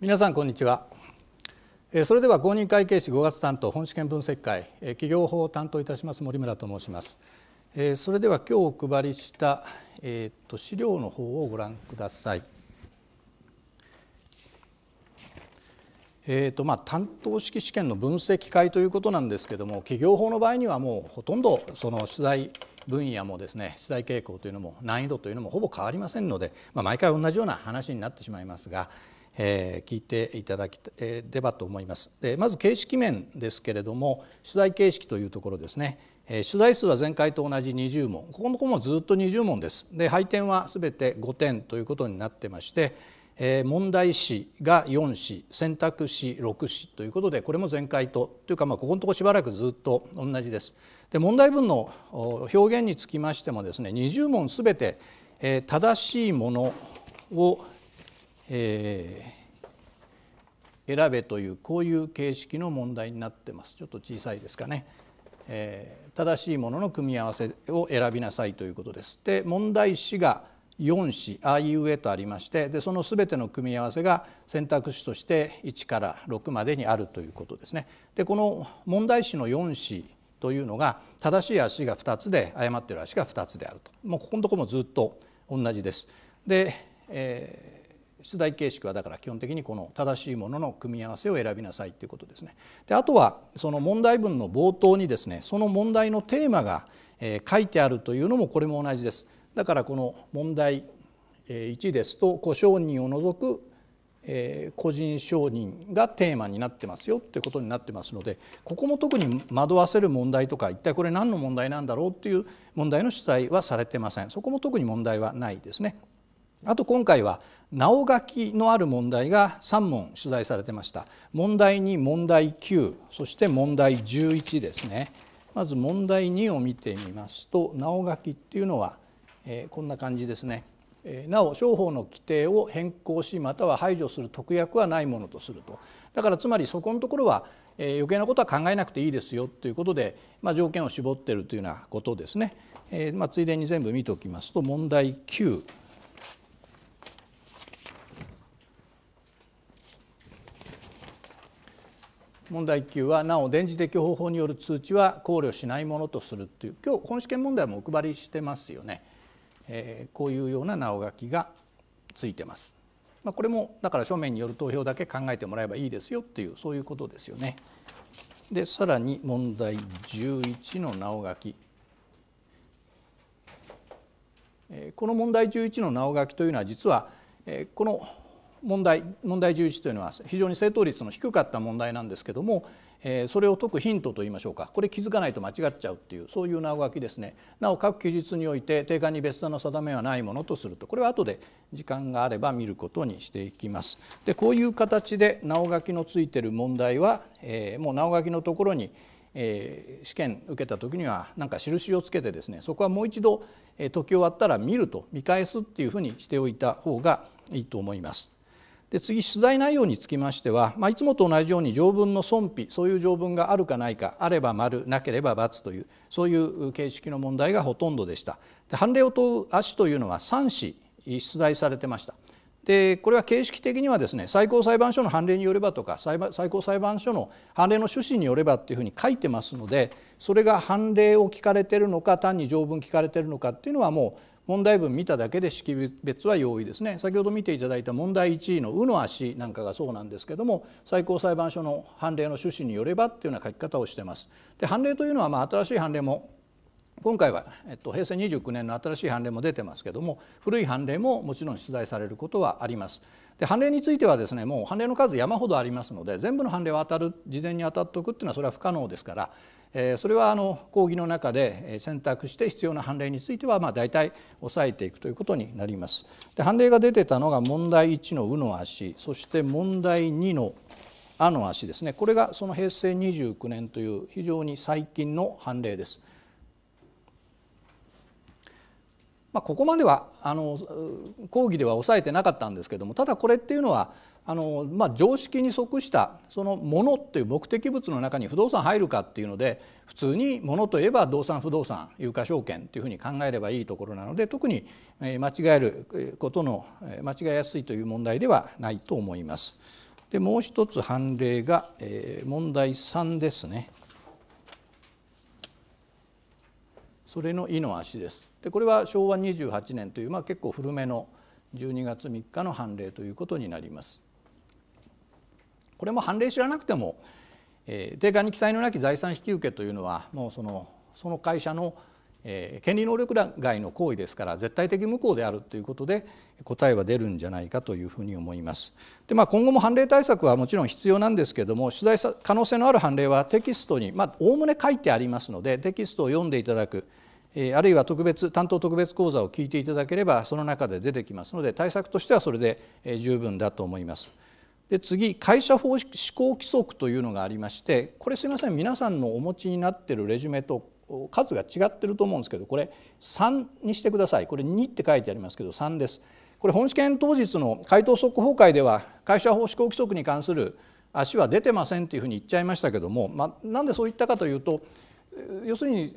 皆さんこんにちはそれでは公認会計士5月担当本試験分析会企業法を担当いたします森村と申しますそれでは今日お配りした、えー、と資料の方をご覧くださいえーとまあ、担当式試験の分析会ということなんですけども企業法の場合にはもうほとんどその取材分野もですね取材傾向というのも難易度というのもほぼ変わりませんので、まあ、毎回同じような話になってしまいますが、えー、聞いていただければと思います。でまず形式面ですけれども取材形式というところですね、えー、取材数は前回と同じ20問ここの子もずっと20問です。で配点はすべて5点ということになってまして、えー、問題詞が4詞選択肢6詞ということでこれも前回とというかまあここのところしばらくずっと同じです。で問題文の表現につきましてもですね20問すべて、えー、正しいものをえー、選べというこういう形式の問題になってますちょっと小さいですかね、えー、正しいものの組み合わせを選びなさいということです。で問題詞が4詞あいうえとありましてでその全ての組み合わせが選択肢として1から6までにあるということですね。でこの問題詞の4詞というのが正しい足が2つで誤っている足が2つであるともうここのとこもずっと同じです。で、えー出題形式はだから基本的にこの正しいものの組み合わせを選びなさいということですね。であとはその問題文の冒頭にですねその問題のテーマが、え書いてあるというのもこれも同じです。だからこの問題1ですと故障人を除くえ個人承認がテーマになってますよってことになってますのでここも特に惑わせる問題とか一体これ何の問題なんだろうっていう問題の取材はされてませんそこも特に問題はないですね。あと今回は直書きのある問題が3問取材されてました問題2問題9そして問題11ですねまず問題2を見てみますと直書きっていうのは、えー、こんな感じですね、えなお商法の規定を変更しまたは排除する特約はないものとするとだからつまりそこのところは、え余計なことは考えなくていいですよということで、まあ、条件を絞ってるというようなことですね、えまあ、ついでに全部見ておきますと問題9問題9はなお電磁的方法による通知は考慮しないものとするという今日本試験問題もお配りしてますよね、えー、こういうようななお書きがついてます。まあ、これもだから書面による投票だけ考えてもらえばいいですよっていうそういうことですよね。でさらに問題11のなお書きこの問題11のなお書きというのは実はこの問題問題11というのは非常に正答率の低かった問題なんですけども、えそれを解くヒントといいましょうかこれ気づかないと間違っちゃうっていうそういう名書きですねなお各記述において定款に別座の定めはないものとするとこれは後で時間があれば見ることにしていきます。でこういう形で直書きのついてる問題は、えもう直書きのところにえ試験受けた時には何か印をつけてですねそこはもう一度、え解き終わったら見ると見返すっていうふうにしておいた方がいいと思います。で次取材内容につきましては、まあ、いつもと同じように条文の損否そういう条文があるかないかあれば丸なければ×というそういう形式の問題がほとんどでした。で判例を問う足というのは3紙出題されてました。でこれは形式的にはですね最高裁判所の判例によればとか最高裁判所の判例の趣旨によればっていうふうに書いてますのでそれが判例を聞かれてるのか単に条文聞かれてるのかっていうのはもう問題文見ただけで識別は容易ですね先ほど見ていただいた問題1位の「う」の足なんかがそうなんですけども最高裁判所の判例の趣旨によればっていうような書き方をしてます。判例というのはまあ新しい判例も今回は、えっと、平成29年の新しい判例も出てますけども古い判例ももちろん出題されることはあります。で判例についてはですねもう判例の数山ほどありますので全部の判例を当たる事前に当たっておくっていうのはそれは不可能ですからそれはあの講義の中で選択して必要な判例についてはまあ大体抑えていくということになります。で判例が出てたのが問題1の「う」の足そして問題2の「あ」の足ですねこれがその平成29年という非常に最近の判例です。まあ、ここまではあの講義では抑えてなかったんですけどもただこれっていうのはあの、まあ、常識に即したそのものっていう目的物の中に不動産入るかっていうので普通にものといえば動産不動産有価証券というふうに考えればいいところなので特に間違えることの間違えやすいという問題ではないと思います。でもう一つ判例が、えー、問題3ですね。それの「い」の足です。でこれは昭和28年という、まあ、結構古めの12月3日の判例ということになります。これも判例知らなくても、えー、定価に記載のなき財産引き受けというのはもうそのその会社の、えー、権利能力外の行為ですから絶対的無効であるということで答えは出るんじゃないかというふうに思います。でまあ、今後も判例対策はもちろん必要なんですけども取材可能性のある判例はテキストにおおむね書いてありますのでテキストを読んでいただく。あるいは特別担当特別講座を聞いていただければその中で出てきますので対策としてはそれで十分だと思います。で次会社法施行規則というのがありましてこれすいません皆さんのお持ちになってるレジュメと数が違ってると思うんですけどこれ3にしてくださいこれ2って書いてありますけど3です。これ本試験当日の回答速報会では会社法施行規則に関する足は出てませんというふうに言っちゃいましたけども、まあ、なんでそういったかというと要するに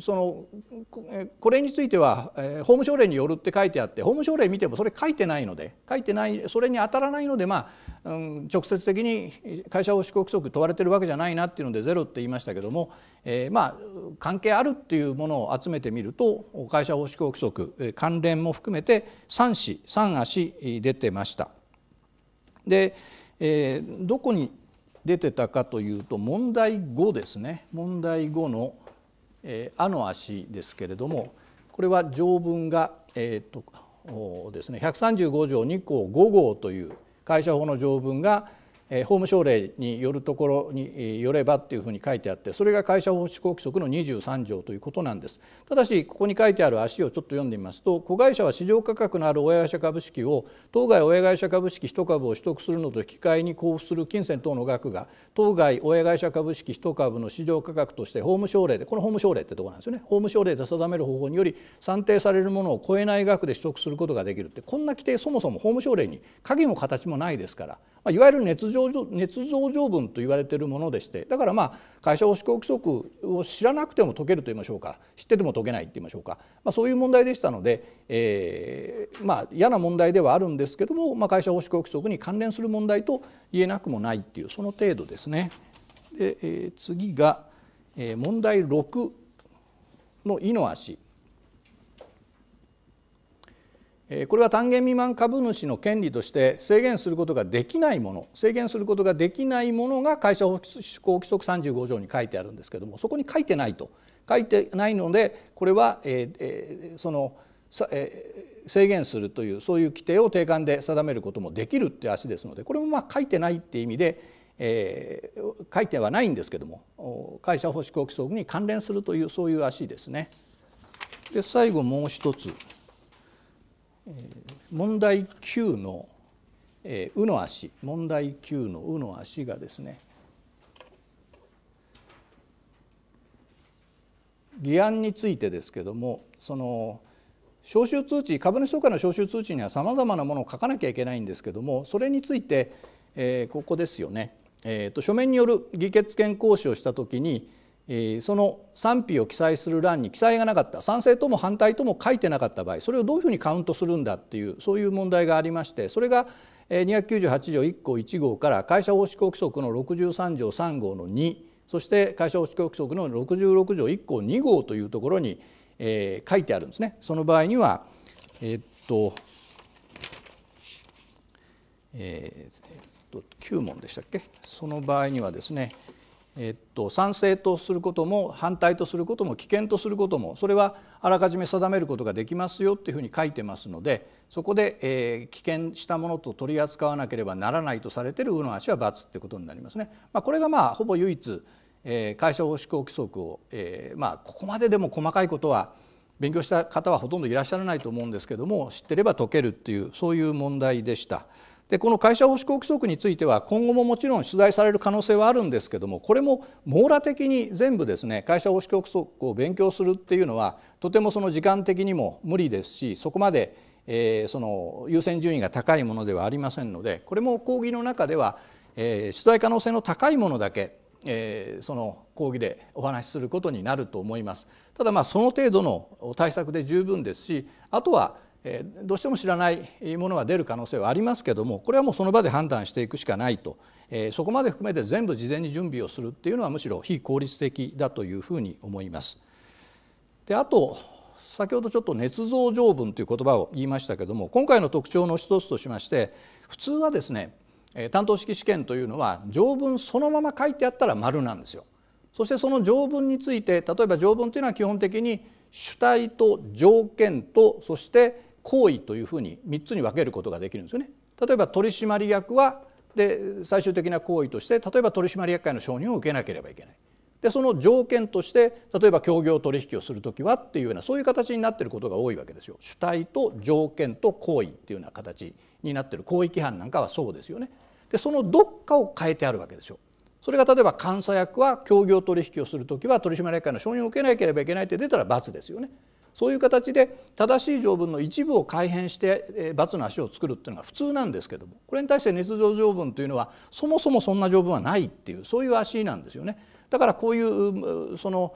そのこれについては、え法務省令によるって書いてあって法務省令見てもそれ書いてないので書いてないそれに当たらないので、まあうん、直接的に会社法施行規則問われてるわけじゃないなっていうのでゼロって言いましたけども、えー、まあ関係あるっていうものを集めてみると会社法施行規則関連も含めて3市3足出てました。で、えー、どこに出てたかというと問題5ですね問題5の「えあの足ですけれどもこれは条文が、えーとですね、135条2項5号という会社法の条文が、え法務省令によるところによればというふうに書いてあってそれが会社法施行規則の23条ということなんですただしここに書いてある足をちょっと読んでみますと子会社は市場価格のある親会社株式を当該親会社株式1株を取得するのと引き換えに交付する金銭等の額が当該親会社株式1株の市場価格として法務省令でこの法務省令ってとこなんですよね法務省令で定める方法により算定されるものを超えない額で取得することができるってこんな規定そもそも法務省令に影も形もないですから、まあ、いわゆる捏造捏造条文と言われているものでしてだからまあ会社法施行規則を知らなくても解けると言いましょうか知ってても解けないと言いましょうか、まあ、そういう問題でしたので、えー、まあ嫌な問題ではあるんですけども、まあ、会社法施行規則に関連する問題と言えなくもないっていうその程度ですね。で、えー、次が、えー、問題6の「いの足」これは単元未満株主の権利として制限することができないもの制限することができないものが会社法施行規則35条に書いてあるんですけどもそこに書いてないと書いてないのでこれは、えーその、えー、制限するというそういう規定を定款で定めることもできるって足ですのでこれもまあ書いてないっていう意味で、えー、書いてはないんですけども会社法施行規則に関連するというそういう足ですね。で最後もう一つ。問題9の「う」の足問題9の「う」の足がですね議案についてですけどもその招集通知株主総会の招集通知にはさまざまなものを書かなきゃいけないんですけどもそれについて、えー、ここですよね、えーと、書面による議決権行使をした時に、その賛否を記載する欄に記載がなかった賛成とも反対とも書いてなかった場合それをどういうふうにカウントするんだっていうそういう問題がありましてそれが298条1項1号から会社法施行規則の63条3号の2そして会社法施行規則の66条1項2号というところに、え書いてあるんですね。その場合には、えっとえー、っと9問でしたっけその場合にはですね、えっと、賛成とすることも反対とすることも危険とすることもそれはあらかじめ定めることができますよっていうふうに書いてますのでそこで、えー、危険したものと取り扱わなければならないとされている「う」の足は罰ってことになりますね。まあ、これがまあほぼ唯一、えー、会社法施行規則を、えー、まあここまででも細かいことは勉強した方はほとんどいらっしゃらないと思うんですけども知ってれば解けるっていうそういう問題でした。でこの会社法施行規則については今後ももちろん取材される可能性はあるんですけどもこれも網羅的に全部ですね会社法施行規則を勉強するっていうのはとてもその時間的にも無理ですしそこまで、えー、その優先順位が高いものではありませんのでこれも講義の中では、えー、取材可能性の高いものだけ、えー、その講義でお話しすることになると思います。ただまあその程度の対策で十分ですしあとはどうしても知らないものが出る可能性はありますけどもこれはもうその場で判断していくしかないとそこまで含めて全部事前に準備をするっていうのはむしろ非効率的だというふうに思います。であと先ほどちょっと捏造条文という言葉を言いましたけども今回の特徴の一つとしまして普通はですね担当式試験というのは条文そのまま書いてあったら丸なんですよ。そしてその条文について例えば条文というのは基本的に主体と条件とそして行為というふうに三つに分けることができるんですよね。例えば取締役はで最終的な行為として例えば取締役会の承認を受けなければいけない。でその条件として例えば協業取引をする時はっていうようなそういう形になってることが多いわけですよ。主体と条件と行為っていうような形になってる行為規範なんかはそうですよね。でそのどっかを変えてあるわけですよ。それが例えば監査役は協業取引をする時は取締役会の承認を受けなければいけないって出たら罰ですよね。そういう形で正しい条文の一部を改変して罰の足を作るっていうのが普通なんですけどもこれに対して捏造条文というのはそもそもそんな条文はないっていうそういう足なんですよね。だからこういうその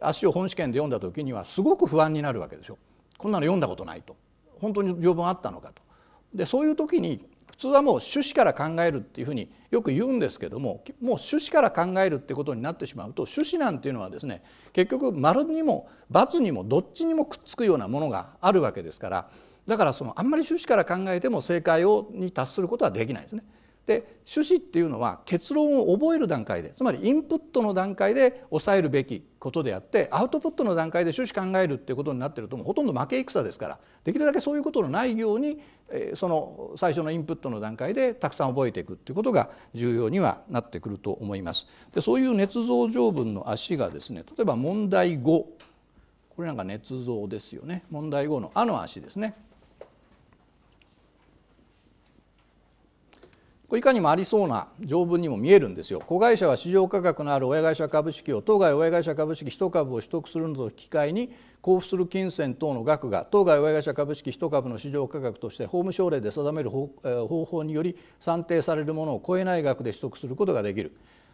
足を本試験で読んだ時にはすごく不安になるわけですよ。こんなの読んだことないと本当に条文あったのかと。でそういう時に普通はもう趣旨から考えるっていうふうによく言うんですけどももう趣旨から考えるってことになってしまうと趣旨なんていうのはですね結局丸にも×にもどっちにもくっつくようなものがあるわけですからだからそのあんまり趣旨から考えても正解をに達することはできないですね。で趣旨っていうのは結論を覚える段階でつまりインプットの段階で抑えるべきことであってアウトプットの段階で趣旨考えるっていうことになってるともうほとんど負け戦ですからできるだけそういうことのないようにその最初のインプットの段階でたくさん覚えていくっていうことが重要にはなってくると思います。でそういう捏造条文の足がですね例えば問題5これなんか捏造ですよね問題5の「あ」の足ですねこれいかにもありそうな条文にも見えるんですよ子会社は市場価格のある親会社株式を当該親会社株式1株を取得するのと機きに交付する金銭等の額が当該親会社株式1株の市場価格として法務省令で定める方法により算定されるものを超えない額で取得することができる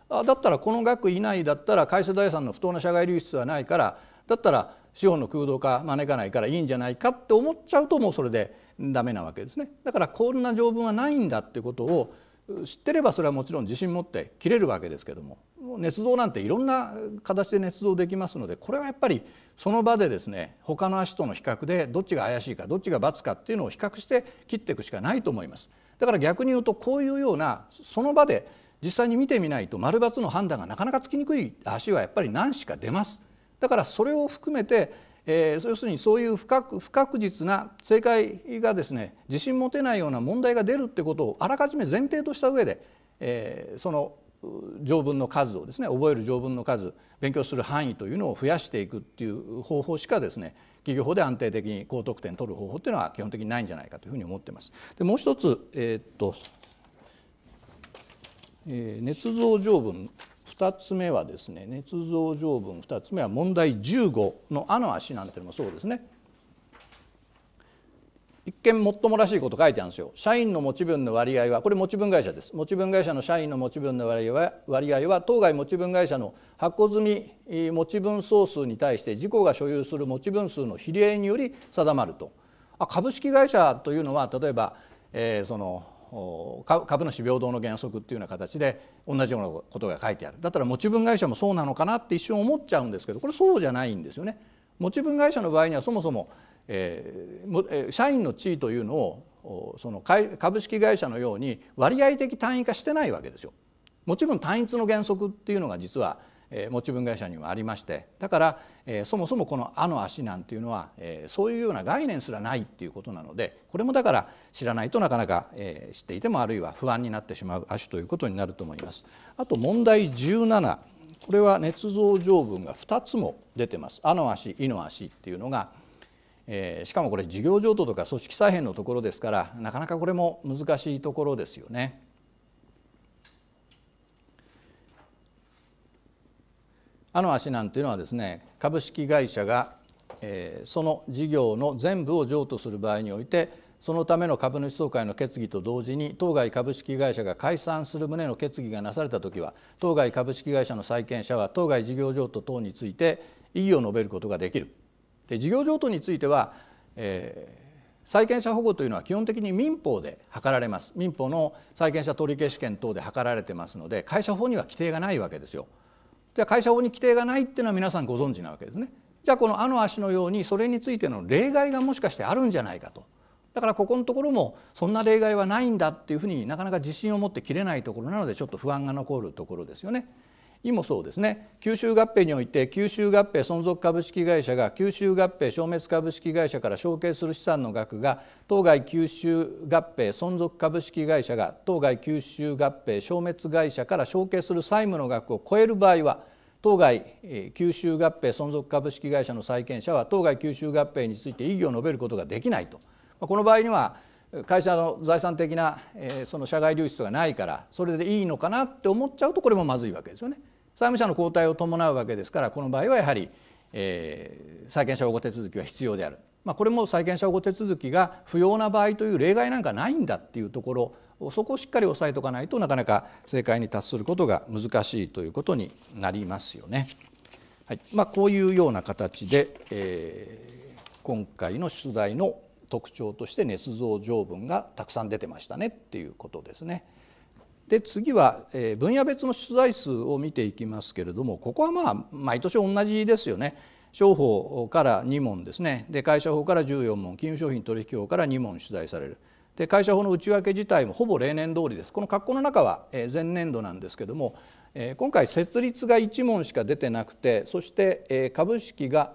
あだったらこの額以内だったら会社財産の不当な社外流出はないからだったら資本の空洞化招かないからいいんじゃないかって思っちゃうともうそれでダメなわけですねだからこんな条文はないんだってことを知ってればそれはもちろん自信持って切れるわけですけども捏造なんていろんな形で捏造できますのでこれはやっぱりその場でですね他の足との比較でどっちが怪しいかどっちが罰かっていうのを比較して切っていくしかないと思います。だから逆に言うとこういうようなその場で実際に見てみないと丸×の判断がなかなかつきにくい足はやっぱり何しか出ます。だからそれを含めてえー、要するにそういう不確不確実な正解がですね自信持てないような問題が出るってことをあらかじめ前提とした上で、えー、その条文の数をですね覚える条文の数勉強する範囲というのを増やしていくっていう方法しかですね企業法で安定的に高得点取る方法っていうのは基本的にないんじゃないかというふうに思ってます。でもう一つ、えー、っとえー、捏造条文2つ目はですね捏造条文2つ目は問題15の「あの足」なんていうのもそうですね。一見もっともらしいこと書いてあるんですよ社員の持ち分の割合はこれ持ち分会社です持ち分会社の社員の持ち分の割合は割合は当該持ち分会社の箱積み持ち分総数に対して自己が所有する持ち分数の比例により定まるとあ株式会社というのは例えば、えー、その株主平等の原則っていうような形で同じようなことが書いてあるだったら持ち分会社もそうなのかなって一瞬思っちゃうんですけどこれそうじゃないんですよね。持ち分会社の場合にはそもそも、えー、社員の地位というのをその株式会社のように割合的単位化してないわけですよ。もちろん単一の原則っていうのが実はえ持ち分会社にもありましてだから、えそもそもこの「あ」の「足」なんていうのは、えそういうような概念すらないっていうことなのでこれもだから知らないとなかなか、え知っていてもあるいは不安になってしまう足ということになると思います。あと問題17これは捏造条文が2つも出てます。あの足、いの足っていうのが、えー、しかもこれ事業譲渡とか組織再編のところですからなかなかこれも難しいところですよね。あの足なんていうのはですね株式会社が、えー、その事業の全部を譲渡する場合においてそのための株主総会の決議と同時に当該株式会社が解散する旨の決議がなされた時は当該株式会社の債権者は当該事業譲渡等について異議を述べることができる。で事業譲渡については、えー債権者保護というのは基本的に民法で図られます民法の債権者取消権等で図られてますので会社法には規定がないわけですよ。じゃあ会社法に規定がないっていうのは皆さんご存知なわけですね。じゃあこの「あの足」のようにそれについての例外がもしかしてあるんじゃないかと。だからここのところもそんな例外はないんだっていうふうになかなか自信を持って切れないところなのでちょっと不安が残るところですよね。意もそうですね吸収合併において吸収合併存続株式会社が吸収合併消滅株式会社から承継する資産の額が当該吸収合併存続株式会社が当該吸収合併消滅会社から承継する債務の額を超える場合は当該吸収合併存続株式会社の債権者は当該吸収合併について異議を述べることができないとこの場合には会社の財産的なその社外流出がないからそれでいいのかなって思っちゃうとこれもまずいわけですよね。債務者の交代を伴うわけですからこの場合はやはり、えー、債権者保護手続きは必要である、まあ、これも債権者保護手続きが不要な場合という例外なんかないんだっていうところそこをしっかり押さえておかないとなかなか正解に達することが難しいということになりますよね。はいまあ、こういうような形で、えー、今回の出題の特徴として捏造条文がたくさん出てましたねっていうことですね。で次は、え分野別の出題数を見ていきますけれどもここはまあ毎年同じですよね。商法から2問ですねで会社法から14問金融商品取引法から2問出題されるで会社法の内訳自体もほぼ例年通りですこの格好の中は、え前年度なんですけども、え今回設立が1問しか出てなくてそして、え株式が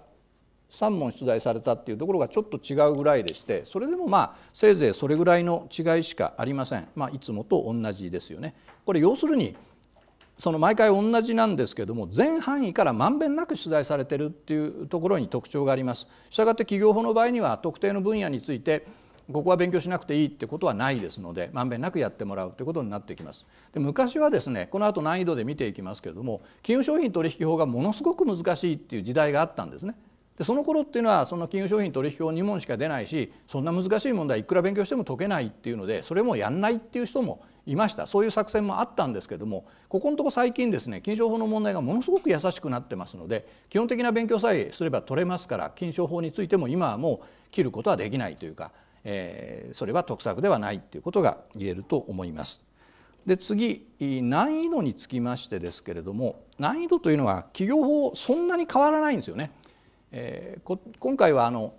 3問出題されたっていうところがちょっと違うぐらいでしてそれでもまあせいぜいそれぐらいの違いしかありません、まあ、いつもと同じですよね。これ要するにその毎回同じなんですけども全範囲からまんべんなく取材されてるっていうところに特徴があります。したがって企業法の場合には特定の分野についてここは勉強しなくていいってことはないですのでまんべんなくやってもらうってことになってきますで昔はですねこの後難易度で見ていきますけれども金融商品取引法がものすごく難しいっていう時代があったんですねでその頃っていうのはその金融商品取引法2問しか出ないしそんな難しい問題いくら勉強しても解けないっていうのでそれもやんないっていう人もいましたそういう作戦もあったんですけどもここのとこ最近ですね金賞法の問題がものすごく優しくなってますので基本的な勉強さえすれば取れますから金賞法についても今はもう切ることはできないというか、えー、それは得策ではないっていうことが言えると思います。で次難易度につきましてですけれども難易度というのは企業法そんなに変わらないんですよね。えー、今回はあの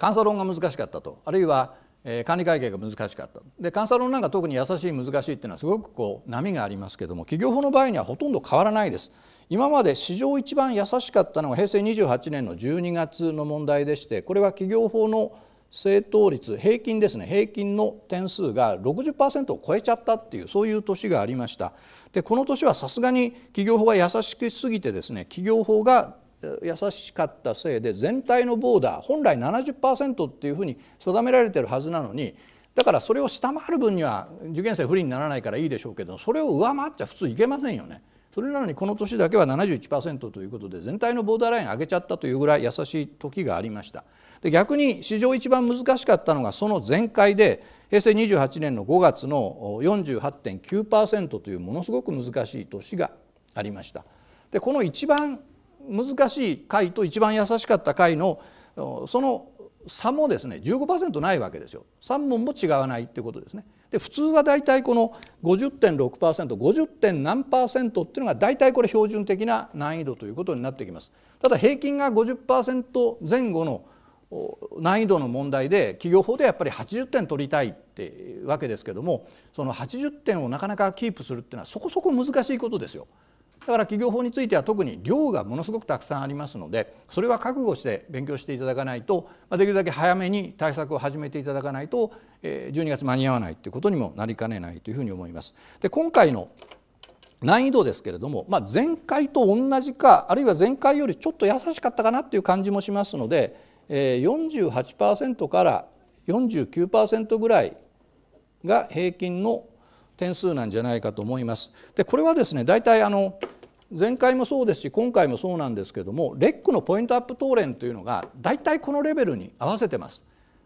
監査論が難しかったとあるいは、えー、管理会計が難しかったで監査論なんか特に優しい難しいっていうのはすごくこう波がありますけども企業法の場合にはほとんど変わらないです。今まで史上一番優しかったのが平成28年の12月の問題でしてこれは企業法の正答率平均ですね平均の点数が60%を超えちゃったっていうそういう年がありましたでこの年はさすがに企業法が優しくしすぎてですね企業法が優しかったせいで全体のボーダー本来70%っていうふうに定められてるはずなのにだからそれを下回る分には受験生不利にならないからいいでしょうけどそれを上回っちゃ普通いけませんよね。それなのにこの年だけは71%ということで全体のボーダーライン上げちゃったというぐらい優しい時がありましたで逆に史上一番難しかったのがその前回で平成28年の5月の48.9%というものすごく難しい年がありましたでこの一番難しい回と一番優しかった回のその差もですね15%ないわけですよ3問も違わないってことですね。で普通は大体この 50.6%50. 点何パーセントっていうのが大体これ標準的な難易度ということになってきます。ただ平均が50%前後の難易度の問題で企業法でやっぱり80点取りたいってわけですけどもその80点をなかなかキープするっていうのはそこそこ難しいことですよ。だから企業法については特に量がものすごくたくさんありますのでそれは覚悟して勉強していただかないとできるだけ早めに対策を始めていただかないと12月間に合わないということにもなりかねないというふうに思います。で今回の難易度ですけれども、まあ、前回と同じかあるいは前回よりちょっと優しかったかなという感じもしますので48%から49%ぐらいが平均の点数なんじゃないかと思います。でこれはですね大体あの前回もそうですし今回もそうなんですけどもレックのポイントアップ当連というのがたいこのレベルに合わせてます。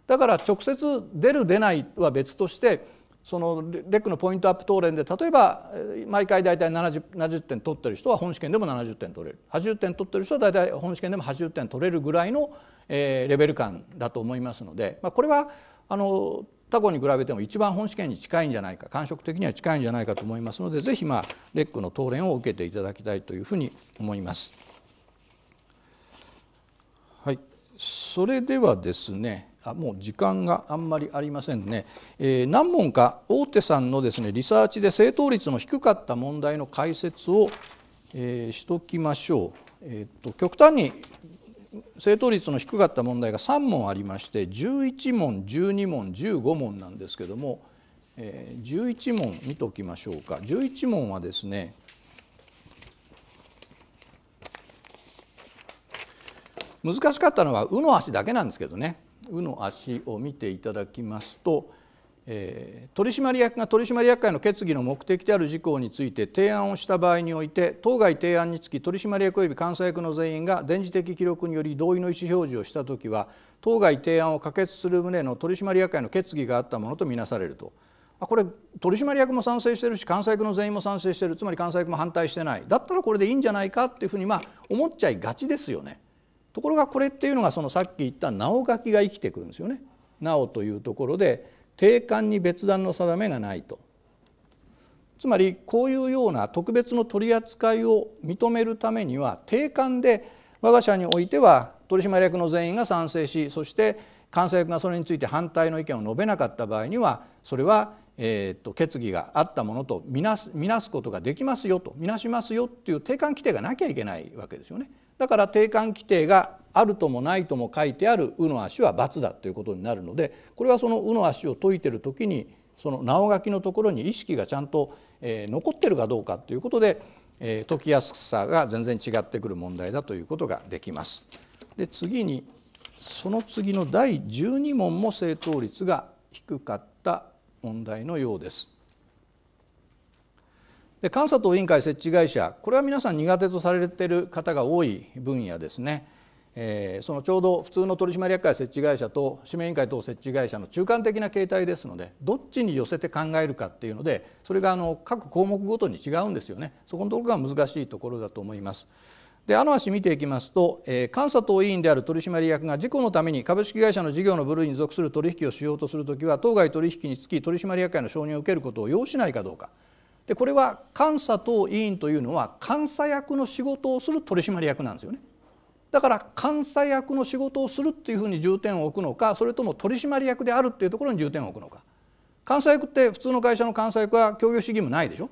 だから直接出る出ないは別としてそのレックのポイントアップ当連で例えば毎回大体 70, 70点取ってる人は本試験でも70点取れる80点取ってる人は大体本試験でも80点取れるぐらいの、えー、レベル感だと思いますので、まあ、これはあの他校に比べても一番本試験に近いんじゃないか感触的には近いんじゃないかと思いますのでぜひ、まあ、レックの答練を受けていただきたいというふうに思います。はい、それではですねあもう時間があんまりありませんね、えー、何問か大手さんのですねリサーチで正答率の低かった問題の解説を、えー、しときましょう。えーと極端に正答率の低かった問題が3問ありまして11問12問15問なんですけども、え11問見ておきましょうか11問はですね難しかったのは「う」の足だけなんですけどね「う」の足を見ていただきますとえー、取締役が取締役会の決議の目的である事項について提案をした場合において当該提案につき取締役及び監査役の全員が電磁的記録により同意の意思表示をした時は当該提案を可決する旨の取締役会の決議があったものとみなされると。これ取締役も賛成してるし監査役の全員も賛成してるつまり監査役も反対してないだったらこれでいいんじゃないかっていうふうにまあ思っちゃいがちですよね。ところがこれっていうのがそのさっき言った「なお書き」が生きてくるんですよね。なおというところで定款に別段の定めがないとつまりこういうような特別の取り扱いを認めるためには定款で我が社においては取締役の全員が賛成しそして監査役がそれについて反対の意見を述べなかった場合にはそれは、えっと決議があったものとみなすことができますよとみなしますよっていう定款規定がなきゃいけないわけですよね。だから定款規定があるともないとも書いてある「う」の足は×だということになるのでこれはその「う」の足を解いている時にその直書きのところに意識がちゃんと、えー、残ってるかどうかということで、えー、解きやすさが全然違ってくる問題だということができます。で次にその次の第12問も正答率が低かった問題のようです。で監査等委員会設置会社これは皆さん苦手とされている方が多い分野ですね、えー、そのちょうど普通の取締役会設置会社と指名委員会等設置会社の中間的な形態ですのでどっちに寄せて考えるかっていうのでそれがあの各項目ごとに違うんですよねそこのところが難しいところだと思います。であの足見ていきますと、えー、監査等委員である取締役が事故のために株式会社の事業の部類に属する取引をしようとするときは当該取引につき取締役会の承認を受けることを要しないかどうかでこれは監査等委員というのは監査役の仕事をする取締役なんですよね。だから監査役の仕事をするっていうふうに重点を置くのかそれとも取締役であるっていうところに重点を置くのか監査役って普通の会社の監査役は協業主義務ないでしょ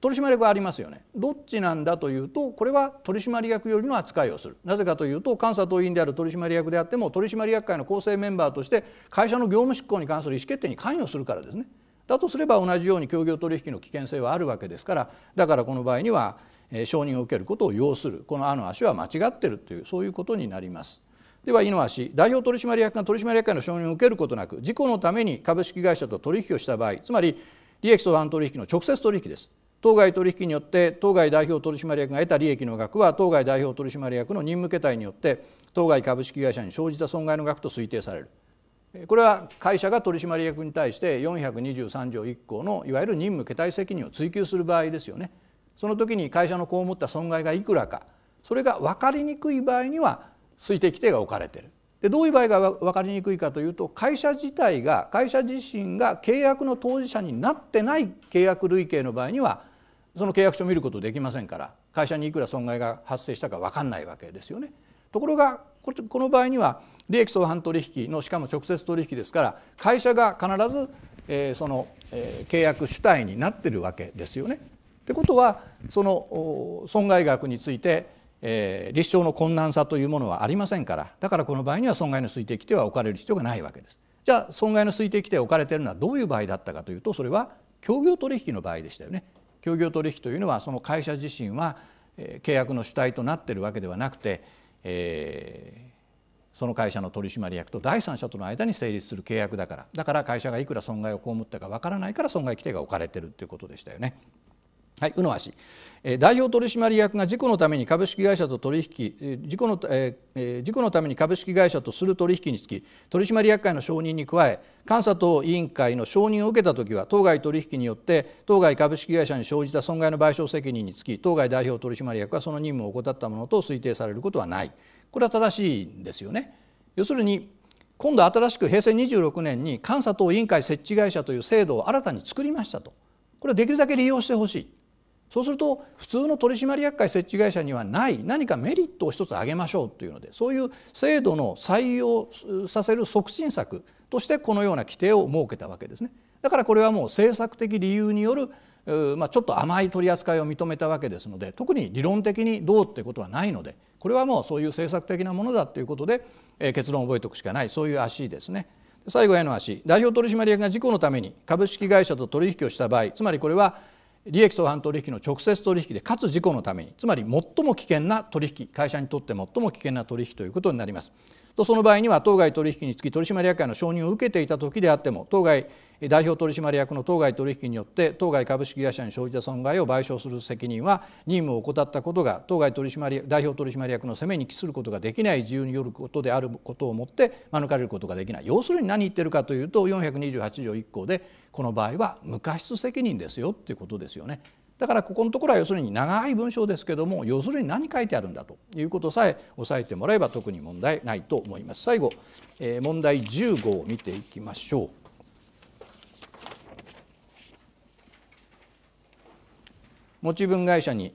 取締役はありますよねどっちなんだというとこれは取締役よりの扱いをするなぜかというと監査党員である取締役であっても取締役会の構成メンバーとして会社の業務執行に関する意思決定に関与するからですねだとすれば同じように協業取引の危険性はあるわけですからだからこの場合には承認を受けることを要するこの「あ」の足は間違ってるというそういうことになります。では「井の足代表取締役が取締役会の承認を受けることなく事故のために株式会社と取引をした場合つまり利益相反取引の直接取引です当該取引によって当該代表取締役が得た利益の額は当該代表取締役の任務形態によって当該株式会社に生じた損害の額と推定されるこれは会社が取締役に対して423条1項のいわゆる任務桁体責任を追及する場合ですよねその時に会社の思った損害がいくらかそれが分かりにくい場合には推定規定が置かれてるでどういう場合が分かりにくいかというと会社自体が会社自身が契約の当事者になってない契約類型の場合にはその契約書を見ることできませんから会社にいくら損害が発生したか分かんないわけですよね。ところがこの場合には利益相反取引のしかも直接取引ですから会社が必ず、えー、その、えー、契約主体になってるわけですよね。ってことはその損害額について、えー、立証の困難さというものはありませんからだからこの場合には損害の推定規定は置かれる必要がないわけです。じゃあ損害の推定規定置かれているのはどういう場合だったかというとそれは協業取引の場合でしたよね。協業取引というのはその会社自身は、えー、契約の主体となっているわけではなくて、えー、その会社の取締役と第三者との間に成立する契約だからだから会社がいくら損害を被ったかわからないから損害規定が置かれてるっていうことでしたよね。はい、宇野足え代表取締役が事故のために株式会社と取引、え事故の、えー、事故のために株式会社とする取引につき取締役会の承認に加え監査等委員会の承認を受けた時は当該取引によって当該株式会社に生じた損害の賠償責任につき当該代表取締役はその任務を怠ったものと推定されることはないこれは正しいんですよね。要するに今度新しく平成26年に監査等委員会設置会社という制度を新たに作りましたとこれはできるだけ利用してほしいそうすると普通の取締役会設置会社にはない何かメリットを一つ挙げましょうというのでそういう制度の採用させる促進策としてこのような規定を設けたわけですね。だからこれはもう政策的理由によるまあ、ちょっと甘い取り扱いを認めたわけですので特に理論的にどうってことはないのでこれはもうそういう政策的なものだということで、えー、結論を覚えておくしかないそういう足ですね。最後への足代表取締役が事故のために株式会社と取引をした場合つまりこれは利益相反取引の直接取引でかつ事故のためにつまり最も危険な取引会社にとって最も危険な取引ということになります。とその場合には当該取引につき取締役会の承認を受けていた時であっても当該代表取締役の当該取引によって当該株式会社に生じた損害を賠償する責任は任務を怠ったことが当該取締代表取締役の責めに帰することができない自由によることであることをもって免れることができない要するに何言ってるかというと428条1項でこの場合は無過失責任ですよっていうことですよね。だからここのところは要するに長い文章ですけども要するに何書いてあるんだということさえ押さえてもらえば特に問題ないと思います。最後、問題10号を見ていきましょう。持ち分会社に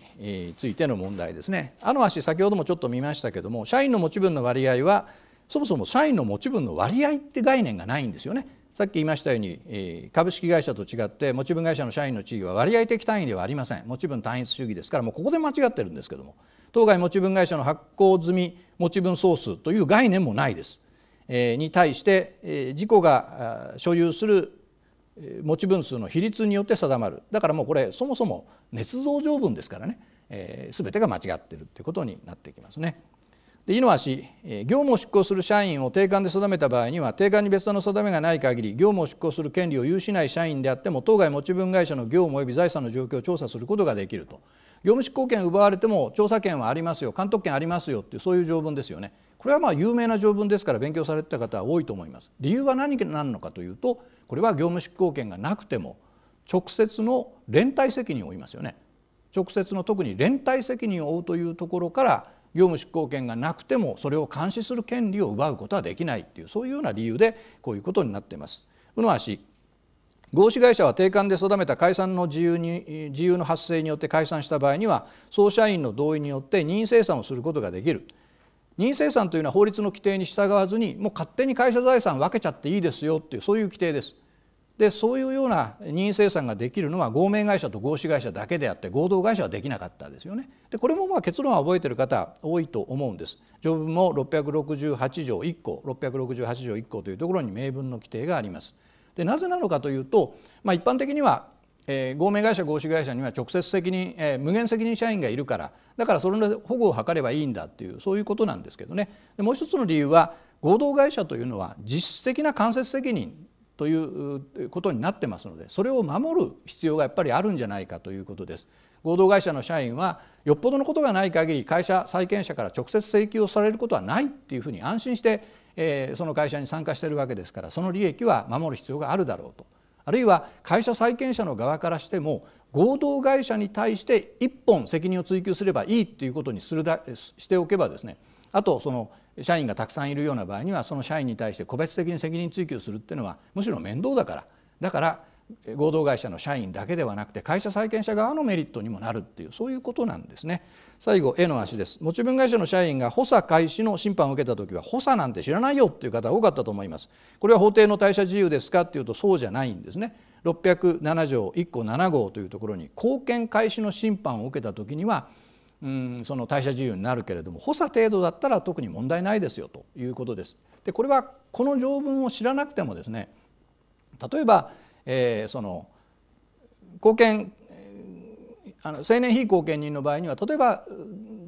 ついての問題ですねあの足先ほどもちょっと見ましたけども社員の持ち分の割合はそもそも社員の持ち分の割合って概念がないんですよねさっき言いましたように株式会社と違って持ち分会社の社員の地位は割合的単位ではありません持ち分単一主義ですからもうここで間違ってるんですけども当該持ち分会社の発行済み持ち分総数という概念もないです、に対して事故が所有する持ち分数の比率によって定まるだからもうこれそもそも捏造条文ですからね、えー、全てが間違ってるということになってきますね。で井の足業務を執行する社員を定款で定めた場合には定款に別段の定めがない限り業務を執行する権利を有しない社員であっても当該持ち分会社の業務及び財産の状況を調査することができると業務執行権奪われても調査権はありますよ監督権ありますよっていうそういう条文ですよねこれはまあ有名な条文ですから勉強されてた方は多いと思います理由は何なのかというとこれは業務執行権がなくても直接の連帯責任を負いますよね直接の特に連帯責任を負うというところから業務執行権がなくてもそれを監視する権利を奪うことはできないというそういうような理由でこういうことになっています。うの足合資会社は定款で定めた解散の自由に自由の発生によって解散した場合には総社員の同意によって任意生産をすることができる任意生産というのは法律の規定に従わずにもう勝手に会社財産分けちゃっていいですよというそういう規定ですでそういうような任意生産ができるのは合名会社と合資会社だけであって合同会社はできなかったですよね。でこれもまあ結論は覚えている方多いと思うんです。条文も668条1項668条1項というところに明文の規定があります。でなぜなのかというと、まあ、一般的には、えー、合名会社合資会社には直接責任、えー、無限責任社員がいるからだからそれで保護を図ればいいんだっていうそういうことなんですけどね。でもう一つの理由は合同会社というのは実質的な間接責任ということになってますのでそれを守る必要がやっぱりあるんじゃないかということです合同会社の社員はよっぽどのことがない限り会社債権者から直接請求をされることはないっていうふうに安心して、えその会社に参加してるわけですからその利益は守る必要があるだろうとあるいは会社債権者の側からしても合同会社に対して一本責任を追及すればいいっていうことにするだしておけばですねあとその社員がたくさんいるような場合にはその社員に対して個別的に責任追及するっていうのはむしろ面倒だからだから合同会社の社員だけではなくて会社債権者側のメリットにもなるっていうそういうことなんですね最後絵の足です持ち分会社の社員が補佐開始の審判を受けた時は補佐なんて知らないよっていう方多かったと思いますこれは法廷の退社自由ですかっていうとそうじゃないんですね607条1個7号というところに貢献開始の審判を受けた時にはうんその代謝自由になるけれども補佐程度だったら特に問題ないですよということです。でこれはこの条文を知らなくてもですね例えば、えー、その貢献あの青年非後見人の場合には例えば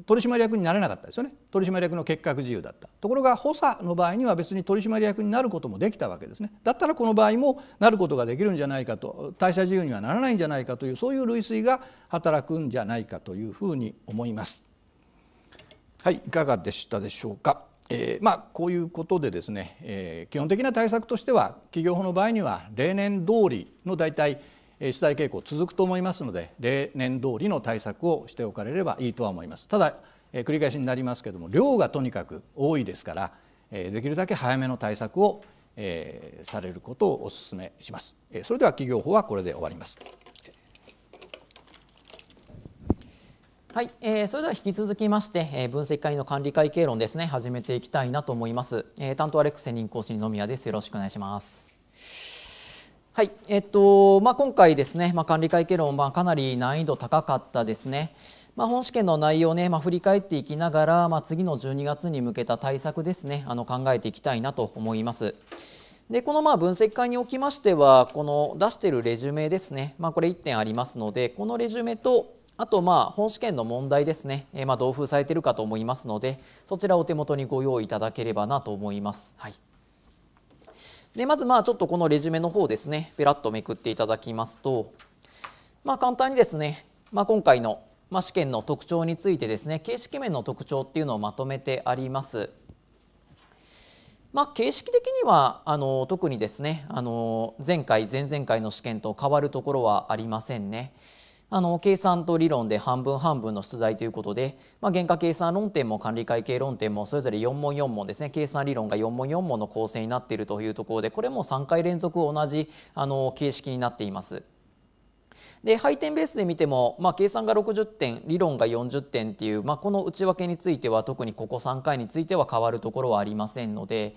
取締役になれなかったですよね取締役の結核自由だったところが補佐の場合には別に取締役になることもできたわけですねだったらこの場合もなることができるんじゃないかと退社自由にはならないんじゃないかというそういう類推が働くんじゃないかというふうに思いますはいいかがでしたでしょうかえー、まあ、こういうことでですね、えー、基本的な対策としては企業法の場合には例年通りの大体主体傾向続くと思いますので例年通りの対策をしておかれればいいとは思います。ただ繰り返しになりますけども量がとにかく多いですからできるだけ早めの対策をえされることをお勧めします。えそれでは企業法はこれで終わります。はい、えー、それでは引き続きまして、えー、分析会の管理会計論ですね始めていきたいなと思います。えー、担当アレックス専任講師二宮です。よろしくお願いします。はいえっとまあ、今回ですね、まあ、管理会計論、まかなり難易度高かったですね、まあ、本試験の内容ね、まあ、振り返っていきながら、まあ、次の12月に向けた対策ですねあの考えていきたいなと思います。でこのまあ分析会におきましてはこの出しているレジュメですね、まあ、これ1点ありますのでこのレジュメとあとまあ本試験の問題ですね、えー、まあ同封されているかと思いますのでそちらをお手元にご用意いただければなと思います。はいでまずまあちょっとこのレジュメの方ですねペラッとめくっていただきますと、まあ、簡単にですね、まあ、今回の試験の特徴についてですね形式面の特徴っていうのをまとめてあります。まあ、形式的にはあの特にですねあの前回前々回の試験と変わるところはありませんね。あの計算と理論で半分半分の出題ということで、まあ、原価計算論点も管理会計論点もそれぞれ4問4問ですね計算理論が4問4問の構成になっているというところでこれも3回連続同じあの形式になっています。で配点ベースで見ても、まあ、計算が60点理論が40点っていう、まあ、この内訳については特にここ3回については変わるところはありませんので。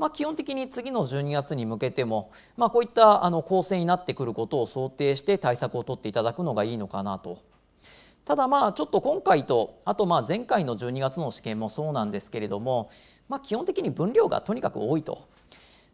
まあ、基本的に次の12月に向けても、まあ、こういったあの構成になってくることを想定して対策を取っていただくのがいいのかなと。ただまあちょっと今回とあとまあ前回の12月の試験もそうなんですけれども、まあ、基本的に分量がとにかく多いと。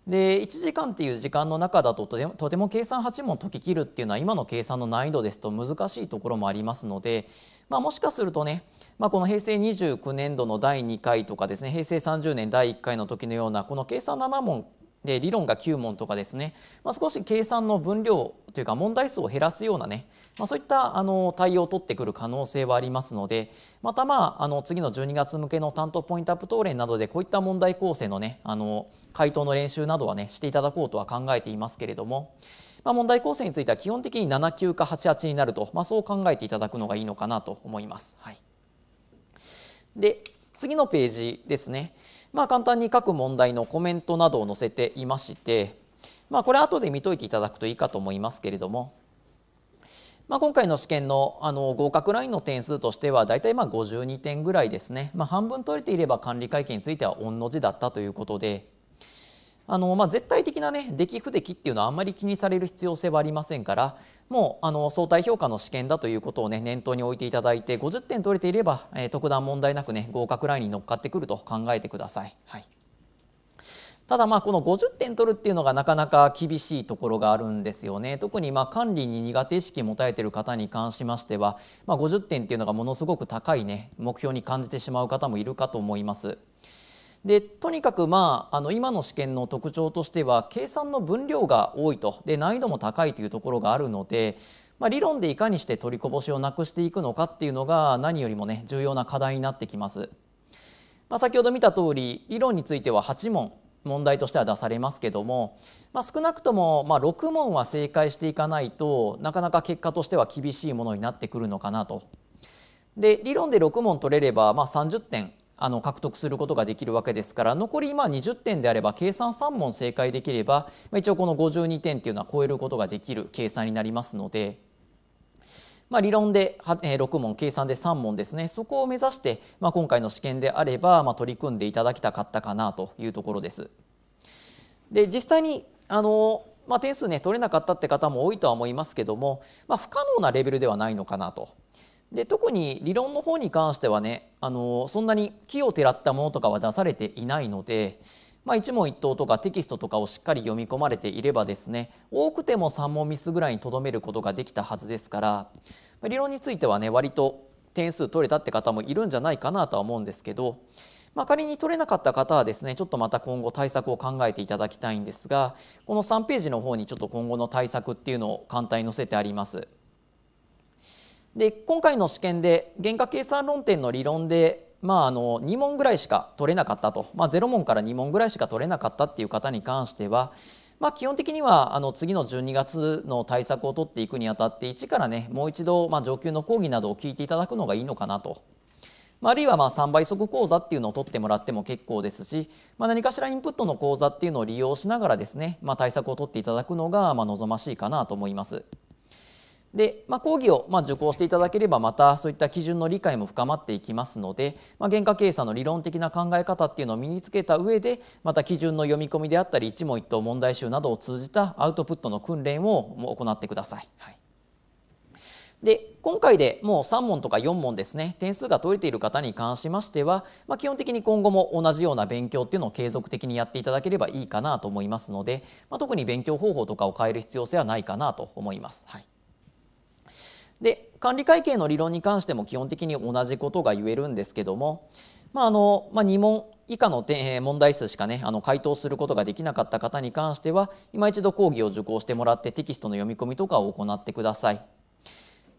で1時間っていう時間の中だととても計算8問解ききるっていうのは今の計算の難易度ですと難しいところもありますので、まあ、もしかするとね、まあ、この平成29年度の第2回とかですね平成30年第1回の時のようなこの計算7問で理論が9問とかですね、まあ、少し計算の分量というか問題数を減らすようなね、まあ、そういったあの対応を取ってくる可能性はありますのでまた、まあ、あの次の12月向けの担当ポイントアップ答練などでこういった問題構成の,、ね、あの回答の練習などは、ね、していただこうとは考えていますけれども、まあ、問題構成については基本的に7級か8八になると、まあ、そう考えていただくのがいいのかなと思います。はい、で次のページですね、まあ、簡単に各問題のコメントなどを載せていまして、まあ、これ後で見といていただくといいかと思いますけれどもまあ、今回の試験のあの合格ラインの点数としては大体まあ52点ぐらいですね、まあ、半分取れていれば管理会計については御の字だったということであの、まあ、絶対的なね出来不出来っていうのはあんまり気にされる必要性はありませんからもうあの相対評価の試験だということをね念頭に置いていただいて50点取れていれば、えー、特段問題なくね合格ラインに乗っかってくると考えてください。はいただまあこの50点取るっていうのがなかなか厳しいところがあるんですよね特にまあ管理に苦手意識持たれている方に関しましては、まあ、50点っていうのがものすごく高いね目標に感じてしまう方もいるかと思います。でとにかく、まあ、あの今の試験の特徴としては計算の分量が多いとで難易度も高いというところがあるので、まあ、理論でいかにして取りこぼしをなくしていくのかっていうのが何よりもね重要な課題になってきます。まあ、先ほど見た通り理論については8問問題としては出されますけども、まあ、少なくともま6問は正解していかないとなかなか結果としては厳しいものになってくるのかなと。で理論で6問取れればま30点あの獲得することができるわけですから残りま20点であれば計算3問正解できれば一応この52点っていうのは超えることができる計算になりますので。まあ、理論で6問計算で3問ですねそこを目指して、まあ、今回の試験であれば、まあ、取り組んでいただきたかったかなというところです。で実際にあのまあ、点数ね取れなかったって方も多いとは思いますけども、まあ、不可能なレベルではないのかなと。で特に理論の方に関してはねあのそんなに奇をてらったものとかは出されていないので、まあ、一問一答とかテキストとかをしっかり読み込まれていればですね多くても3問ミスぐらいにとどめることができたはずですから理論についてはね割と点数取れたって方もいるんじゃないかなとは思うんですけど、まあ、仮に取れなかった方はですねちょっとまた今後対策を考えていただきたいんですがこの3ページの方にちょっと今後の対策っていうのを簡単に載せてあります。で今回の試験で原価計算論点の理論でまあ、あの2問ぐらいしか取れなかったと、まあ、0問から2問ぐらいしか取れなかったっていう方に関しては、まあ、基本的にはあの次の12月の対策を取っていくにあたって1からねもう一度、まあ、上級の講義などを聞いていただくのがいいのかなと。まあ、あるいはまあ3倍速講座っていうのを取ってもらっても結構ですし、まあ、何かしらインプットの講座っていうのを利用しながらですね、まあ、対策を取っていただくのがまあ望ましいかなと思います。で、まあ、講義をま受講していただければまたそういった基準の理解も深まっていきますので、まあ、原価計算の理論的な考え方っていうのを身につけた上でまた基準の読み込みであったり一問一答問題集などを通じたアウトプットの訓練を行ってください。はいで今回でもう3問とか4問ですね点数が取れている方に関しましては、まあ、基本的に今後も同じような勉強っていうのを継続的にやっていただければいいかなと思いますので、まあ、特に勉強方法とかを変える必要性はないかなと思います。はいで管理会計の理論に関しても基本的に同じことが言えるんですけども、まああのまあ、2問以下の問題数しかねあの回答することができなかった方に関しては今一度講義を受講してもらってテキストの読み込みとかを行ってください。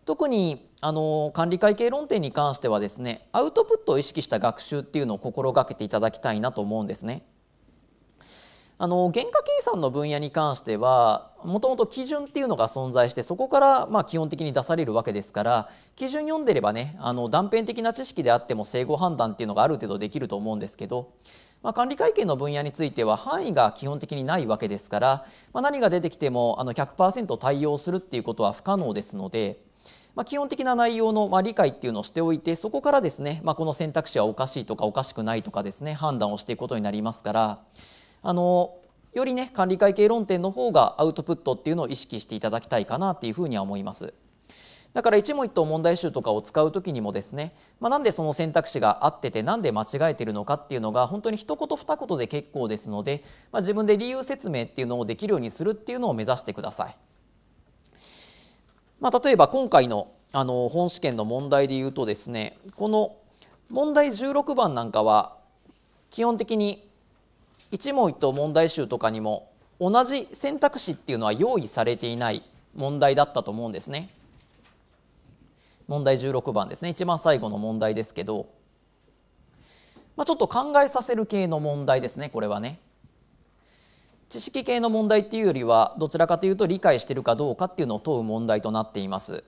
特にあの管理会計論点に関してはですねアウトプットを意識した学習っていうのを心がけていただきたいなと思うんですね。あの原価計算の分野に関してはもともと基準っていうのが存在してそこからま基本的に出されるわけですから基準読んでればねあの断片的な知識であっても整合判断っていうのがある程度できると思うんですけど、まあ、管理会計の分野については範囲が基本的にないわけですから、まあ、何が出てきてもあの100%対応するっていうことは不可能ですので。まあ、基本的な内容のま理解っていうのをしておいてそこからですね、まこの選択肢はおかしいとかおかしくないとかですね判断をしていくことになりますから、あのよりね管理会系論点の方がアウトプットっていうのを意識していただきたいかなっていうふうには思います。だから一問一答問題集とかを使う時にもですね、まあ、なんでその選択肢が合っててなんで間違えてるのかっていうのが本当に一言二言で結構ですので、まあ、自分で理由説明っていうのをできるようにするっていうのを目指してください。まあ、例えば今回のあの本試験の問題で言うとですねこの問題16番なんかは基本的に一問一答問題集とかにも同じ選択肢っていうのは用意されていない問題だったと思うんですね。問題16番ですね一番最後の問題ですけど、まあ、ちょっと考えさせる系の問題ですねこれはね。知識系の問題っていうよりはどちらかというと理解してるかどうかっていうのを問う問題となっています。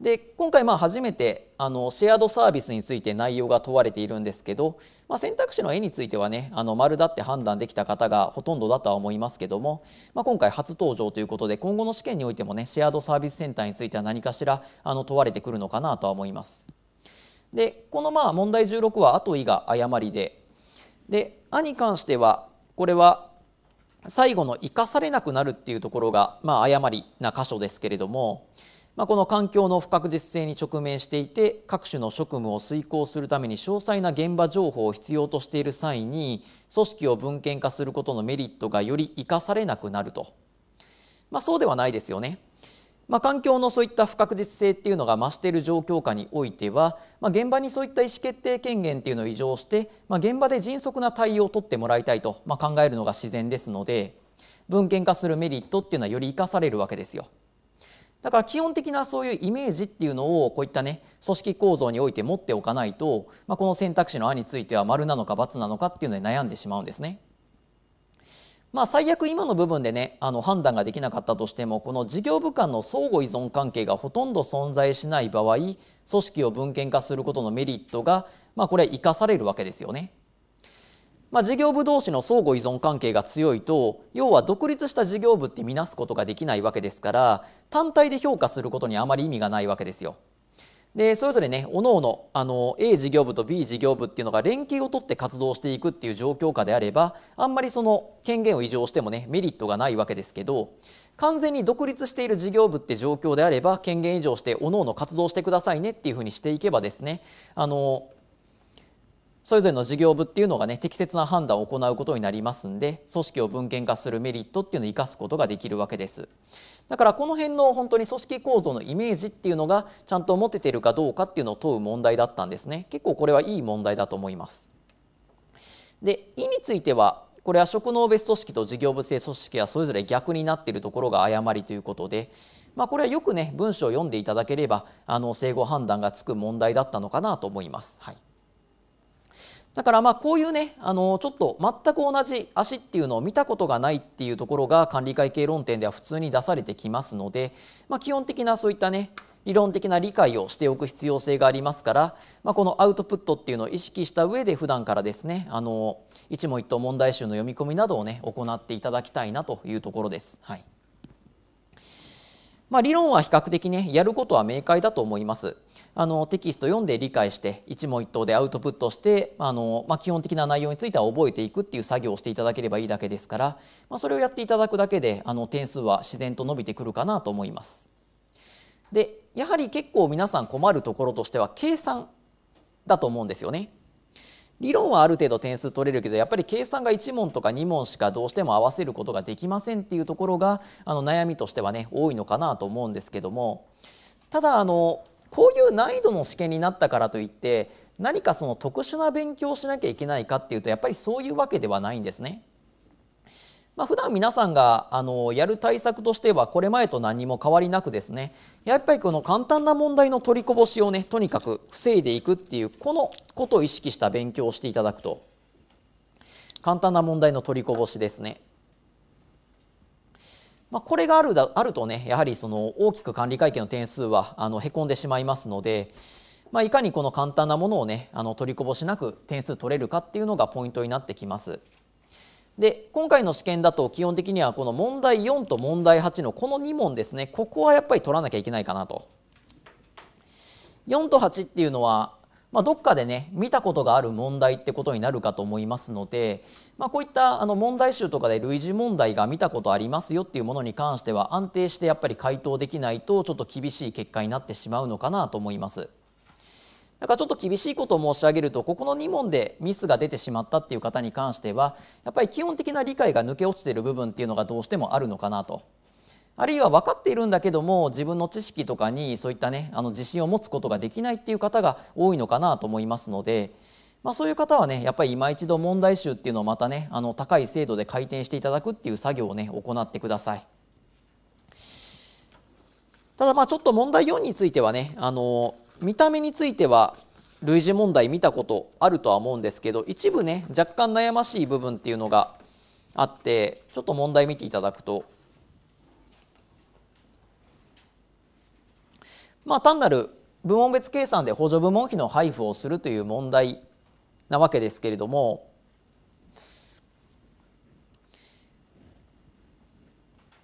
で今回まあ初めてあのシェアドサービスについて内容が問われているんですけど、まあ、選択肢の絵についてはねあの丸だって判断できた方がほとんどだとは思いますけども、まあ、今回初登場ということで今後の試験においてもねシェアドサービスセンターについては何かしらあの問われてくるのかなとは思います。でこのまあ問題16は「あとい」が誤りでで「あ」に関してはこれは最後の「生かされなくなる」っていうところが、まあ、誤りな箇所ですけれども。まあ、この環境の不確実性に直面していて各種の職務を遂行するために詳細な現場情報を必要としている際に組織を分権化することのメリットがより生かされなくなると、まあ、そうではないですよね。まあ、環境のそういった不確実性っていうのが増している状況下においては、まあ、現場にそういった意思決定権限っていうのを移譲して、まあ、現場で迅速な対応を取ってもらいたいと、ま考えるのが自然ですので文献化するメリットっていうのはより生かされるわけですよ。だから基本的なそういうイメージっていうのをこういったね組織構造において持っておかないと、まあ、この選択肢の「あ」については丸なのか×なのかっていうのに悩んでしまうんですね。まあ、最悪今の部分でねあの判断ができなかったとしてもこの事業部間の相互依存関係がほとんど存在しない場合組織を文献化することのメリットが、まあ、これ生かされるわけですよね。まあ、事業部同士の相互依存関係が強いと要は独立した事業部って見なすことができないわけですから単体で評価することにあまり意味がないわけですよ。でそれぞれねおのおのあの A 事業部と B 事業部っていうのが連携を取って活動していくっていう状況下であればあんまりその権限を委譲してもねメリットがないわけですけど完全に独立している事業部って状況であれば権限委譲しておのおの活動してくださいねっていうふうにしていけばですねあのそれぞれの事業部っていうのがね適切な判断を行うことになりますんで組織を文献化するメリットっていうのを生かすことができるわけですだからこの辺の本当に組織構造のイメージっていうのがちゃんと持ててるかどうかっていうのを問う問題だったんですね結構これはいい問題だと思いますで意についてはこれは職能別組織と事業部制組織はそれぞれ逆になっているところが誤りということで、まあ、これはよくね文章を読んでいただければあの整合判断がつく問題だったのかなと思います。はいだからまあこういうねあのちょっと全く同じ足っていうのを見たことがないっていうところが管理会計論点では普通に出されてきますので、まあ、基本的なそういったね理論的な理解をしておく必要性がありますから、まあ、このアウトプットっていうのを意識した上で普段からですねあの一問一答問題集の読み込みなどをね行っていただきたいなというところです。はいまあ、理論は比較的ねやることは明快だと思います。あのテキスト読んで理解して一問一答でアウトプットしてあの、まあ、基本的な内容については覚えていくっていう作業をしていただければいいだけですから、まあ、それをやっていただくだけであの点数は自然と伸びてくるかなと思います。でやはり結構皆さん困るところとしては計算だと思うんですよね。理論はある程度点数取れるけどやっぱり計算が1問とか2問しかどうしても合わせることができませんっていうところがあの悩みとしてはね多いのかなと思うんですけどもただあのこういう難易度の試験になったからといって何かその特殊な勉強をしなきゃいけないかっていうとやっぱりそういうわけではないんですね。まあ、普段皆さんがあのやる対策としてはこれ前と何も変わりなくですねやっぱりこの簡単な問題の取りこぼしをねとにかく防いでいくっていうこのことを意識した勉強をしていただくと簡単な問題の取りこぼしですね。まあ、これがあるだあるとねやはりその大きく管理会計の点数はあのへこんでしまいますので、まあ、いかにこの簡単なものをねあの取りこぼしなく点数取れるかっていうのがポイントになってきます。で今回の試験だと基本的にはこの問題4と問題8のこの2問ですねここはやっぱり取らなきゃいけないかなと。4と8っていうのはまあ、どっかでね見たことがある問題ってことになるかと思いますので、まあ、こういったあの問題集とかで類似問題が見たことありますよっていうものに関しては安定してやっぱり回答できないとちょっと厳しい結果になってしまうのかなと思います。だからちょっと厳しいことを申し上げるとここの2問でミスが出てしまったっていう方に関してはやっぱり基本的な理解が抜け落ちてる部分っていうのがどうしてもあるのかなとあるいは分かっているんだけども自分の知識とかにそういったねあの自信を持つことができないっていう方が多いのかなと思いますので、まあ、そういう方はねやっぱり今一度問題集っていうのをまたねあの高い精度で回転していただくっていう作業をね行ってください。ただまあちょっと問題4についてはねあの見た目については類似問題見たことあるとは思うんですけど一部ね若干悩ましい部分っていうのがあってちょっと問題見ていただくとまあ、単なる部門別計算で補助部門費の配布をするという問題なわけですけれども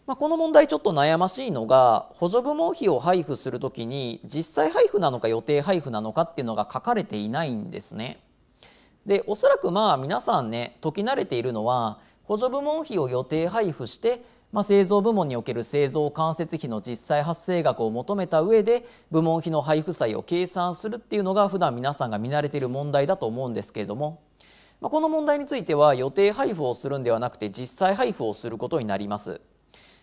まあ、この問題ちょっと悩ましいのが補助部門費を配布するときに実際配布なのか予定配布なのかっていうのが書かれていないんですね。でおそらくまあ皆さんね解き慣れているのは補助部門費を予定配布してまあ、製造部門における製造間接費の実際発生額を求めた上で部門費の配布債を計算するっていうのが普段皆さんが見慣れている問題だと思うんですけれども、まあ、この問題については予定配布をするんではなくて実際配布をすることになります。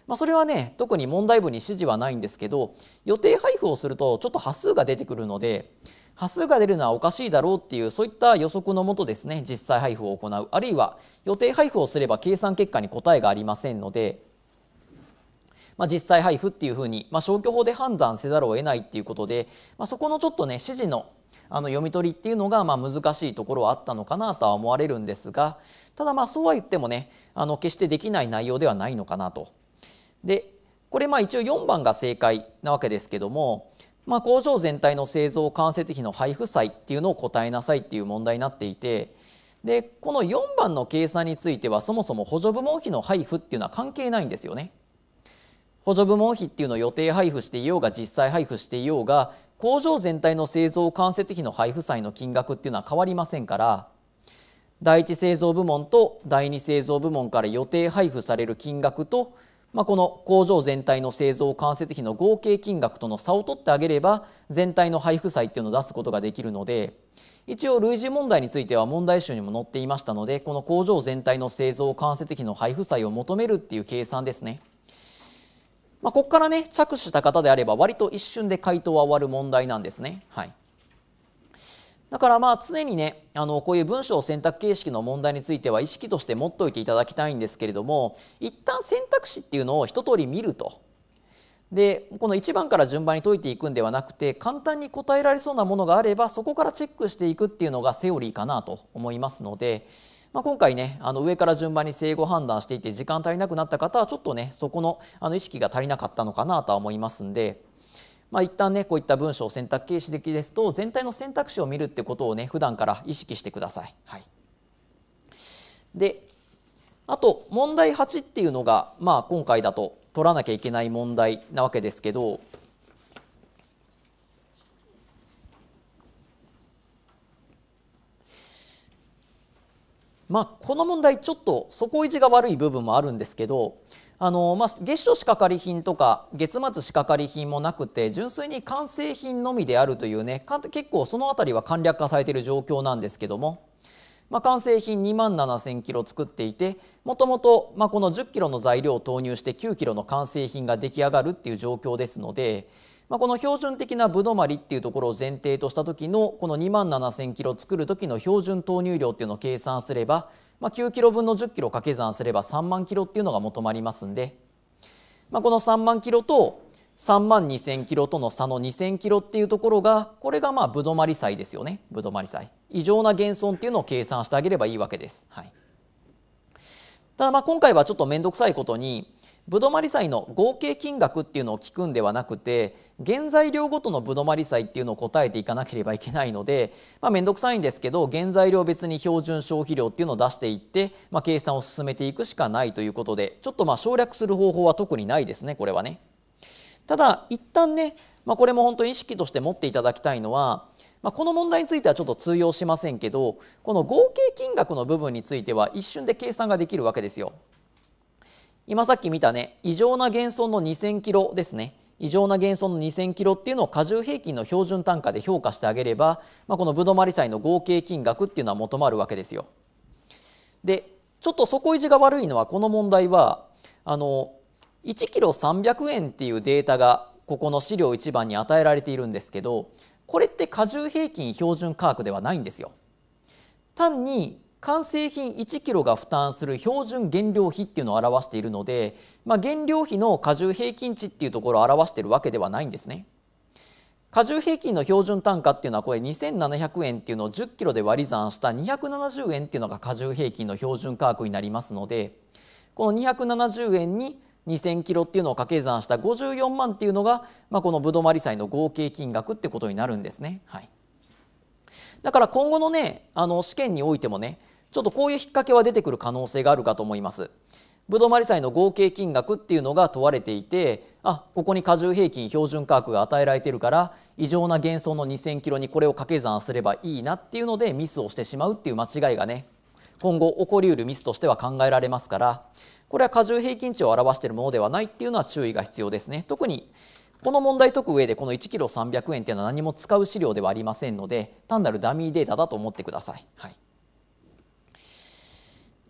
まあ、それはね特に問題部に指示はないんですけど予定配布をするとちょっと端数が出てくるので端数が出るのはおかしいだろうっていうそういった予測のもとですね実際配布を行うあるいは予定配布をすれば計算結果に答えがありませんのでまあ、実際配布っていうふうに、まあ、消去法で判断せざるを得ないっていうことで、まあ、そこのちょっとね指示のあの読み取りっていうのがまあ難しいところはあったのかなとは思われるんですがただまあそうは言ってもねあの決してできない内容ではないのかなと。でこれまあ一応4番が正解なわけですけども、まあ、工場全体の製造間接費の配布債っていうのを答えなさいっていう問題になっていてでこの4番の計算についてはそもそも補助部門費の配布っていうのは関係ないんですよね。補助部門費っていうのを予定配布していようが実際配布していようが工場全体の製造間接費の配布債の金額っていうのは変わりませんから第1製造部門と第2製造部門から予定配布される金額と、まあ、この工場全体の製造間接費の合計金額との差を取ってあげれば全体の配布債っていうのを出すことができるので一応類似問題については問題集にも載っていましたのでこの工場全体の製造間接費の配布債を求めるっていう計算ですね。まあ、ここからね着手した方であれば割と一瞬で回答は終わる問題なんですね。はい、だからまあ常にねあのこういう文章選択形式の問題については意識として持っておいていただきたいんですけれども一旦選択肢っていうのを一通り見ると。でこの1番から順番に解いていくんではなくて簡単に答えられそうなものがあればそこからチェックしていくっていうのがセオリーかなと思いますので、まあ、今回ねあの上から順番に正誤判断していて時間足りなくなった方はちょっとねそこのあの意識が足りなかったのかなとは思いますんで。まあ、一旦ねこういった文章を選択形式的ですと全体の選択肢を見るってことをね普段から意識してください。はい、であと問題8っていうのが、まあ、今回だと取らなきゃいけない問題なわけですけどまあ、この問題ちょっと底意地が悪い部分もあるんですけどあの、まあ、月初仕掛かり品とか月末仕掛かり品もなくて純粋に完成品のみであるというね結構その辺りは簡略化されている状況なんですけども、まあ、完成品2万7,000キロ作っていてもともとこの1 0キロの材料を投入して9キロの完成品が出来上がるっていう状況ですので。まあ、この標準的なぶどまりっていうところを前提とした時のこの2万7,000キロ作る時の標準投入量っていうのを計算すれば、まあ、9キロ分の10キロ掛け算すれば3万キロっていうのが求まりますんで、まあ、この3万キロと3万2,000キロとの差の2,000キロっていうところがこれがまあぶどまり祭ですよねぶどまり祭異常な減損っていうのを計算してあげればいいわけです。はいただまあ今回はちょっと面倒くさいことにぶどまり債の合計金額っていうのを聞くんではなくて原材料ごとのぶどまり債っていうのを答えていかなければいけないので面倒、くさいんですけど原材料別に標準消費量っていうのを出していって、まあ、計算を進めていくしかないということでちょっとまあ省略する方法は特にないですねこれはね。ただ一旦ね、まあ、これも本当に意識として持っていただきたいのはまあ、この問題についてはちょっと通用しませんけどこの合計金額の部分については一瞬で計算ができるわけですよ。今さっき見たね異常な減損の2000キロですね異常な減損の2000キロっていうのを過重平均の標準単価で評価してあげれば、まあ、このぶどまり債の合計金額っていうのは求まるわけですよ。でちょっと底意地が悪いのはこの問題はあの1キロ300円っていうデータがここの資料1番に与えられているんですけどこれって過重平均標準価格ではないんですよ。単に完成品1キロが負担する標準原料費っていうのを表しているので、まあ、原料費の過重平均値っていうところを表しているわけではないんですね。過重平均の標準単価っていうのはこれ2700円っていうのを10キロで割り算した270円っていうのが過重平均の標準価格になりますのでこの270円に2000キロっていうのを掛け算した54万っていうのが、まあ、このぶどまり債の合計金額ってことになるんですね。はい、だから今後のねあの試験においてもねちょっとこういう引っ掛けは出てくる可能性があるかと思います。ぶどうり債の合計金額っていうのが問われていてあここに過重平均標準価格が与えられてるから異常な減損の2000キロにこれを掛け算すればいいなっていうのでミスをしてしまうっていう間違いがね今後起こりうるミスとしては考えられますからこれは過重平均値を表しているものではないっていうのは注意が必要ですね。特にこの問題解く上でこの1キロ300円っていうのは何も使う資料ではありませんので単なるダミーデータだと思ってください。はい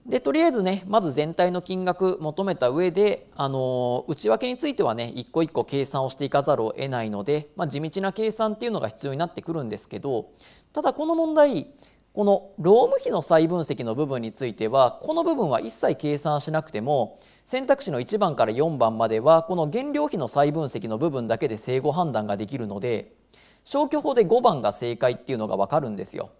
でとりあえずねまず全体の金額求めた上であの内訳についてはね一個一個計算をしていかざるを得ないので、まあ、地道な計算っていうのが必要になってくるんですけどただこの問題この労務費の再分析の部分についてはこの部分は一切計算しなくても選択肢の1番から4番まではこの原料費の再分析の部分だけで正誤判断ができるので消去法で5番が正解っていうのが分かるんですよ。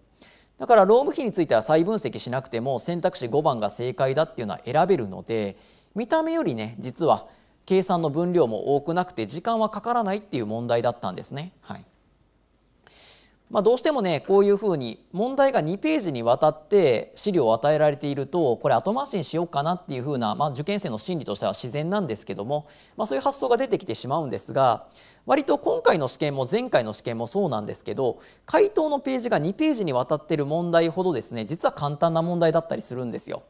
だから労務費については再分析しなくても選択肢5番が正解だっていうのは選べるので見た目よりね実は計算の分量も多くなくて時間はかからないっていう問題だったんですね。はいまあ、どうしてもねこういうふうに問題が2ページにわたって資料を与えられているとこれ後回しにしようかなっていうふうな、まあ、受験生の心理としては自然なんですけども、まあ、そういう発想が出てきてしまうんですが割と今回の試験も前回の試験もそうなんですけど回答のページが2ページにわたってる問題ほどですね実は簡単な問題だったりするんですよ。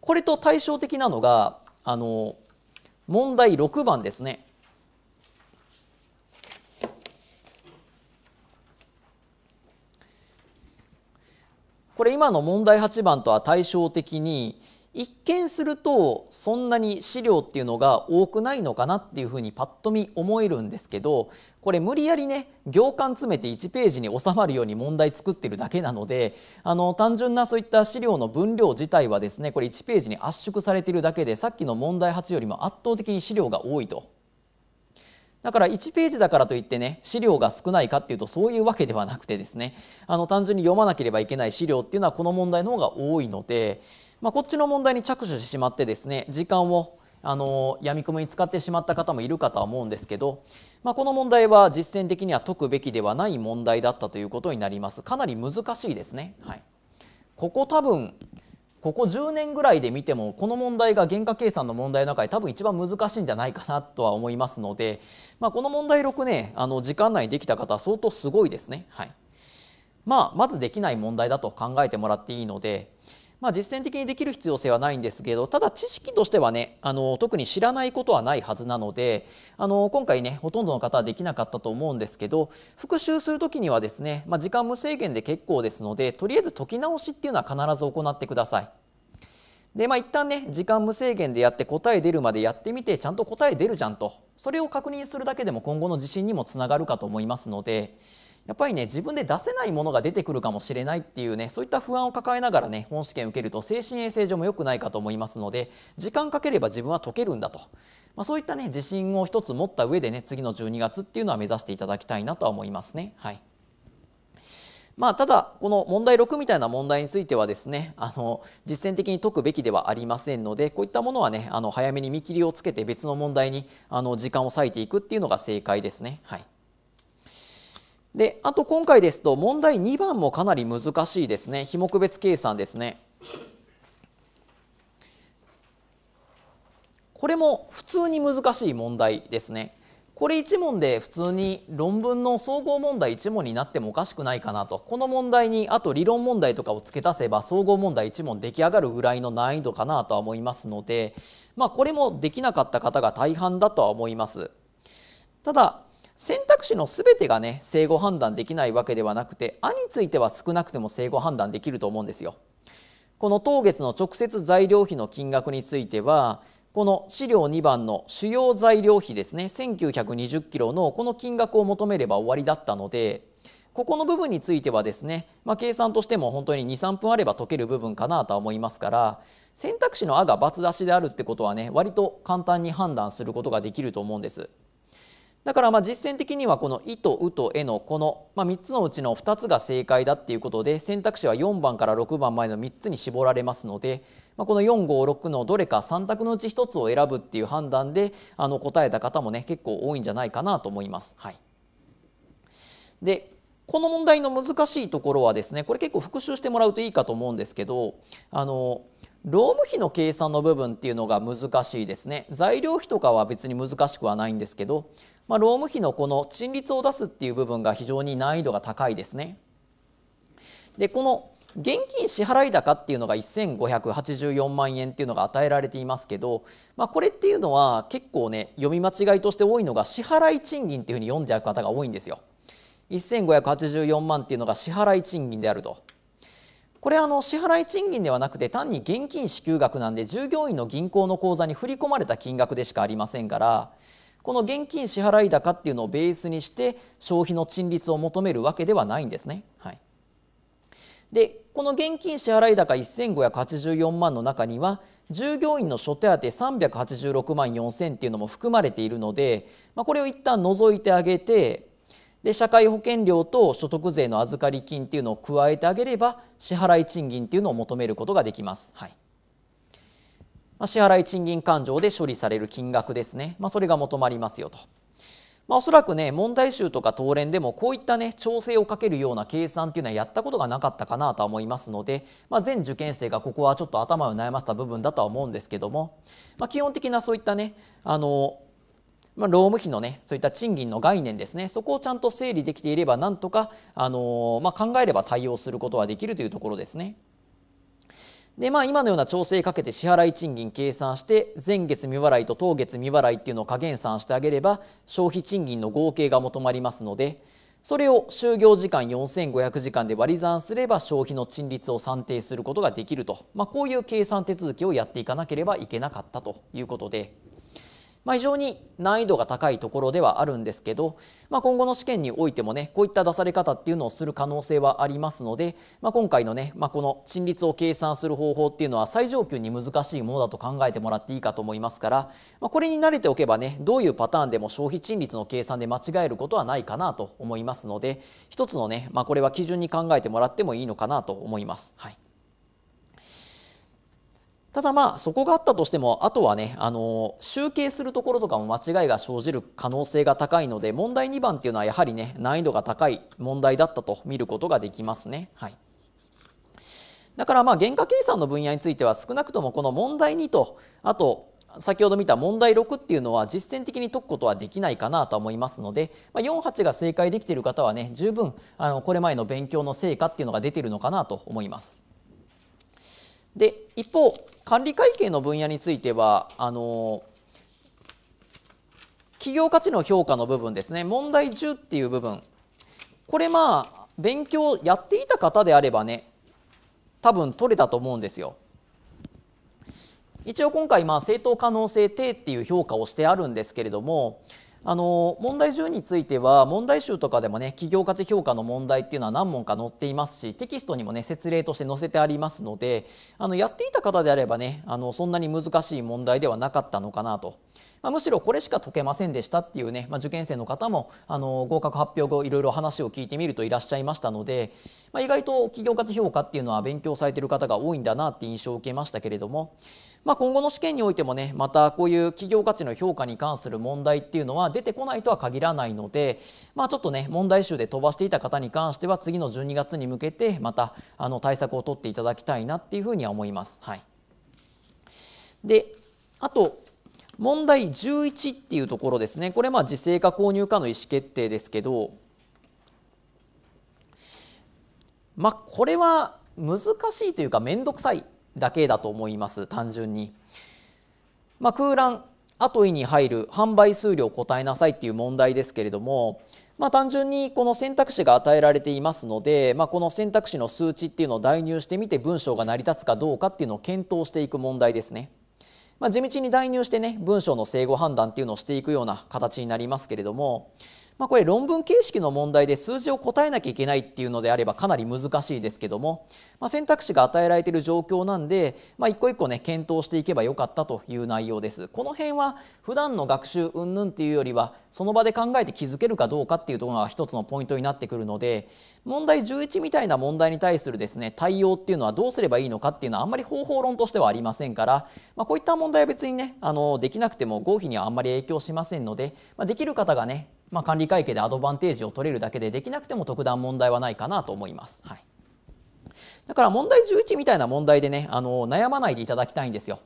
これと対照的なのがあの問題6番ですね。これ今の問題8番とは対照的に一見するとそんなに資料っていうのが多くないのかなっていうふうにパッと見思えるんですけどこれ無理やりね行間詰めて1ページに収まるように問題作ってるだけなのであの単純なそういった資料の分量自体はですねこれ1ページに圧縮されてるだけでさっきの問題8よりも圧倒的に資料が多いとだから1ページだからといってね資料が少ないかっていうとそういうわけではなくてですねあの単純に読まなければいけない資料っていうのはこの問題の方が多いので、まあ、こっちの問題に着手してしまってですね時間をあのくもに使ってしまった方もいるかとは思うんですけど、まあ、この問題は実践的には解くべきではない問題だったということになりますかなり難しいですね。はい、ここ多分ここ10年ぐらいで見てもこの問題が原価計算の問題の中で多分一番難しいんじゃないかなとは思いますので、まあ、この問題6ねあの時間内にできた方は相当すごいですね。はいまあ、まずできない問題だと考えてもらっていいので、まあ、実践的にできる必要性はないんですけどただ知識としてはねあの特に知らないことはないはずなのであの今回ねほとんどの方はできなかったと思うんですけど復習する時にはですね、まあ、時間無制限で結構ですのでとりあえず解き直しっていうのは必ず行ってください。でまあ一旦ね時間無制限でやって答え出るまでやってみてちゃんと答え出るじゃんとそれを確認するだけでも今後の自信にもつながるかと思いますので。やっぱりね自分で出せないものが出てくるかもしれないっていうねそういった不安を抱えながらね本試験受けると精神衛生上も良くないかと思いますので時間かければ自分は解けるんだと、まあ、そういったね自信を一つ持った上でね次の12月っていうのは目指していただきたいなとは思いますね。はいまあ、ただ、この問題6みたいな問題についてはですねあの実践的に解くべきではありませんのでこういったものはねあの早めに見切りをつけて別の問題にあの時間を割いていくっていうのが正解ですね。はいであと今回ですと問題2番もかなり難しいですね非目別計算ですねこれも普通に難しい問題ですねこれ1問で普通に論文の総合問題1問になってもおかしくないかなとこの問題にあと理論問題とかを付け足せば総合問題1問出来上がるぐらいの難易度かなとは思いますのでまあこれもできなかった方が大半だとは思いますただ選択肢の全てがね正誤判断できないわけではなくて「あ」については少なくても正誤判断できると思うんですよ。この当月の直接材料費の金額についてはこの資料2番の主要材料費ですね1920キロのこの金額を求めれば終わりだったのでここの部分についてはですね、まあ、計算としても本当に23分あれば解ける部分かなとは思いますから選択肢の「あ」が×出しであるってことはね割と簡単に判断することができると思うんです。だからまあ実践的にはこの「い」と「う」と「え」のこの、3つのうちの2つが正解だっていうことで選択肢は4番から6番までの3つに絞られますので、この456のどれか3択のうち1つを選ぶっていう判断であの答えた方もね結構多いんじゃないかなと思います。はい、でこの問題の難しいところはですねこれ結構復習してもらうといいかと思うんですけどあの労務費の計算の部分っていうのが難しいですね材料費とかは別に難しくはないんですけどまあ、労務費のこの賃率を出すっていう部分が非常に難易度が高いですね。でこの現金支払い高っていうのが1584万円っていうのが与えられていますけど、まあ、これっていうのは結構ね読み間違いとして多いのが支払い賃金っていうふうに読んじゃう方が多いんですよ。1584万っていうのが支払い賃金であると。これあの支払い賃金ではなくて単に現金支給額なんで従業員の銀行の口座に振り込まれた金額でしかありませんからこの現金支払い高っていうのをベースにして消費の賃率を求めるわけではないんですね。はい、でこの現金支払い高1584万の中には従業員の所手当386万4000っていうのも含まれているので、まあ、これを一旦除いてあげてで社会保険料と所得税の預かり金っていうのを加えてあげれば支払い賃金っていうのを求めることができます。はいまあ、支払い賃金勘定で処理される金額ですね、まあ、それが求まりますよと。まあ、おそらくね問題集とか答練でもこういったね調整をかけるような計算っていうのはやったことがなかったかなとは思いますので、まあ、全受験生がここはちょっと頭を悩ませた部分だとは思うんですけども、まあ、基本的なそういったねあのまあ、労務費のねそういった賃金の概念ですねそこをちゃんと整理できていればなんとか、あのまあ、考えれば対応することはできるというところですね。でまあ、今のような調整かけて支払い賃金計算して前月未払いと当月未払いっていうのを加減算してあげれば消費賃金の合計が求まりますのでそれを就業時間4500時間で割り算すれば消費の賃率を算定することができると、まあ、こういう計算手続きをやっていかなければいけなかったということでまあ、非常に難易度が高いところではあるんですけど、まあ、今後の試験においてもねこういった出され方っていうのをする可能性はありますので、まあ、今回のね、まあ、この陳率を計算する方法っていうのは最上級に難しいものだと考えてもらっていいかと思いますから、まあ、これに慣れておけばねどういうパターンでも消費陳率の計算で間違えることはないかなと思いますので一つのね、まあ、これは基準に考えてもらってもいいのかなと思います。はいただまあそこがあったとしてもあとはねあの集計するところとかも間違いが生じる可能性が高いので問題2番っていうのはやはりね難易度が高い問題だったと見ることができますね。はいだからまあ原価計算の分野については少なくともこの問題2とあと先ほど見た問題6っていうのは実践的に解くことはできないかなと思いますので、まあ、48が正解できている方はね十分あのこれまでの勉強の成果っていうのが出てるのかなと思います。で一方管理会計の分野についてはあの企業価値の評価の部分ですね問題10っていう部分これまあ勉強やっていた方であればね多分取れたと思うんですよ。一応今回まあ正当可能性定っていう評価をしてあるんですけれどもあの問題10については問題集とかでもね企業価値評価の問題っていうのは何問か載っていますしテキストにもね説例として載せてありますのであのやっていた方であればねあのそんなに難しい問題ではなかったのかなと、まあ、むしろこれしか解けませんでしたっていうね、まあ、受験生の方もあの合格発表後いろいろ話を聞いてみるといらっしゃいましたので、まあ、意外と企業価値評価っていうのは勉強されてる方が多いんだなって印象を受けましたけれどもまあ、今後の試験においてもねまたこういう企業価値の評価に関する問題っていうのは出てこないとは限らないので、まあ、ちょっとね問題集で飛ばしていた方に関しては次の12月に向けてまたあの対策を取っていただきたいなっていうふうには思います。はい、であと問題11っていうところですねこれまあ自制か購入かの意思決定ですけどまあこれは難しいというか面倒くさいだけだと思います単純に。まあ、空欄後位に入る販売数量を答えなさいっていう問題ですけれども、まあ、単純にこの選択肢が与えられていますので、まあ、この選択肢の数値っていうのを代入してみて文章が成り立つかどうかっていうのを検討していく問題ですね。まあ、地道に代入してね文章の正誤判断っていうのをしていくような形になりますけれども、まあ、これ論文形式の問題で数字を答えなきゃいけないっていうのであればかなり難しいですけども、まあ、選択肢が与えられている状況なんで、まあ、一個一個ね検討していけばよかったという内容です。この辺は普段の学習云々っていうよりはその場で考えて気づけるかどうかっていうところが一つのポイントになってくるので問題11みたいな問題に対するですね対応っていうのはどうすればいいのかっていうのはあんまり方法論としてはありませんから、まあ、こういった問題は別にねあのできなくても合否にはあんまり影響しませんので、まあ、できる方がねまあ、管理会計でアドバンテージを取れるだけでできなくても特段問題はないかなと思います。はい、だから問題11みたいな問題でねあの悩まないでいただきたいんですよ。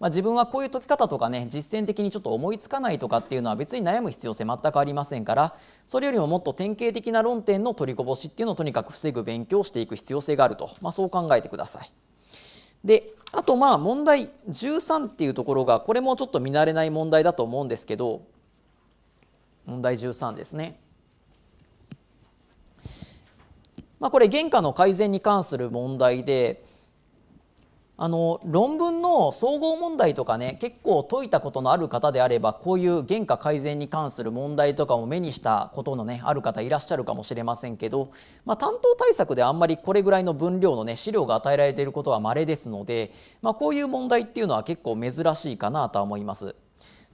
まあ、自分はこういう解き方とかね実践的にちょっと思いつかないとかっていうのは別に悩む必要性全くありませんからそれよりももっと典型的な論点の取りこぼしっていうのをとにかく防ぐ勉強をしていく必要性があると、まあ、そう考えてください。であとまあ問題13っていうところがこれもちょっと見慣れない問題だと思うんですけど問題13ですね。まあ、これ原価の改善に関する問題であの論文の総合問題とかね結構解いたことのある方であればこういう原価改善に関する問題とかも目にしたことのねある方いらっしゃるかもしれませんけど、まあ、担当対策であんまりこれぐらいの分量のね資料が与えられていることはまれですので、まあ、こういう問題っていうのは結構珍しいかなとは思います。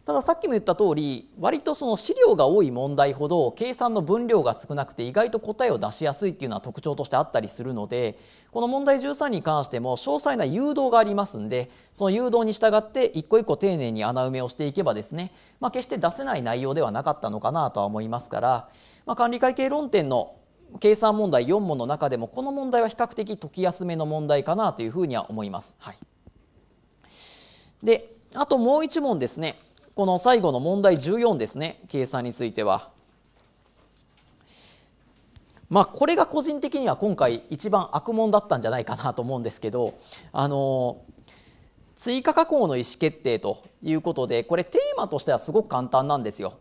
たださっきも言った通り割とその資料が多い問題ほど計算の分量が少なくて意外と答えを出しやすいっていうのは特徴としてあったりするのでこの問題13に関しても詳細な誘導がありますんでその誘導に従って一個一個丁寧に穴埋めをしていけばですね、まあ、決して出せない内容ではなかったのかなとは思いますから、まあ、管理会計論点の計算問題4問の中でもこの問題は比較的解きやすめの問題かなというふうには思います。はい、であともう1問ですね。この最後の問題14ですね、計算については。まあ、これが個人的には今回一番悪問だったんじゃないかなと思うんですけど、あの追加加工の意思決定ということでこれテーマとしてはすごく簡単なんですよ。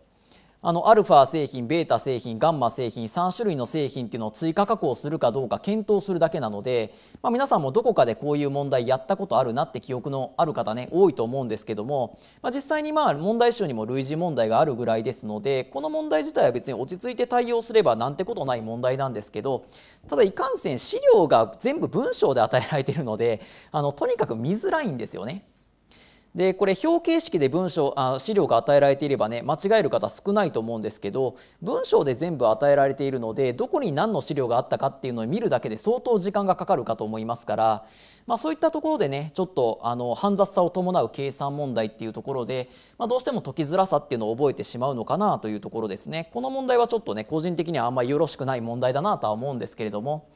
あのアルファ製品ベータ製品ガンマ製品3種類の製品っていうのを追加加工するかどうか検討するだけなので、まあ、皆さんもどこかでこういう問題やったことあるなって記憶のある方ね多いと思うんですけども、まあ、実際にまあ問題集にも類似問題があるぐらいですのでこの問題自体は別に落ち着いて対応すればなんてことない問題なんですけどただいかんせん資料が全部文章で与えられているのであのとにかく見づらいんですよね。でこれ表形式で文章あ資料が与えられていればね間違える方少ないと思うんですけど文章で全部与えられているのでどこに何の資料があったかっていうのを見るだけで相当時間がかかるかと思いますから、まあ、そういったところでねちょっとあの煩雑さを伴う計算問題っていうところで、まあ、どうしても解きづらさっていうのを覚えてしまうのかなというところですねこの問題はちょっとね個人的にはあんまりよろしくない問題だなとは思うんですけれども。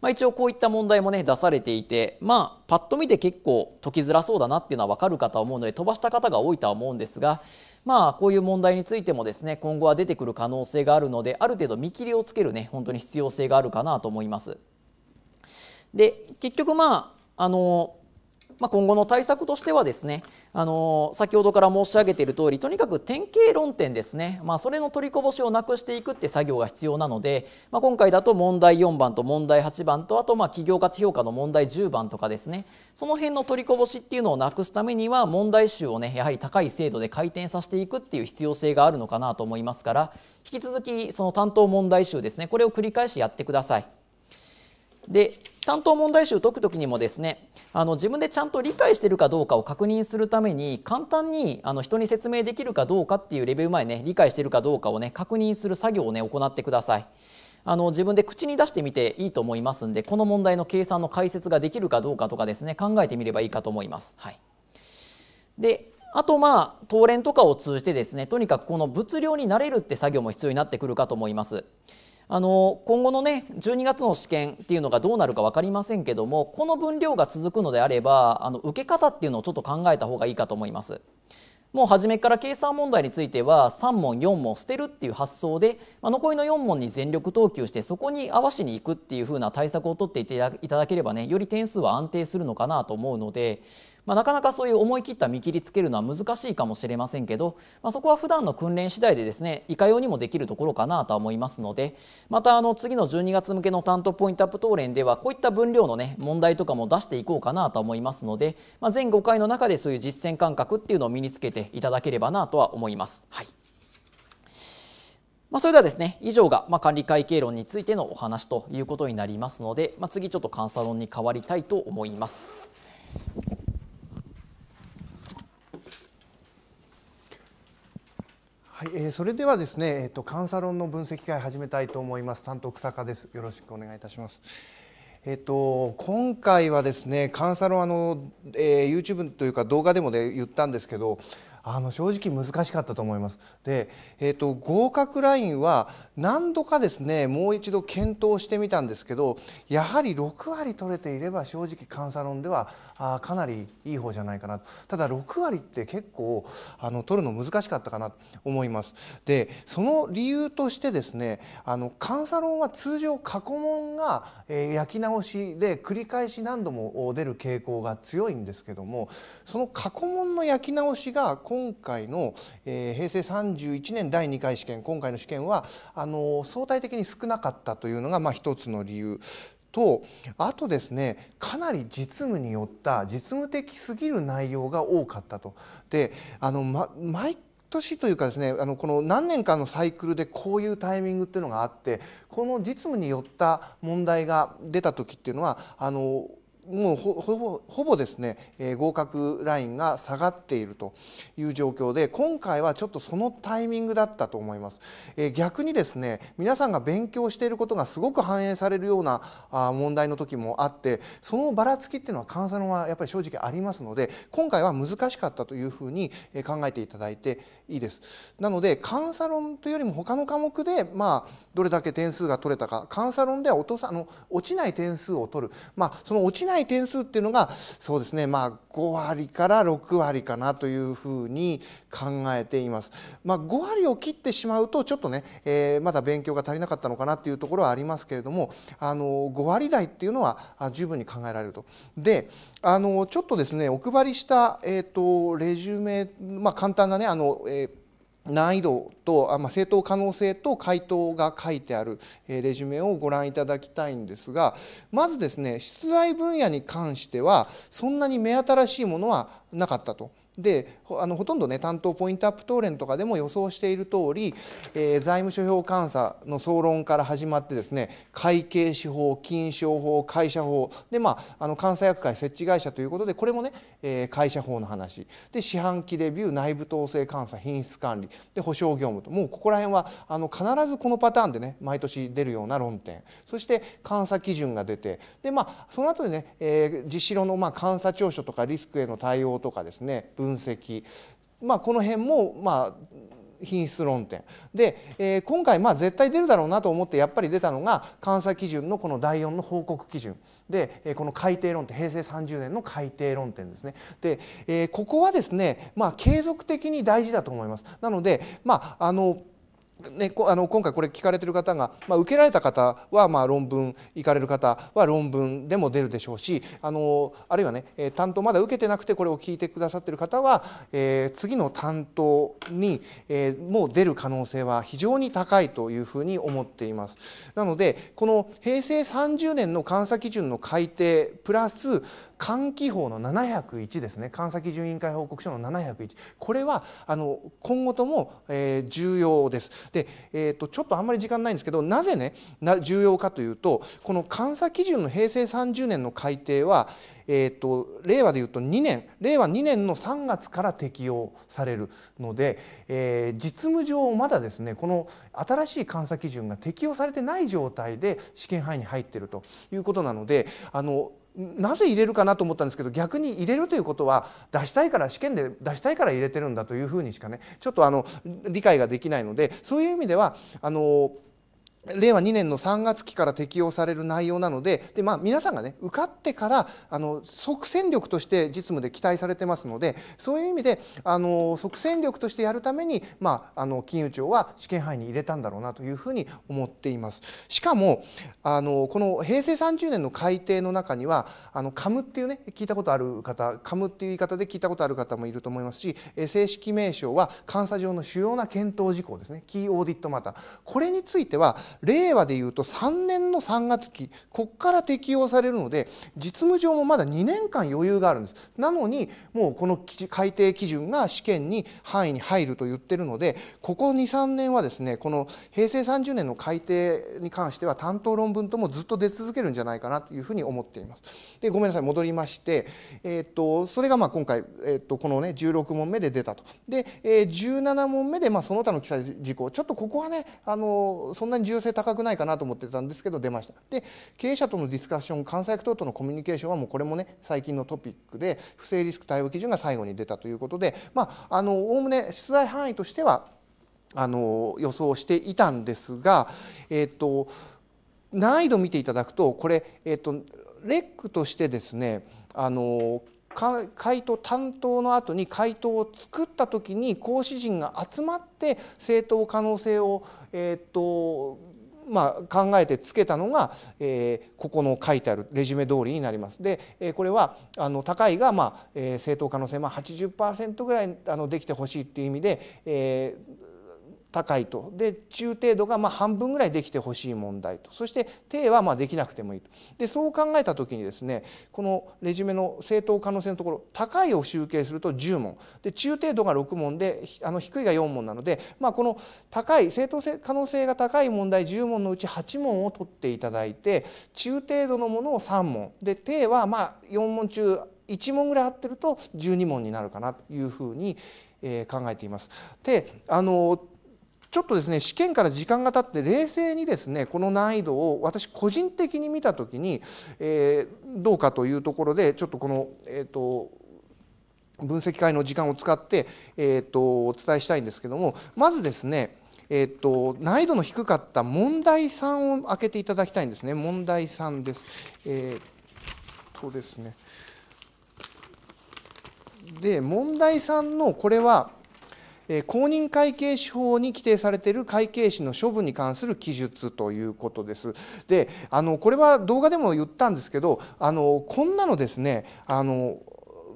まあ、一応こういった問題もね出されていてまあパッと見て結構解きづらそうだなっていうのは分かるかと思うので飛ばした方が多いとは思うんですがまあこういう問題についてもですね今後は出てくる可能性があるのである程度見切りをつけるね本当に必要性があるかなと思います。で結局まああのまあ、今後の対策としてはですねあの先ほどから申し上げている通りとにかく典型論点ですね、まあ、それの取りこぼしをなくしていくって作業が必要なので、まあ、今回だと問題4番と問題8番とあとまあ企業価値評価の問題10番とかですねその辺の取りこぼしっていうのをなくすためには問題集をねやはり高い精度で回転させていくっていう必要性があるのかなと思いますから引き続きその担当問題集ですねこれを繰り返しやってください。で担当問題集を解くときにもですねあの自分でちゃんと理解しているかどうかを確認するために簡単にあの人に説明できるかどうかっていうレベル前ね理解してるかどうかをね確認する作業をね行ってください。あの自分で口に出してみていいと思いますんでこの問題の計算の解説ができるかどうかとかですね考えてみればいいかと思います。はい、であとまあ東連とかを通じてですねとにかくこの物量に慣れるって作業も必要になってくるかと思います。あの今後のね12月の試験っていうのがどうなるか分かりませんけどもこの分量が続くのであればあの受け方っていうのをちょっと考えた方がいいかと思います。もう初めから計算問題については3問4問捨てるっていう発想で、まあ、残りの4問に全力投球してそこに合わしにいくっていう風な対策を取っていただければねより点数は安定するのかなと思うのでまあ、なかなかそういう思い切った見切りつけるのは難しいかもしれませんけど、まあ、そこは普段の訓練次第でですねいかようにもできるところかなとは思いますのでまたあの次の12月向けの担当ポイントアップ答練ではこういった分量のね問題とかも出していこうかなと思いますので、まあ、全5回の中でそういう実践感覚っていうのを身につけていただければなとは思います。はいまあ、それではですね以上が、ま管理会計論についてのお話ということになりますので、まあ、次ちょっと監査論に変わりたいと思います。はい、えー、それではですね、えっ、ー、と監査論の分析会始めたいと思います。担当草加です。よろしくお願いいたします。えっ、ー、と、今回はですね、監査論あの、えー、YouTube というか動画でもね言ったんですけど、あの正直難しかったと思います。で、えーと、合格ラインは何度かですねもう一度検討してみたんですけどやはり6割取れていれば正直監査論ではあかなりいい方じゃないかなただ6割って結構あの取るの難しかったかなと思います。でその理由としてですねあの監査論は通常過去問が、えー、焼き直しで繰り返し何度も出る傾向が強いんですけどもその過去問の焼き直しが今今回の、えー、平成31年第2回試験今回の試験はあの相対的に少なかったというのが、まあ、一つの理由とあとですねかなり実務によった実務的すぎる内容が多かったと。であの、ま、毎年というかですねあのこの何年間のサイクルでこういうタイミングっていうのがあってこの実務によった問題が出た時っていうのはあのもうほぼほぼですね、えー、合格ラインが下がっているという状況で今回はちょっとそのタイミングだったと思います、えー、逆にですね皆さんが勉強していることがすごく反映されるようなあ問題の時もあってそのばらつきっていうのは関西論はやっぱり正直ありますので今回は難しかったというふうに考えていただいていいですなので監査論というよりも他の科目で、まあ、どれだけ点数が取れたか監査論では落とさあの落ちない点数を取る、まあ、その落ちない点数っていうのがそうですね、まあ、5割から6割かなというふうに考えています。まあ、5割を切ってしまうとちょっとね、えー、まだ勉強が足りなかったのかなっていうところはありますけれどもあの5割台っていうのは十分に考えられると。であのちょっとですねお配りした、えーと、レジュメ、まあ、簡単なねあの、えー難易度と、あまあ、正当可能性と回答が書いてある、えレジュメをご覧いただきたいんですがまずですね出題分野に関してはそんなに目新しいものはなかったと。であのほとんどね担当ポイントアップ答連とかでも予想している通り、えー、財務諸表監査の総論から始まってですね会計士法金賞法会社法でまああの監査役会設置会社ということでこれもね、えー、会社法の話で四半期レビュー内部統制監査品質管理で保証業務ともうここら辺はあの必ずこのパターンでね毎年出るような論点そして監査基準が出てでまあその後でね、えー、実施論のまあ監査調書とかリスクへの対応とかですね分分析、まあ、この辺も、まあ、品質論点で、えー、今回まあ絶対出るだろうなと思ってやっぱり出たのが監査基準のこの第4の報告基準で、えー、この改定論点平成30年の改定論点ですねで、えー、ここはですね、まあ、継続的に大事だと思います。なので、まああのね、あの今回これ聞かれてる方が、まあ、受けられた方はまあ論文行かれる方は論文でも出るでしょうしあのあるいはね担当まだ受けてなくてこれを聞いてくださってる方は、えー、次の担当に、えー、もう出る可能性は非常に高いというふうに思っています。なのでこの平成30年の監査基準の改定プラス換気法の701ですね監査基準委員会報告書の701これはあの今後とも、えー、重要です。で、えーと、ちょっとあんまり時間ないんですけどなぜね重要かというとこの監査基準の平成30年の改定は、えーと、と令和でいうと2年令和2年の3月から適用されるので、えー、実務上まだですねこの新しい監査基準が適用されてない状態で試験範囲に入っているということなのであのなぜ入れるかなと思ったんですけど逆に入れるということは出したいから試験で出したいから入れてるんだというふうにしかねちょっとあの理解ができないのでそういう意味ではあの令和2年の3月期から適用される内容なのでで、まあ、皆さんがね受かってからあの即戦力として実務で期待されてますのでそういう意味であの即戦力としてやるために、まあ、あの金融庁は試験範囲に入れたんだろうなというふうに思っています。しかもあのこの平成30年の改定の中にはあのカムっていうね聞いたことある方カムっていう言い方で聞いたことある方もいると思いますし正式名称は監査上の主要な検討事項ですねキーオーディットマターこれについては令和でいうと3年の3月期ここから適用されるので実務上もまだ2年間余裕があるんです。なのにもうこの改定基準が試験に範囲に入ると言ってるのでここ23年はですねこの平成30年の改定に関しては担当論文ともずっと出続けるんじゃないかなというふうに思っています。でごめんなさい戻りまして、えー、っとそれがまあ今回、えー、っとこのね16問目で出たと。で、えー、17問目でまあその他の記載事項ちょっとここはねあのそんなに重要性高くないかなと思ってたんですけど出ましたで経営者とのディスカッション関西役等とのコミュニケーションはもうこれもね最近のトピックで不正リスク対応基準が最後に出たということでまあのおおむね出題範囲としてはあの予想していたんですがえっ、と難易度見ていただくとこれ、えっ、と、レックとしてですねあの回答担当の後に回答を作った時に講師陣が集まって正当可能性を、えー、っとまあ、考えてつけたのが、えここの書いてあるレジュメ通りになります。で、えこれはあの高いが、まあえ正当可能性、まあ、80%ぐらいあのできてほしいっていう意味で、えー高いとで中程度がま半分ぐらいできてほしい問題とそして低はまできなくてもいいとでそう考えた時にですねこのレジュメの正当可能性のところ高いを集計すると10問で中程度が6問であの低いが4問なので、まあ、この高い正当性可能性が高い問題10問のうち8問を取っていただいて中程度のものを3問で低はま4問中1問ぐらい合ってると12問になるかなというふうに、え考えています。であのちょっとですね試験から時間が経って冷静にですねこの難易度を私個人的に見た時に、えー、どうかというところでちょっとこの、えーと、分析会の時間を使って、えーと、お伝えしたいんですけどもまずですねえっと、と難易度の低かった問題3を開けていただきたいんですね。問題3です。えー、とですね。で問題3のこれは公認会計士法に規定されている会計士の処分に関する記述ということです。であのこれは動画でも言ったんですけどあのこんなのですねあの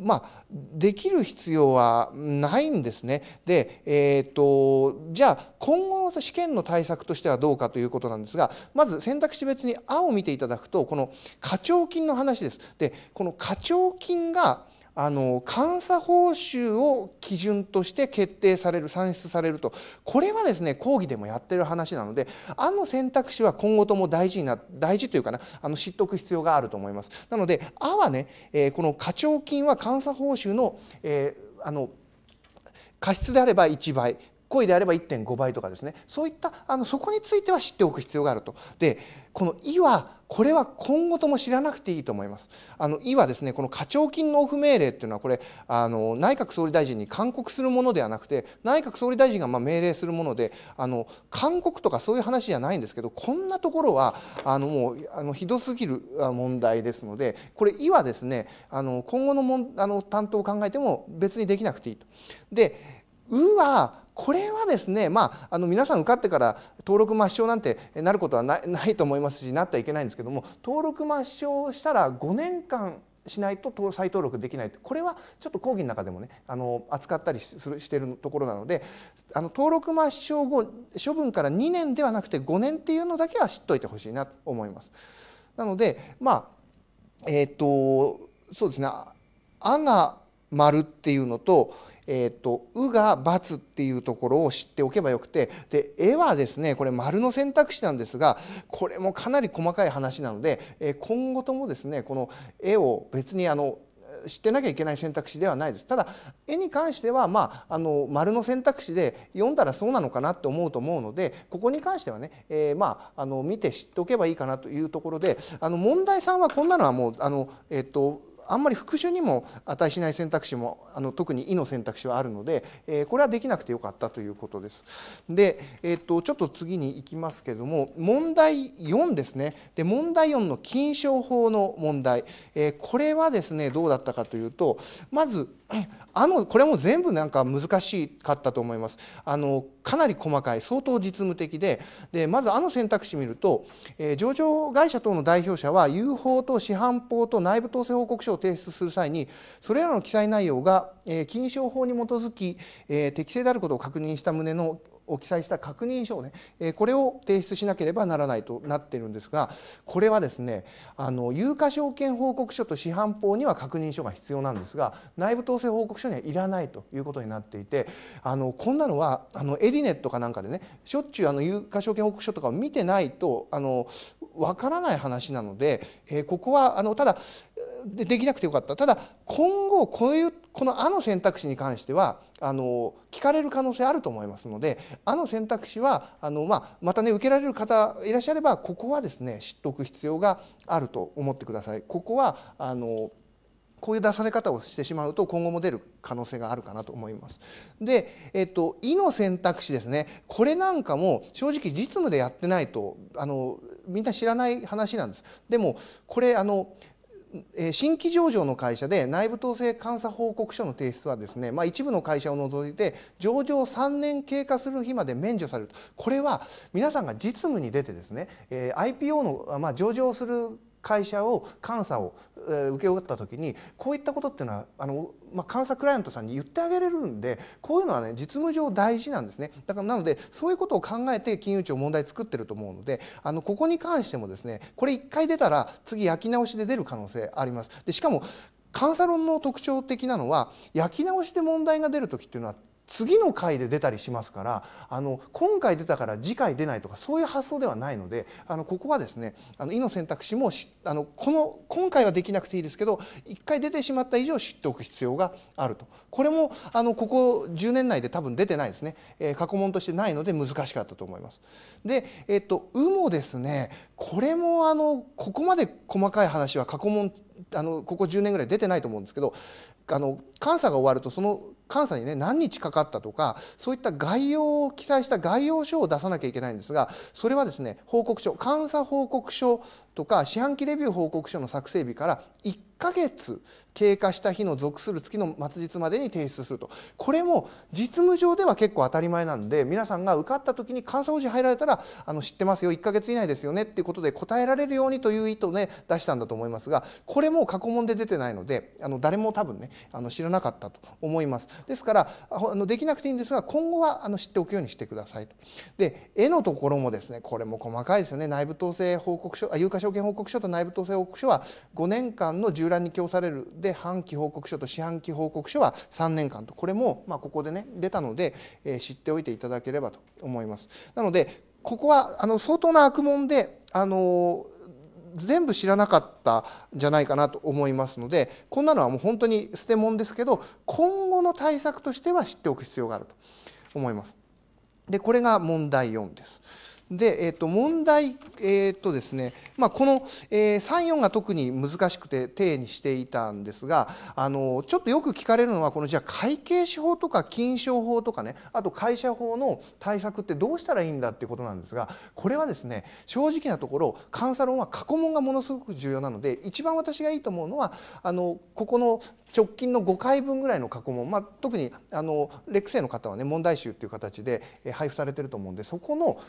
まあ、できる必要はないんですね。で、えーと、じゃあ今後の試験の対策としてはどうかということなんですがまず選択肢別に「青を見ていただくとこの課徴金の話です。でこの課徴金があの監査報酬を基準として決定される算出されるとこれはですね講義でもやってる話なのであの選択肢は今後とも大事な大事というかなあの知っておく必要があると思います。なので「あ」はね、えー、この課徴金は監査報酬の,、えー、あの過失であれば1倍故意であれば1.5倍とかですねそういったあのそこについては知っておく必要があると。でこの「い」はこれは今後とも知らなくていいと思います。あのいはですねこの課徴金納付命令っていうのはこれあの内閣総理大臣に勧告するものではなくて内閣総理大臣がまあ命令するものであの勧告とかそういう話じゃないんですけどこんなところはあのもうあのひどすぎる問題ですのでこれいはですねあの今後のもあの担当を考えても別にできなくていいと。でうはこれはですね、まあ、あの皆さん受かってから登録抹消なんてなることはないと思いますしなってはいけないんですけども登録抹消したら5年間しないと再登録できないこれはちょっと講義の中でもねあの扱ったりするしてるところなのであの登録抹消後処分から2年ではなくて5年っていうのだけは知っといてほしいなと思います。なのでまあえっ、とそうですね「あ」が「丸」っていうのとえーと、うが×っていうところを知っておけばよくてで絵はですねこれ丸の選択肢なんですがこれもかなり細かい話なので、えー、今後ともですねこの絵を別にあの知ってなきゃいけない選択肢ではないです。ただ絵に関してはまああの丸の選択肢で読んだらそうなのかなって思うと思うのでここに関してはね、えー、まああの見て知っておけばいいかなというところであの問題さんはこんなのはもうあのえっ、ー、とあんまり復習にも値しない選択肢もあの特に「い」の選択肢はあるので、えー、これはできなくてよかったということです。で、えー、っとちょっと次に行きますけれども問題4ですねで問題4の禁賞法の問題、えー、これはですねどうだったかというとまずあのこれも全部なんか難しかったと思います。あのかなり細かい相当実務的ででまずあの選択肢見ると、えー、上場会社等の代表者は有法と市販法と内部統制報告書を提出する際にそれらの記載内容が、え金賞法に基づき、え適正であることを確認した旨のを記載した確認書をね、えこれを提出しなければならないとなってるんですがこれはですねあの有価証券報告書と市販法には確認書が必要なんですが内部統制報告書にはいらないということになっていてあのこんなのはあのエディネットかなんかでねしょっちゅうあの有価証券報告書とかを見てないとあのわからない話なので、えここはあのただでできなくてよかったただ今後こういうこの「あ」の選択肢に関してはあの聞かれる可能性あると思いますので「あ」の選択肢はあの、まあ、またね受けられる方いらっしゃればここはですね知っておく必要があると思ってください。ここはあのこういう出され方をしてしまうと今後も出る可能性があるかなと思います。で、えっと、いの選択肢ですね。これなんかも正直実務でやってないと、あの、みんな知らない話なんです。でも、これ、あの、新規上場の会社で内部統制監査報告書の提出はですね、まあ、一部の会社を除いて上場3年経過する日まで免除されるこれは皆さんが実務に出てですね、え IPO の、まあ、上場する会社を監査を、え請け負った時にこういったことっていうのはあの、まあ、監査クライアントさんに言ってあげれるんでこういうのはね実務上大事なんですねだからなのでそういうことを考えて金融庁問題作ってると思うのであのここに関してもですねこれ1回出たら次焼き直しで出る可能性あります。でしかも監査論の特徴的なのは焼き直しで問題が出る時っていうのは次の回で出たりしますからあの今回出たから次回出ないとかそういう発想ではないのであのここはですねあの意の選択肢もあのこの今回はできなくていいですけど1回出てしまった以上知っておく必要があるとこれもあのここ10年内で多分出てないですね、えー、過去問としてないので難しかったと思います。で、えっと「う」もですねこれもあのここまで細かい話は過去問あのここ10年ぐらい出てないと思うんですけどあの監査が終わるとその監査にね何日かかったとかそういった概要を記載した概要書を出さなきゃいけないんですがそれはですね報告書監査報告書とか四半期レビュー報告書の作成日から1 1ヶ月経過した日の属する月の末日までに提出するとこれも実務上では結構当たり前なんで皆さんが受かった時に監査法人入られたらあの知ってますよ1ヶ月以内ですよねっていうことで答えられるようにという意図をね出したんだと思いますがこれも過去問で出てないのであの誰も多分ねあの知らなかったと思いますですからあのできなくていいんですが今後はあの知っておくようにしてくださいとで絵のところもですねこれも細かいですよね内部統制報告書あ有価証券報告書と内部統制報告書は5年間の従空に供されるで半期報告書と四半期報告書は3年間とこれもまあここでね出たので、えー、知っておいていただければと思います。なのでここはあの相当な悪問であの全部知らなかったんじゃないかなと思いますのでこんなのはもう本当に捨てんですけど今後の対策としては知っておく必要があると思います。でこれが問題4です。で、えー、と問題、えーとですねまあ、この、えー、3、4が特に難しくて定にしていたんですがあのちょっとよく聞かれるのはこのじゃあ会計士法とか金賞法とかねあと会社法の対策ってどうしたらいいんだっていうことなんですがこれはですね正直なところ監査論は過去問がものすごく重要なので一番私がいいと思うのはあのここの直近の5回分ぐらいの過去問、まあ、特にあのレック生の方はね問題集という形で配布されてると思うんでそこの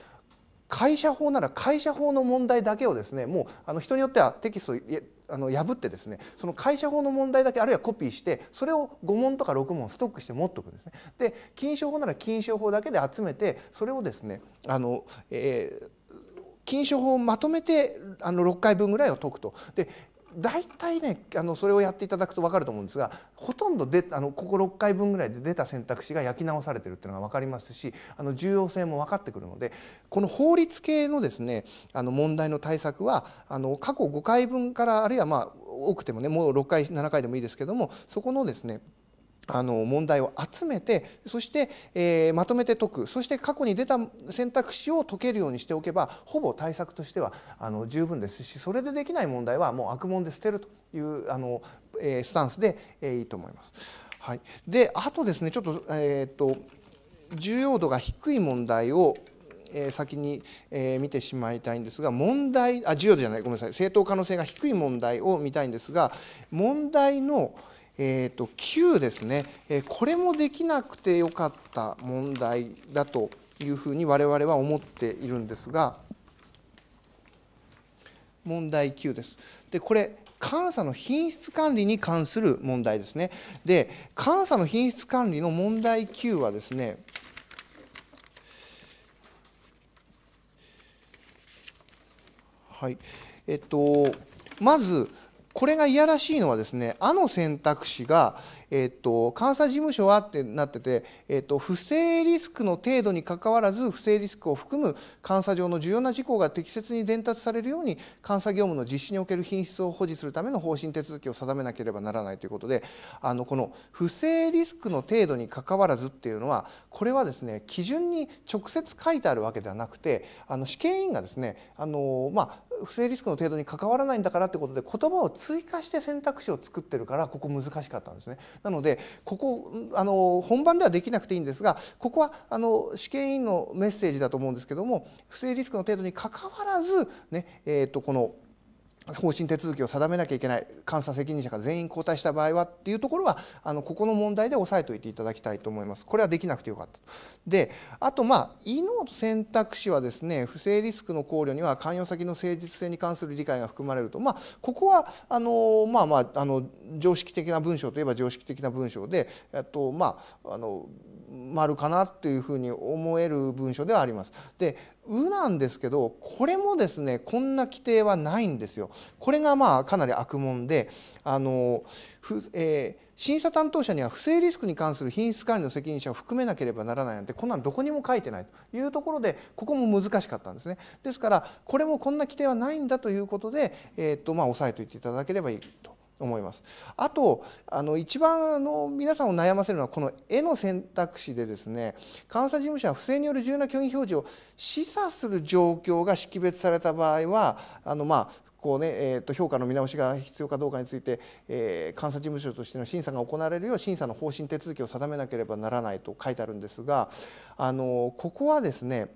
会社法なら会社法の問題だけをですねもうあの人によってはテキストあの破ってですねその会社法の問題だけあるいはコピーしてそれを5問とか6問ストックして持っておくんですね。で禁止法なら禁止法だけで集めてそれをですねあの、えー禁書法をまとめてあの6回分ぐらいを解くとで大体ねあのそれをやっていただくと分かると思うんですがほとんどであのここ6回分ぐらいで出た選択肢が焼き直されてるっていうのが分かりますしあの重要性も分かってくるのでこの法律系のですねあの問題の対策はあの過去5回分からあるいはまあ多くてもねもう6回7回でもいいですけどもそこのですねあの問題を集めてそして、えー、まとめて解くそして過去に出た選択肢を解けるようにしておけばほぼ対策としてはあの十分ですしそれでできない問題はもう悪問で捨てるというあの、えー、スタンスで、えー、いいと思います。はい、であとですねちょっと,、えーと、重要度が低い問題をえ先に、え見てしまいたいんですが問題あ重要度じゃないごめんなさい正当可能性が低い問題を見たいんですが問題の、えーと、とですね、えこれもできなくてよかった問題だというふうに我々は思っているんですが問題9です。でこれ監査の品質管理に関する問題ですね。で監査の品質管理の問題9はですねはいえっとまずこれがいやらしいのはですね「あ」の選択肢が、えと「監査事務所は」ってなってて、えと不正リスクの程度にかかわらず不正リスクを含む監査上の重要な事項が適切に伝達されるように監査業務の実施における品質を保持するための方針手続きを定めなければならないということであのこの「不正リスクの程度にかかわらず」っていうのはこれはですね基準に直接書いてあるわけではなくてあの試験委員がですねあの、まあ不正リスクの程度に関わらないんだからってことで言葉を追加して選択肢を作ってるからここ難しかったんですね。なのでここあの本番ではできなくていいんですがここはあの試験委員のメッセージだと思うんですけども不正リスクの程度にかかわらずねえっ、ー、とこの方針手続きを定めなきゃいけない監査責任者が全員交代した場合はっていうところはあのここの問題で押さえておいていただきたいと思います。これはできなくてよかったであとまあ E ノート選択肢はですね不正リスクの考慮には関与先の誠実性に関する理解が含まれると、まあ、ここはあのまあまああの常識的な文章といえば常識的な文章でとまああの丸かなっていうふうに思える文章ではあります。でうなんですけどこれもですねこんな規定はないんですよ。これがまあかなり悪問であのふ、えー、審査担当者には不正リスクに関する品質管理の責任者を含めなければならないなんてこんなんどこにも書いてないというところでここも難しかったんですね。ですからこれもこんな規定はないんだということで、えー、っとまあ、押さえておいていただければいいと。思います。あとあの一番あの皆さんを悩ませるのはこの絵の選択肢でですね監査事務所は不正による重要な虚偽表示を示唆する状況が識別された場合はあのまあこうねえー、と評価の見直しが必要かどうかについて、えー、監査事務所としての審査が行われるよう審査の方針手続きを定めなければならないと書いてあるんですがあのここはですね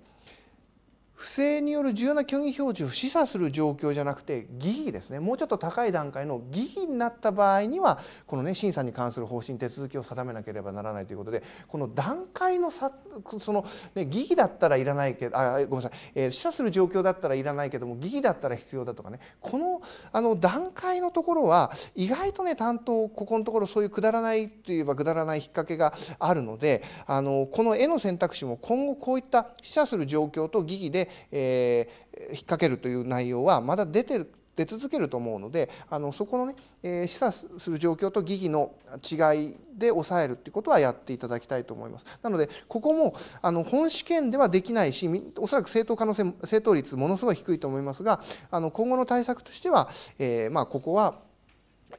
不正による重要な虚偽表示を示唆する状況じゃなくて疑義ですねもうちょっと高い段階の疑義になった場合にはこのね審査に関する方針手続きを定めなければならないということでこの段階のさその、ね、疑義だったらいらないけどあごめんなさい、えー、示唆する状況だったらいらないけども疑義だったら必要だとかねこのあの段階のところは意外とね担当ここのところそういうくだらないといえばくだらない引っ掛けがあるのであのこの絵の選択肢も今後こういった示唆する状況と疑義でえー、引っ掛けるという内容はまだ出てる出続けると思うのであのそこのね、えー、示唆する状況と疑義の違いで抑えるってことはやっていただきたいと思います。なのでここもあの本試験ではできないしおそらく正当可能性正答率ものすごい低いと思いますがあの今後の対策としては、えー、まあ、ここは、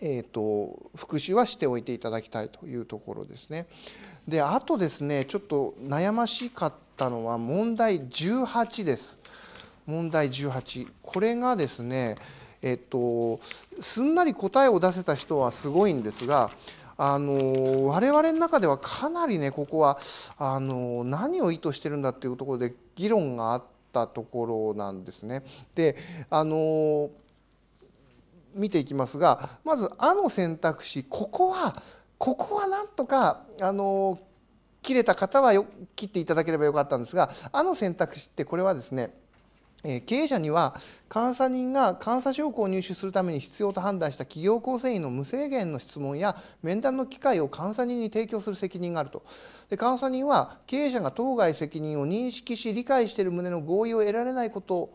えーと、と復習はしておいていただきたいというところですね。であとですねちょっと悩ましかったったのは問題18です。問題18。これがですね、えっと、すんなり答えを出せた人はすごいんですが、あの我々の中ではかなりねここはあの何を意図してるんだっていうところで議論があったところなんですね。であの見ていきますがまず「あ」の選択肢ここはここはなんとかあの切れた方は切っていただければよかったんですがあの選択肢ってこれはですね経営者には監査人が監査証拠を入手するために必要と判断した企業構成員の無制限の質問や面談の機会を監査人に提供する責任があるとで監査人は経営者が当該責任を認識し理解している旨の合意を得られないこと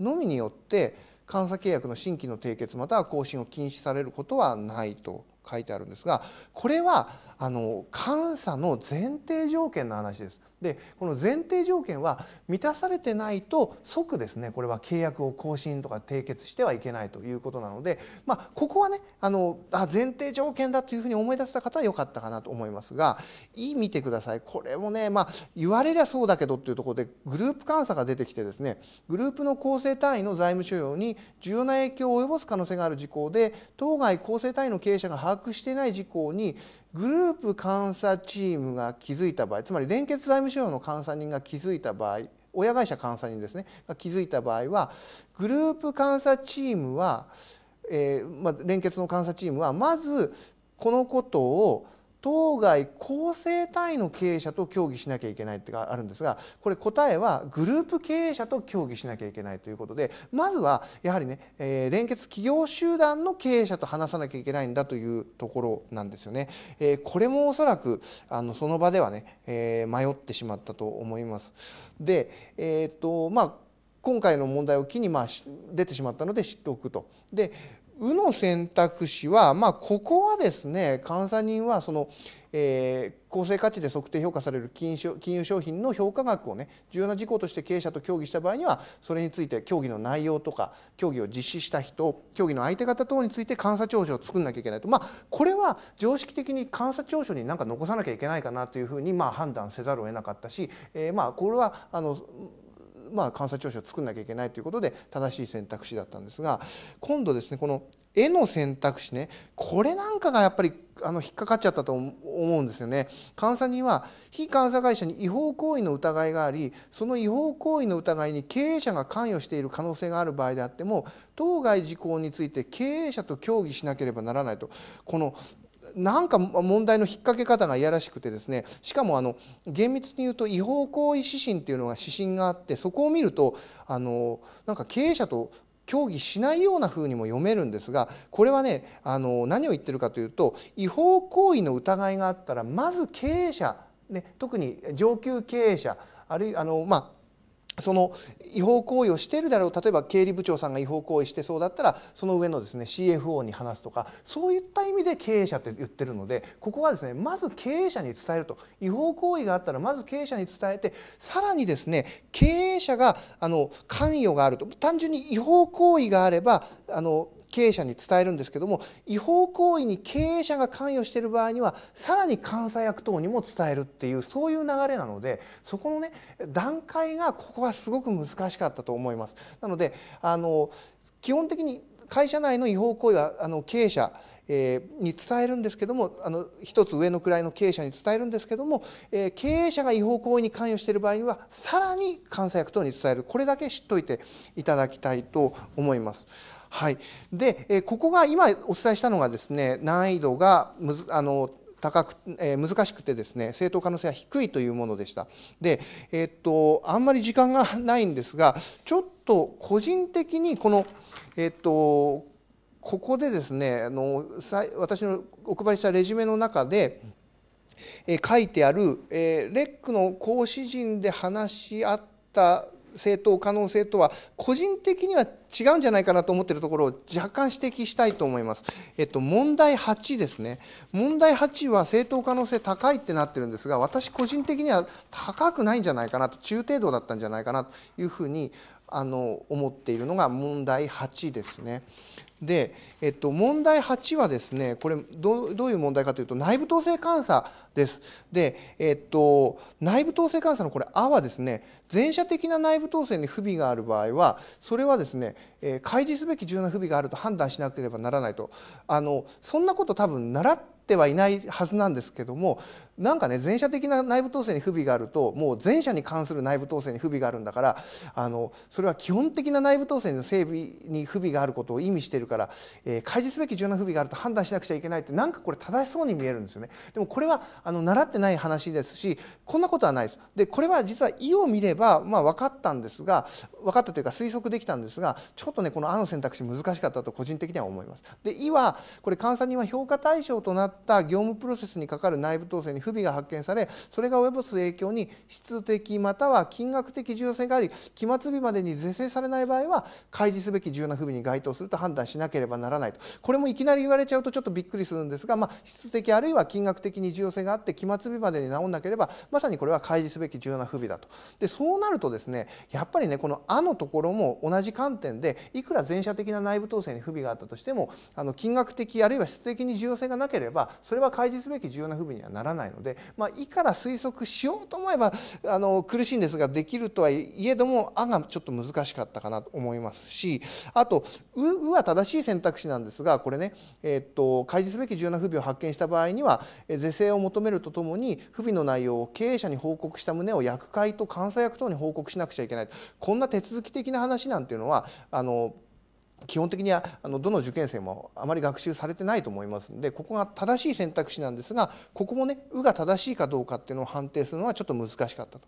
のみによって監査契約の新規の締結または更新を禁止されることはないと書いてあるんですがこれはあの監査の前提条件の話です。でこの前提条件は満たされてないと即ですねこれは契約を更新とか締結してはいけないということなので、まあ、ここはねあのあ前提条件だというふうに思い出した方は良かったかなと思いますが「い」見てくださいこれもね、まあ、言われりゃそうだけどっていうところでグループ監査が出てきてですねグループの構成単位の財務所要に重要な影響を及ぼす可能性がある事項で当該構成単位の経営者が把握していない事項にグループ監査チームが気づいた場合つまり連結財務諸表の監査人が気づいた場合親会社監査人ですねが気づいた場合はグループ監査チームは、えーまあ、連結の監査チームはまずこのことを当該構成単位の経営者と協議しなきゃいけないってがあるんですがこれ答えはグループ経営者と協議しなきゃいけないということでまずはやはりね、えー、連結企業集団の経営者と話さなきゃいけないんだというところなんですよね。えー、これもおそらくあのその場ではね、えー、迷ってしまったと思います。で、えーとまあ、今回の問題を機にまあ出てしまったので知っておくと。でうの選択肢は、まあ、ここはですね監査人はその、えー、公正価値で測定評価される金金融商品の評価額をね重要な事項として経営者と協議した場合にはそれについて協議の内容とか協議を実施した人協議の相手方等について監査調書を作んなきゃいけないとまあこれは常識的に監査調書に何か残さなきゃいけないかなというふうにまあ判断せざるを得なかったし、えー、まあこれはあのまあ、関西調書を作んなきゃいけないということで正しい選択肢だったんですが今度ですねこの絵の選択肢ねこれなんかがやっぱりあの引っかかっちゃったと思うんですよね。監査人は非監査会社に違法行為の疑いがありその違法行為の疑いに経営者が関与している可能性がある場合であっても当該事項について経営者と協議しなければならないとこのなんか問題の引っ掛け方がいやらしくてですねしかもあの厳密に言うと違法行為指針っていうのが指針があってそこを見るとあのなんか経営者と協議しないような風にも読めるんですがこれはねあの何を言ってるかというと違法行為の疑いがあったらまず経営者、ね、特に上級経営者あるいはあの、まあ、その違法行為をしているだろう例えば経理部長さんが違法行為してそうだったらその上のですね CFO に話すとかそういった意味で経営者って言ってるのでここはですねまず経営者に伝えると違法行為があったらまず経営者に伝えてさらにですね経営者があの関与があると単純に違法行為があればあの経営者に伝えるんですけども違法行為に経営者が関与している場合にはさらに監査役等にも伝えるっていうそういう流れなのでそこのね段階がここはすごく難しかったと思います。なのであの基本的に会社内の違法行為はあの経営者えに伝えるんですけどもあの一つ上の位の経営者に伝えるんですけども、え経営者が違法行為に関与している場合にはさらに監査役等に伝えるこれだけ知っておいていただきたいと思います。はい、で、えここが今お伝えしたのがですね難易度がむずあの高く、えー、難しくてですね正当可能性が低いというものでした。で、えー、っとあんまり時間がないんですがちょっと個人的にこの、えー、っとここでですねあの私のお配りしたレジュメの中で、えー、書いてある、えレックの講師陣で話し合った正当可能性とは個人的には違うんじゃないかなと思ってるところを若干指摘したいと思います。えっと、問題8ですね。問題8は正当可能性高いってなってるんですが、私個人的には高くないんじゃないかなと、中程度だったんじゃないかなというふうにあの思っているのが問題8ですね。で、えっと、問題8はですねこれどどういう問題かというと内部統制監査です。で、えっと、内部統制監査のこれ「あ」はですね全社的な内部統制に不備がある場合はそれはですね、えー、開示すべき重要な不備があると判断しなければならないとあのそんなこと多分習ってはいないはずなんですけどもなんかね全社的な内部統制に不備があるともう全社に関する内部統制に不備があるんだからあのそれは基本的な内部統制の整備に不備があることを意味してるから、えー、開示すべき重要な不備があると判断しなくちゃいけないってなんかこれ正しそうに見えるんですよね。でもこれはあの習ってない話ですしこんなことはないです。でこれは実は意を見れば、まあ、分かったんですが分かったというか推測できたんですがちょっとねこの「あ」の選択肢難しかったと個人的には思います。で「い」はこれ監査人は評価対象となった業務プロセスにかかる内部統制に不不備が発見されそれが及ぼす影響に質的または金額的重要性があり期末日までに是正されない場合は開示すべき重要な不備に該当すると判断しなければならないとこれもいきなり言われちゃうとちょっとびっくりするんですが、まあ、質的あるいは金額的に重要性があって期末日までに治んなければまさにこれは開示すべき重要な不備だと。でそうなるとですねやっぱりねこの「あ」のところも同じ観点でいくら全社的な内部統制に不備があったとしてもあの金額的あるいは質的に重要性がなければそれは開示すべき重要な不備にはならないのので、まあ、いから推測しようと思えばあの苦しいんですができるとはいえども「あ」がちょっと難しかったかなと思いますしあと「う」うは正しい選択肢なんですがこれね、えっと開示すべき重要な不備を発見した場合には是正を求めるとともに不備の内容を経営者に報告した旨を役会と監査役等に報告しなくちゃいけないこんな手続き的な話なんていうのはあの基本的にはあのどの受験生もあまり学習されてないと思いますのでここが正しい選択肢なんですがここもね「う」が正しいかどうかっていうのを判定するのはちょっと難しかったと。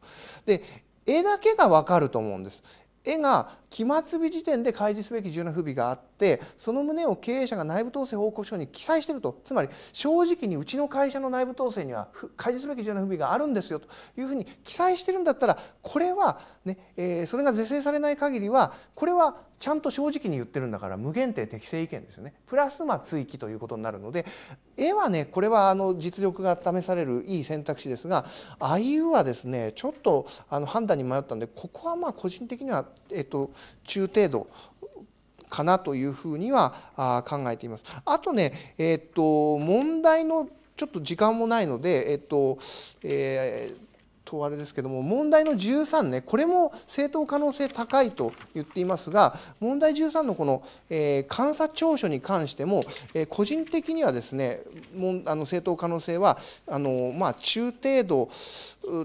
で絵だけがわかると思うんです。絵が期末日時点で開示すべき重要な不備があってその旨を経営者が内部統制報告書に記載してるとつまり正直にうちの会社の内部統制には開示すべき重要な不備があるんですよというふうに記載してるんだったらこれはね、ねえー、それが是正されない限りはこれはちゃんと正直に言ってるんだから無限定適正意見ですよねプラスま追記ということになるので絵はねこれはあの実力が試されるいい選択肢ですがあいうはですねちょっとあの判断に迷ったんでここはまあ個人的には、えっと、中程度かなというふうには考えています。あとね、えっと問題のちょっと時間もないので、えっとえーとあれですけども問題の13ねこれも正当可能性高いと言っていますが問題13のこの、えー、監査調書に関しても、えー、個人的にはですねもんあの正当可能性はあの、まあ、中程度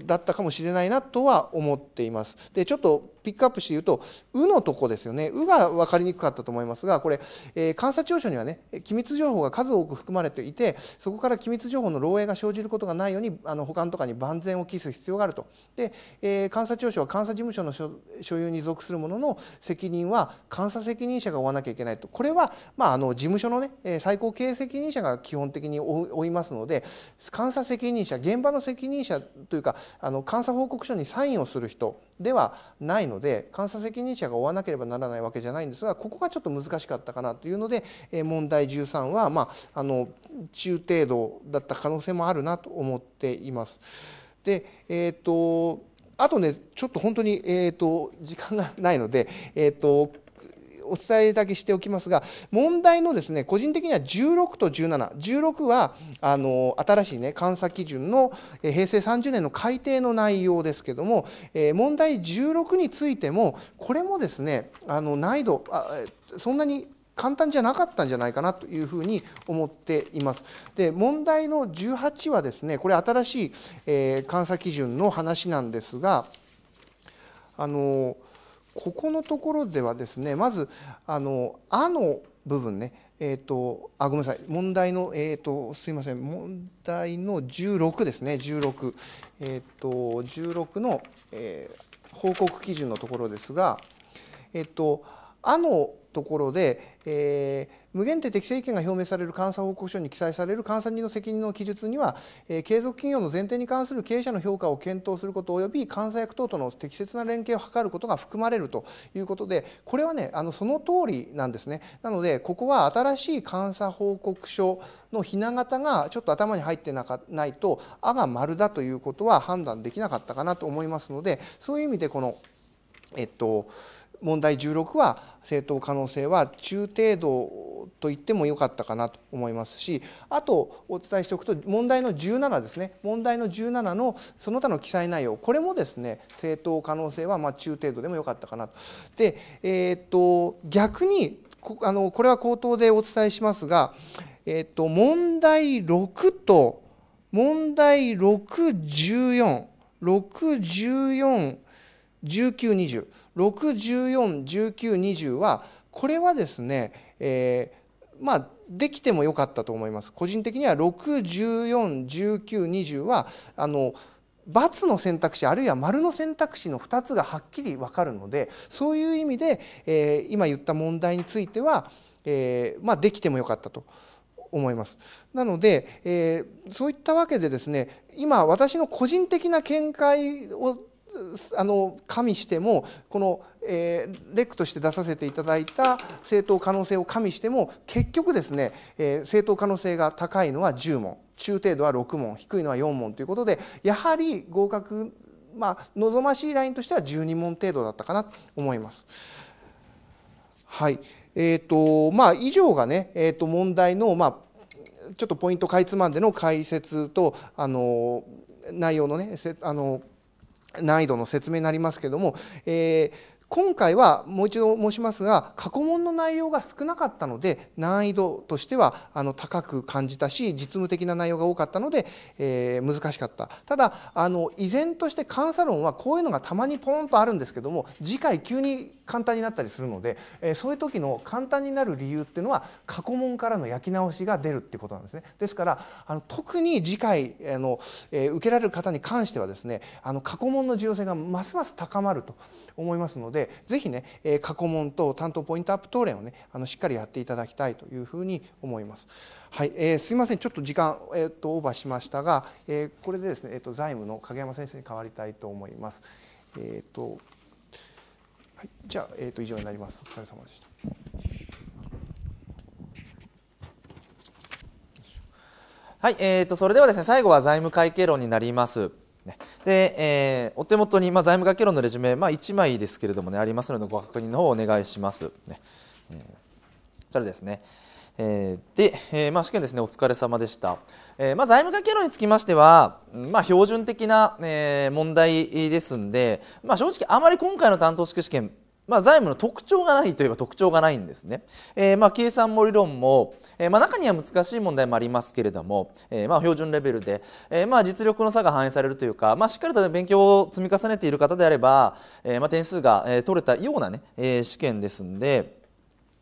だったかもしれないなとは思っています。でちょっとピックアップして言うと「う」のとこですよね「う」が分かりにくかったと思いますがこれ、えー、監査庁書にはね機密情報が数多く含まれていてそこから機密情報の漏洩が生じることがないようにあの保管とかに万全を期す必要があると。で、えー、監査庁書は監査事務所の所有に属するものの責任は監査責任者が負わなきゃいけないとこれは、まあ、あの事務所の、ね、最高経営責任者が基本的に負いますので監査責任者現場の責任者というかあの監査報告書にサインをする人ではないのでので監査責任者が負わなければならないわけじゃないんですがここがちょっと難しかったかなというので、え問題13は、まあ、あの中程度だった可能性もあるなと思っています。でえーと、あとね、ちょっと本当に、えーと、時間がないので、えーとお伝えだけしておきますが問題のですね個人的には16と1716はあの新しいね監査基準の平成30年の改定の内容ですけども、え問題16についてもこれもですねあの難易度あそんなに簡単じゃなかったんじゃないかなというふうに思っています。で問題の18はですねこれ新しい、えー、監査基準の話なんですがあのここのところではですねまずあの「あ」の部分ねえーと、あごめんなさい問題の、えーと、すいません問題の16ですね16、えーと、と16の、えー、報告基準のところですが、えー、とあのところで、えー無限定適正意見が表明される監査報告書に記載される監査人の責任の記述には、えー、継続企業の前提に関する経営者の評価を検討すること及び監査役等との適切な連携を図ることが含まれるということでこれはねあのその通りなんですね。なのでここは新しい監査報告書のひな形がちょっと頭に入ってなかないと「あ」が丸だということは判断できなかったかなと思いますのでそういう意味でこのえっと問題16は正当可能性は中程度と言ってもよかったかなと思いますしあとお伝えしておくと問題の17ですね問題の17のその他の記載内容これもですね正当可能性はま中程度でもよかったかなと。で、えー、っと逆にこあのこれは口頭でお伝えしますが、えー、っと問題6と問題614 6141920 6141920はこれはですね、えー、まあできてもよかったと思います個人的には6141920はあの×の選択肢あるいは丸の選択肢の2つがはっきり分かるのでそういう意味で、えー、今言った問題については、えー、まあ、できてもよかったと思います。なので、えー、そういったわけでですね今私の個人的な見解をあの加味してもこの、えー、レックとして出させていただいた正当可能性を加味しても結局ですね、えー、正当可能性が高いのは10問中程度は6問低いのは4問ということでやはり合格まあ望ましいラインとしては12問程度だったかなと思います。はいえーとまあ、以上がね、えー、と問題の、まあ、ちょっとポイントかいつまんでの解説とあの内容のねあの難易度の説明になりますけども、えー今回はもう一度申しますが過去問の内容が少なかったので難易度としてはあの高く感じたし実務的な内容が多かったので、えー、難しかったただあの依然として監査論はこういうのがたまにポーンとあるんですけども次回急に簡単になったりするので、えー、そういう時の簡単になる理由っていうのは過去問からの焼き直しが出るってことなんですね。ですからあの特に次回あの、えー、受けられる方に関してはですねあの過去問の重要性がますます高まると思いますので是非ね、えー、過去問と担当ポイントアップ答練をねあのしっかりやっていただきたいというふうに思います。はい、えー、すいませんちょっと時間、えー、とオーバーしましたが、えー、これでですね、えー、と財務の影山先生に代わりたいと思います。えーとはい、じゃあ、えーと、以上になります。お疲れ様でした。はい、えーと、とそれではですね最後は財務会計論になります。でえー、お手元に、まあ、財務会計論のレジュメ、まあ、1枚ですけれども、ね、ありますのでご確認の方をお願いします。ねえー、それですねえー、で、えー、まあ、試験ですねお疲れ様でした、えー、まあ、財務官経論につきましては、まあ、標準的な、え問題ですんで、まあ、正直あまり今回の担当式試験まあ、財務の特徴がないといえば特徴がないんですね。えー、まあ計算も理論も、えー、まあ中には難しい問題もありますけれども、えー、まあ標準レベルで、えー、まあ実力の差が反映されるというか、まあ、しっかりと勉強を積み重ねている方であれば、えー、まあ点数が取れたようなね、えー、試験ですんで、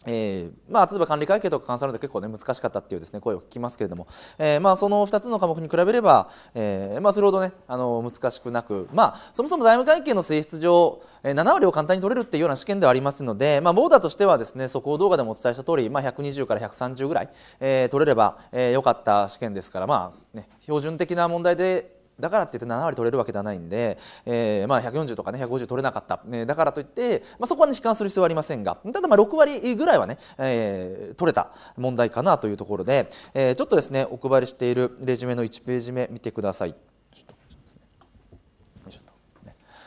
えーまあ、例えば管理会計とか換るので結構、ね、難しかったっていうです、ね、声を聞きますけれども、えーまあ、その2つの科目に比べれば、えーまあ、それほど、ね、あの難しくなく、まあ、そもそも財務会計の性質上、えー、7割を簡単に取れるっていうような試験ではありますので、まあ、ボーダーとしてはですね速報動画でもお伝えした通り、まあ、120から130ぐらい、えー、取れればえー、かった試験ですから、まあね、標準的な問題でだからって言って7割取れるわけではないんで、えー、まあ140とかね150取れなかった、ね、だからといって、まあ、そこは、ね、悲観する必要はありませんがただまあ6割ぐらいはね、えー、取れた問題かなというところで、えー、ちょっとですねお配りしているレジュメの1ページ目見てください。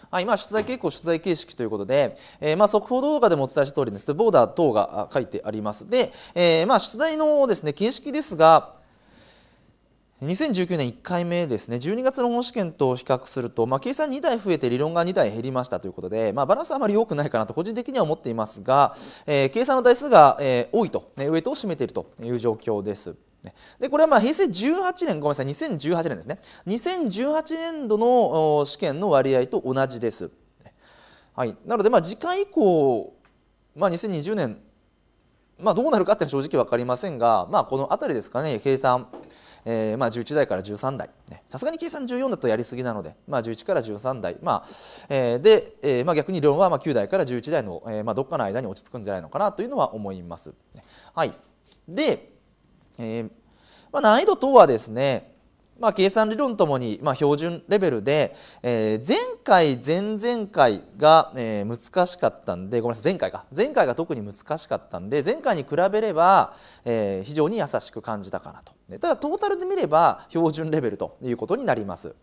はい、今、取材傾向、取材形式ということで、えー、まあ速報動画でもお伝えした通りです、ボーダー等が書いてあります。で、えー、まあ取材のですね形式ですが、2019年1回目ですね、12月の本試験と比較すると、まあ、計算2台増えて理論が2台減りましたということで、まあ、バランスはあまり良くないかなと個人的には思っていますが、えー、計算の台数が、えー、多いと、ね、ウエイトを占めているという状況です。でこれはまあ平成18年、ごめんなさい、2018年ですね、2018年度の試験の割合と同じです。はい、なので、次回以降、まあ、2020年、まあ、どうなるかっていうのは正直分かりませんが、まあ、この辺りですかね、計算。えー、まあ、11代から13代さすがに計算14だとやりすぎなので、まあ、11から13代、まあえー、で、えーまあ、逆に論はまあ9代から11代の、えーまあ、どっかの間に落ち着くんじゃないのかなというのは思います。はい、で、えーまあ、難易度等はですねまあ、計算理論ともに、まあ、標準レベルで、えー、前回前々回が、えー、難しかったんでごめんなさい前回か前回が特に難しかったんで前回に比べれば、えー、非常に優しく感じたかなとただトータルで見れば標準レベルということになります。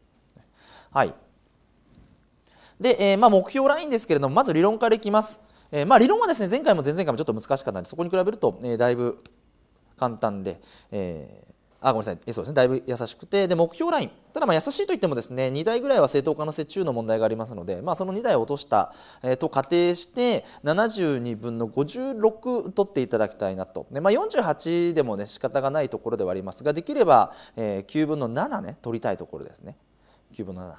はいで、えーまあ、目標ラインですけれどもまず理論からいきます。えーまあ、理論はですね前回も前々回もちょっと難しかったのでそこに比べると、えー、だいぶ簡単で、えー、あごめんなさい、そうですね、だいぶ優しくて、で目標ライン、ただまあ優しいといっても、ですね2台ぐらいは正当化の折衷の問題がありますので、まあ、その2台を落とした、えー、と仮定して、72分の56取っていただきたいなと、ねまあ、48でもね仕方がないところではありますが、できれば、えー、9分の7ね、取りたいところですね。9分の7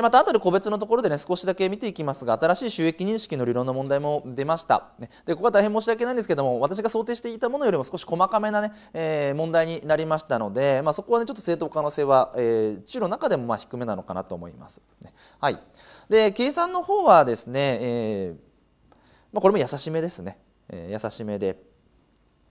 でまた後で個別のところでね少しだけ見ていきますが新しい収益認識の理論の問題も出ました、ね、でここは大変申し訳ないんですけども私が想定していたものよりも少し細かめなね、えー、問題になりましたので、まあ、そこはねちょっと正当可能性は、えー、中の中でもまあ低めなのかなと思います、ね、はいで計算の方はですね、えーまあ、これも優しめですね、えー、優しめで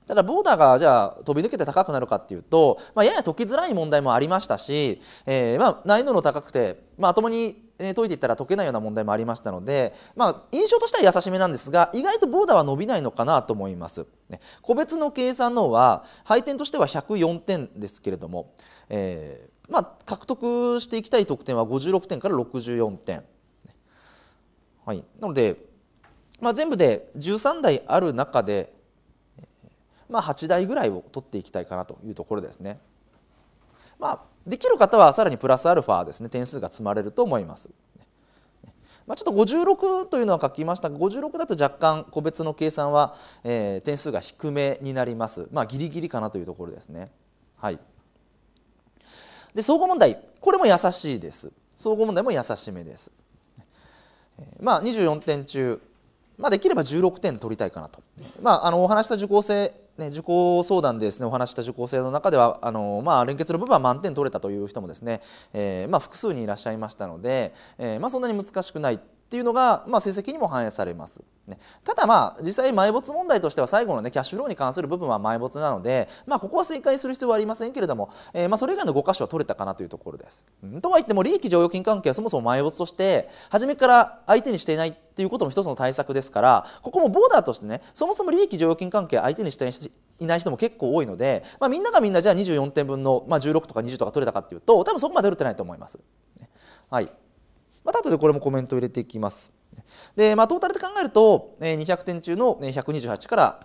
ただボーダーがじゃあ飛び抜けて高くなるかっていうと、まあ、やや解きづらい問題もありましたし、えー、まあ難易度の高くて、まあ、ともに解いていったら解けないような問題もありましたので、まあ、印象としては優しめなんですが意外とボーダーは伸びないのかなと思います。ね、個別の計算の方は配点としては104点ですけれども、えー、まあ、獲得していきたい得点は56点から64点。はい、なので、まあ、全部で13台ある中でまあ、8台ぐらいを取っていきたいかなというところですね。まあ、できる方はさらにプラスアルファですね点数が積まれると思います。まあ、ちょっと56というのは書きましたが56だと若干個別の計算は、えー、点数が低めになります、まあ、ギリギリかなというところですね。はい、で総合問題これも優しいです総合問題も優しめです。まあ、24点中まあ、できれば16点取りたいかなと、まあ、あのお話した受講生ね、受講相談でです、ね、お話した受講生の中ではあの、まあ、連結の部分は満点取れたという人もですね、えー、まあ、複数にいらっしゃいましたので、えー、まあ、そんなに難しくないっていうのが、まあ、成績にも反映されます。ね、ただまあ実際埋没問題としては最後のねキャッシュフローに関する部分は埋没なので、まあ、ここは正解する必要はありませんけれども、えー、まあそれ以外の5箇所は取れたかなというところです。うん、とはいっても利益剰余金関係はそもそも埋没として初めから相手にしていないっていうことも一つの対策ですからここもボーダーとしてねそもそも利益剰余金関係相手にしていない人も結構多いので、まあ、みんながみんなじゃあ24点分の、まあ、16とか20とか取れたかっていうと多分そこまで取れてないと思います。ね、はいまた後でこれもコメント入れていきます。で、まあ、トータルで考えると、え200点中の128から、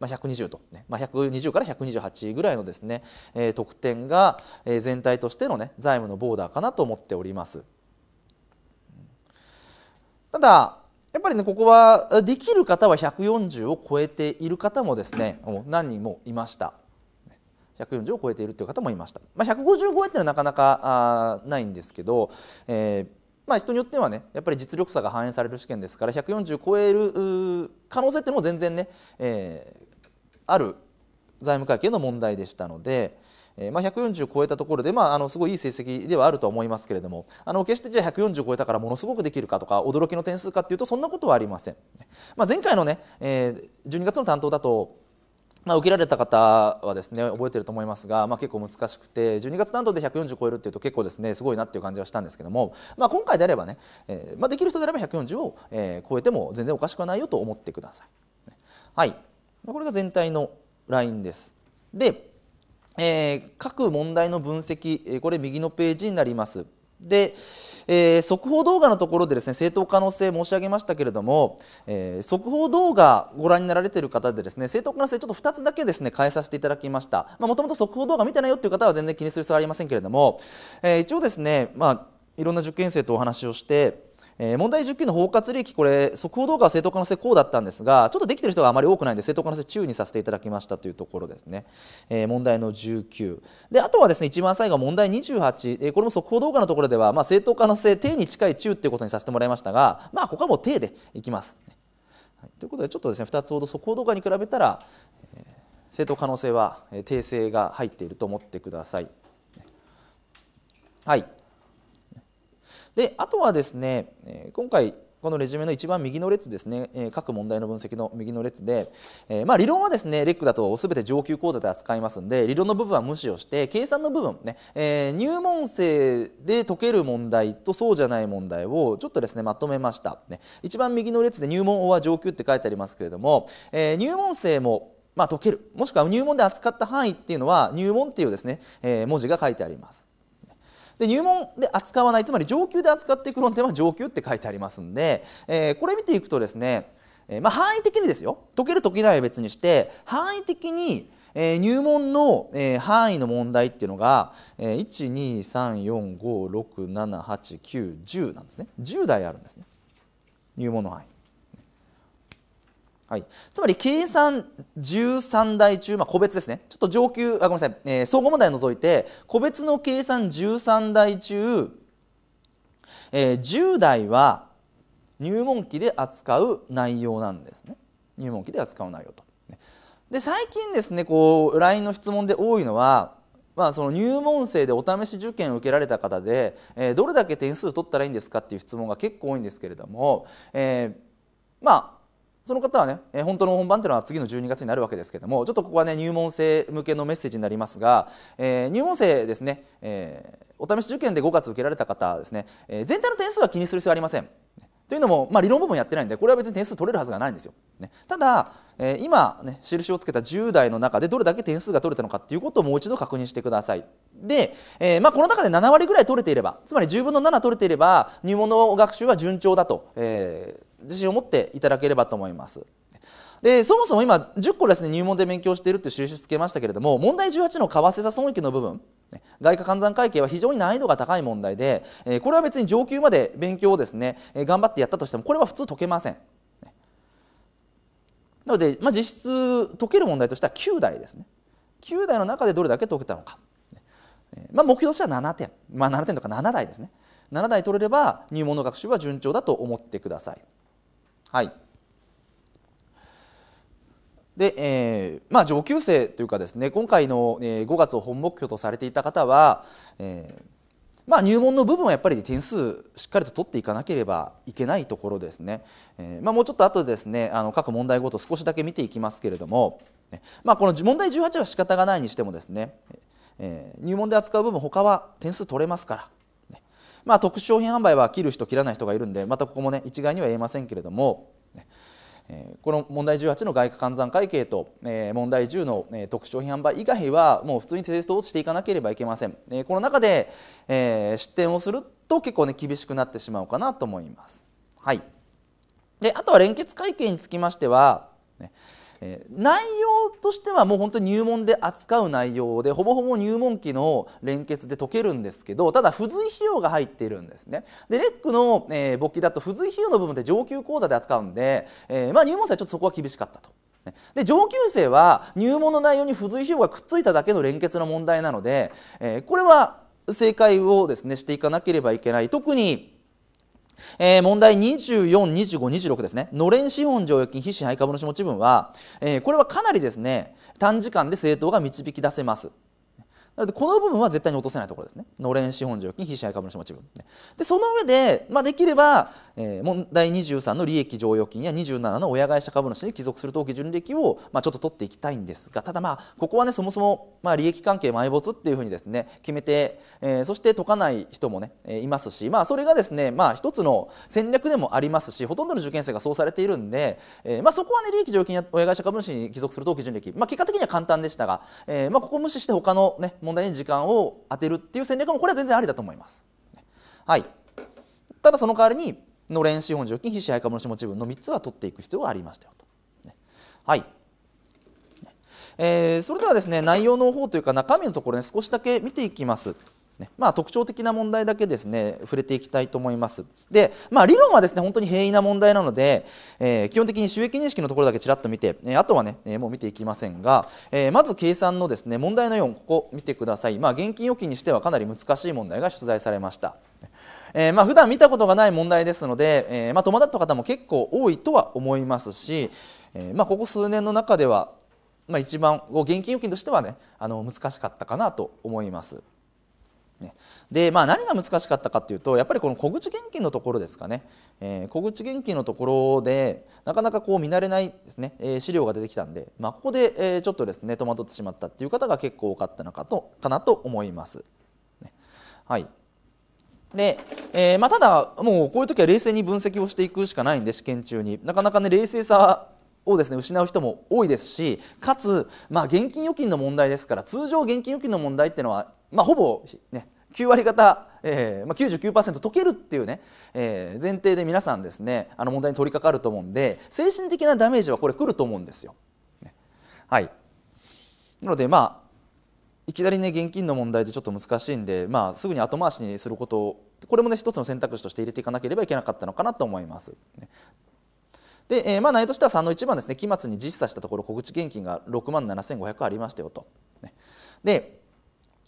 まあ、120と、ね、まあ、120から128ぐらいのですね、え得点が、え全体としての、ね、財務のボーダーかなと思っております。ただやっぱりねここはできる方は140を超えている方もですね何人もいました。140を超えているという方もいました。まあ、150超えっていうのはなかなかあないんですけど、えー、まあ、人によってはねやっぱり実力差が反映される試験ですから140超える可能性ってのも全然ね、えー、ある財務会計の問題でしたので。えー、まあ、140超えたところで、まあ、あのすごいいい成績ではあると思いますけれどもあの決してじゃあ140超えたからものすごくできるかとか驚きの点数かっていうとそんなことはありません、まあ、前回のね、えー、12月の担当だとまあ、受けられた方はですね覚えてると思いますが、まあ、結構難しくて12月担当で140超えるというと結構ですねすごいなっていう感じはしたんですけども、まあ、今回であればね、えーまあ、できる人であれば140を、えー、超えても全然おかしくはないよと思ってください。はい、これが全体のラインです。で、えー、各問題の分析これ右のページになります。で、えー、速報動画のところでですね正当可能性申し上げましたけれども、えー、速報動画ご覧になられている方でですね正当可能性ちょっと2つだけですね変えさせていただきましたもともと速報動画見てないよっていう方は全然気にする必要はありませんけれども、えー、一応ですねまあいろんな受験生とお話をしてえー、問題1 9級の包括利益これ速報動画は正当可能性こうだったんですがちょっとできてる人があまり多くないんで正当可能性中にさせていただきましたというところですね、えー、問題の19であとはですね一番最後問題28、えー、これも速報動画のところでは、まあ、正当可能性定に近い中っていうことにさせてもらいましたがまあここはもう定でいきます、はい、ということでちょっとですね2つほど速報動画に比べたら、えー、正当可能性は訂正が入っていると思ってください。はいであとはですね今回このレジュメの一番右の列ですね、え各問題の分析の右の列で、えまあ、理論はですねレックだと全て上級講座で扱いますんで理論の部分は無視をして計算の部分ね、え入門生で解ける問題とそうじゃない問題をちょっとですねまとめました、ね、一番右の列で入門は上級って書いてありますけれども、え入門生もまあ、解けるもしくは入門で扱った範囲っていうのは入門っていうですね、え文字が書いてありますで入門で扱わないつまり上級で扱っていく論点は上級って書いてありますんで、えー、これ見ていくとですね、えー、まあ、範囲的にですよ解ける解けないは別にして範囲的にえ入門の、え範囲の問題っていうのが、え12345678910なんですね10台あるんですね入門の範囲はい、つまり計算13台中、まあ、個別ですねちょっと上級あごめんなさい、えー、総合問題を除いて個別の計算13台中、えー、10台は入門期で扱う内容なんですね入門期で扱う内容と。で最近ですねこう LINE の質問で多いのはまあ、その入門生でお試し受験を受けられた方で、えー、どれだけ点数取ったらいいんですかっていう質問が結構多いんですけれども、えー、まあその方はね、えー、本当の本番というのは次の12月になるわけですけどもちょっとここはね入門生向けのメッセージになりますが、えー、入門生ですね、えー、お試し受験で5月受けられた方ですね、えー、全体の点数は気にする必要ありません。というのも、まあ、理論部分やってないんでこれは別に点数取れるはずがないんですよ。ね、ただ、えー、今、ね、印をつけた10代の中でどれだけ点数が取れたのかということをもう一度確認してください。で、えー、まあ、この中で7割ぐらい取れていればつまり10分の7取れていれば入門の学習は順調だと、えー、自信を持っていただければと思います。でそもそも今10個ですね入門で勉強しているって収集つけましたけれども問題18の為替差損益の部分外貨換算会計は非常に難易度が高い問題でこれは別に上級まで勉強をですね頑張ってやったとしてもこれは普通解けません。なので、まあ、実質解ける問題としては9台ですね9台の中でどれだけ解けたのか、まあ、目標としては7点、まあ、7点とか7台ですね7台取れれば入門の学習は順調だと思ってください。はい。で、えー、まあ、上級生というかですね今回の5月を本目標とされていた方は、えー、まあ、入門の部分はやっぱり点数しっかりと取っていかなければいけないところですね、えー、まあ、もうちょっと後でですねあの各問題ごと少しだけ見ていきますけれども、まあ、この問題18は仕方がないにしてもですね、え入門で扱う部分他は点数取れますから。まあ、特殊商品販売は切る人切らない人がいるんでまたここもね一概には言えませんけれども、えー、この問題18の外貨換算会計と、えー、問題10の、えー、特殊商品販売以外はもう普通にテストをしていかなければいけません、えー、この中で、えー、失点をすると結構ね厳しくなってしまうかなと思います。はい、であとは連結会計につきましては、ね、え内容としてはもう本当に入門で扱う内容でほぼほぼ入門期の連結で解けるんですけどただ付随費用が入っているんですねでレックの、えー、簿記だと付随費用の部分って上級講座で扱うんで、えー、まあ、入門生はちょっとそこは厳しかったと。で上級生は入門の内容に付随費用がくっついただけの連結の問題なので、えー、これは正解をですねしていかなければいけない特にえー、問題24、25、26ですね、のれん資本剰余金非支配株主持分は、えー、これはかなりですね短時間で政党が導き出せます。のこの部分は絶対に落とせないところですね。のれん資本剰金、非支配株主持ち分。で、その上で、まあ、できれば、えー、問題23の利益剰余金や27の親会社株主に帰属する登記純利益を、まあ、ちょっと取っていきたいんですが、ただまあ、ここはね、そもそも、まあ、利益関係埋没っていうふうにですね、決めて、えー、そして解かない人もね、いますし、まあ、それがですね、まあ、一つの戦略でもありますし、ほとんどの受験生がそうされているんで、えー、まあ、そこはね、利益剰余金や親会社株主に帰属する登記純利益、まあ、結果的には簡単でしたが、えー、まあ、ここ無視して他のね、問題に時間を当てるっていう戦略もこれは全然ありだと思います。はい、ただその代わりにのれん資本除金非支配株主持ち分の3つは取っていく必要がありましたよと。はい、えー、それではですね内容の方というか中身のところね少しだけ見ていきます。ねまあ、特徴的な問題だけですね触れていきたいと思います。で、まあ、理論はですね本当に平易な問題なので、えー、基本的に収益認識のところだけちらっと見て、えー、あとはね、えー、もう見ていきませんが、えー、まず計算のですね問題の4ここ見てください、まあ、現金預金にしてはかなり難しい問題が出題されました。えーまあ普段見たことがない問題ですので、えーまあ、戸惑った方も結構多いとは思いますし、えーまあ、ここ数年の中では、まあ、一番現金預金としてはねあの難しかったかなと思います。ね、でまあ、何が難しかったかっていうとやっぱりこの小口現金のところですかね、えー、小口現金のところでなかなかこう見慣れないですね、えー、資料が出てきたんで、まあ、ここで、えー、ちょっとですね戸惑ってしまったっていう方が結構多かったのかとかなと思います。ね、はいで、えーまあ、ただもうこういう時は冷静に分析をしていくしかないんで試験中になかなかね冷静さをですね失う人も多いですしかつ、まあ、現金預金の問題ですから通常現金預金の問題っていうのは、まあ、ほぼ、ね、9割方、えーまあ99、解けるっていうね、えー、前提で皆さんですねあの問題に取り掛かると思うんで精神的なダメージはこれ来ると思うんですよ。ね、はいなのでまあいきなりね現金の問題でちょっと難しいんで、まあ、すぐに後回しにすることをこれもね一つの選択肢として入れていかなければいけなかったのかなと思います。で、えー、まあ、内容としては3の1番ですね期末に実査したところ小口現金が6万7500ありましたよと。ね、で、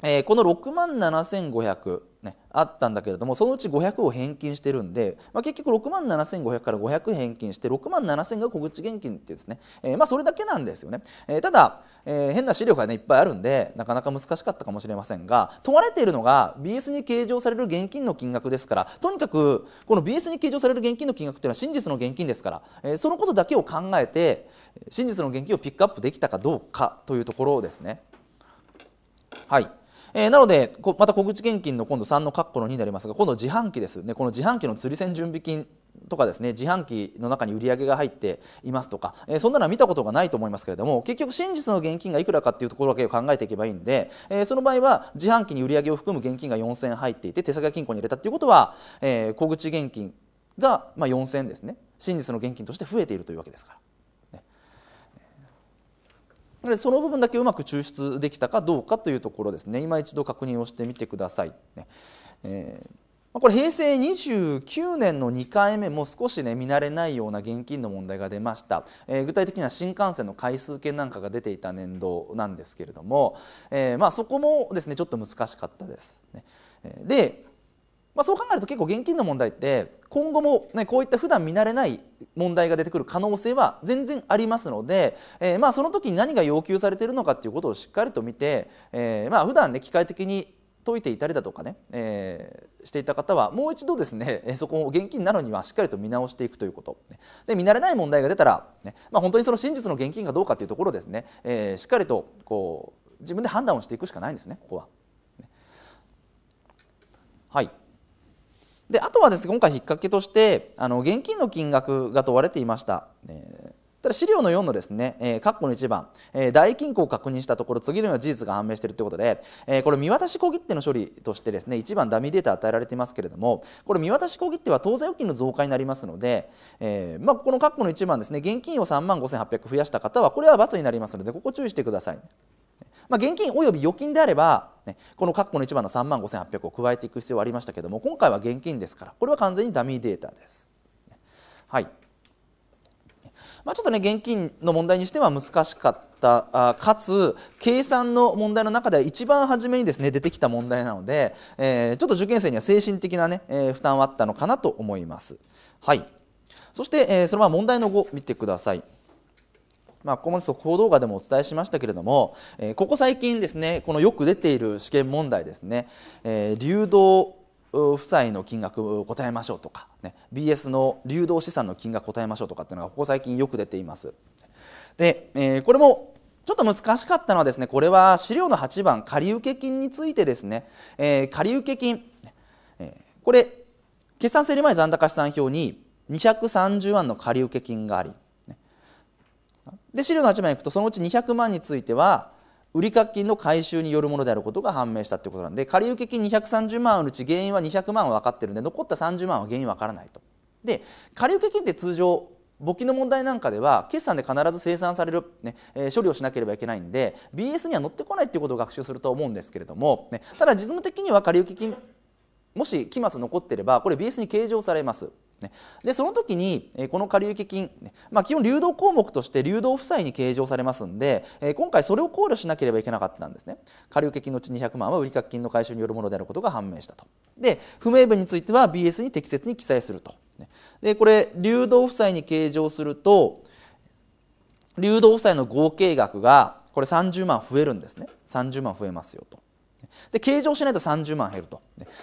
えー、この6万7500ね、あったんだけれどもそのうち500を返金してるんで、まあ、結局6万7500から500返金して6万7000が小口現金ってですね、えー、まあそれだけなんですよね、えー、ただ、えー、変な資料がねいっぱいあるんでなかなか難しかったかもしれませんが問われているのが BS に計上される現金の金額ですからとにかくこの BS に計上される現金の金額っていうのは真実の現金ですから、えー、そのことだけを考えて真実の現金をピックアップできたかどうかというところですねはい。えー、なのでまた小口現金の今度3の括弧の2になりますが今度自販機ですねこの自販機の釣り銭準備金とかですね自販機の中に売り上げが入っていますとか、えー、そんなのは見たことがないと思いますけれども結局真実の現金がいくらかっていうところだけを考えていけばいいんで、えー、その場合は自販機に売り上げを含む現金が4000円入っていて手先金庫に入れたっていうことは、えー、小口現金が、まあ、4000円ですね真実の現金として増えているというわけですから。でその部分だけうまく抽出できたかどうかというところですね今一度確認をしてみてください。えーこれ平成29年の2回目も少しね見慣れないような現金の問題が出ました、えー、具体的には新幹線の回数券なんかが出ていた年度なんですけれども、えー、まあそこもですねちょっと難しかったです、ね、でまあ、そう考えると結構現金の問題って今後も、ね、こういった普段見慣れない問題が出てくる可能性は全然ありますので、えー、まあその時に何が要求されているのかっていうことをしっかりと見て、えー、まあ普段ね機械的に解いていたりだとかね、えー、していた方はもう一度ですねそこを現金なのにはしっかりと見直していくということで見慣れない問題が出たらね、まあ、本当にその真実の現金がどうかというところですね、えー、しっかりとこう自分で判断をしていくしかないんですねここは。であとはですね今回引っ掛けとしてあの現金の金額が問われていました。えーただ資料の4のですね、えー、括弧の1番、えー、大金庫を確認したところ、次のような事実が判明しているということで、えー、これ、見渡し小切手の処理としてですね、1番、ダミーデータ与えられていますけれども、これ、見渡し小切手は当然預金の増加になりますので、えーまあ、この括弧の1番ですね、現金を3万5800増やした方は、これは×になりますので、ここ注意してください。まあ、現金および預金であれば、ね、この括弧の1番の3万5800を加えていく必要はありましたけども今回は現金ですからこれは完全にダミーデータです。はいまあ、ちょっとね現金の問題にしては難しかったあかつ計算の問題の中では一番初めにですね出てきた問題なので、えー、ちょっと受験生には精神的なね、えー、負担はあったのかなと思います。はいそして、えー、そのまま問題の5見てください。まあ、ここも速報動画でもお伝えしましたけれども、えー、ここ最近ですねこのよく出ている試験問題ですね、えー、流動負債の金額を答えましょうとか、ね、BS の流動資産の金額答えましょうとかっていうのがここ最近よく出ています。で、えー、これもちょっと難しかったのはですねこれは資料の8番借受金についてですね、えー、借受金、えー、これ決算整理前残高試算表に230万の借受金がありで資料の8枚いくとそのうち200万については売掛金の回収によるものであることが判明したということなんで借受金230万あるうち原因は200万は分かってるんで残った30万は原因分からないと。で借受金って通常簿記の問題なんかでは決算で必ず生算される、ねえー、処理をしなければいけないんで BS には乗ってこないっていうことを学習すると思うんですけれども、ね、ただ実務的には借受金もし期末残ってればこれ BS に計上されます。ね、でその時に、えこの借受金、まあ、基本流動項目として流動負債に計上されますんで、え今回それを考慮しなければいけなかったんですね借受金のうち200万は売掛金の回収によるものであることが判明したとで不明文については BS に適切に記載するとでこれ流動負債に計上すると流動負債の合計額がこれ30万増えるんですね30万増えますよと。で計上しないと30万減ると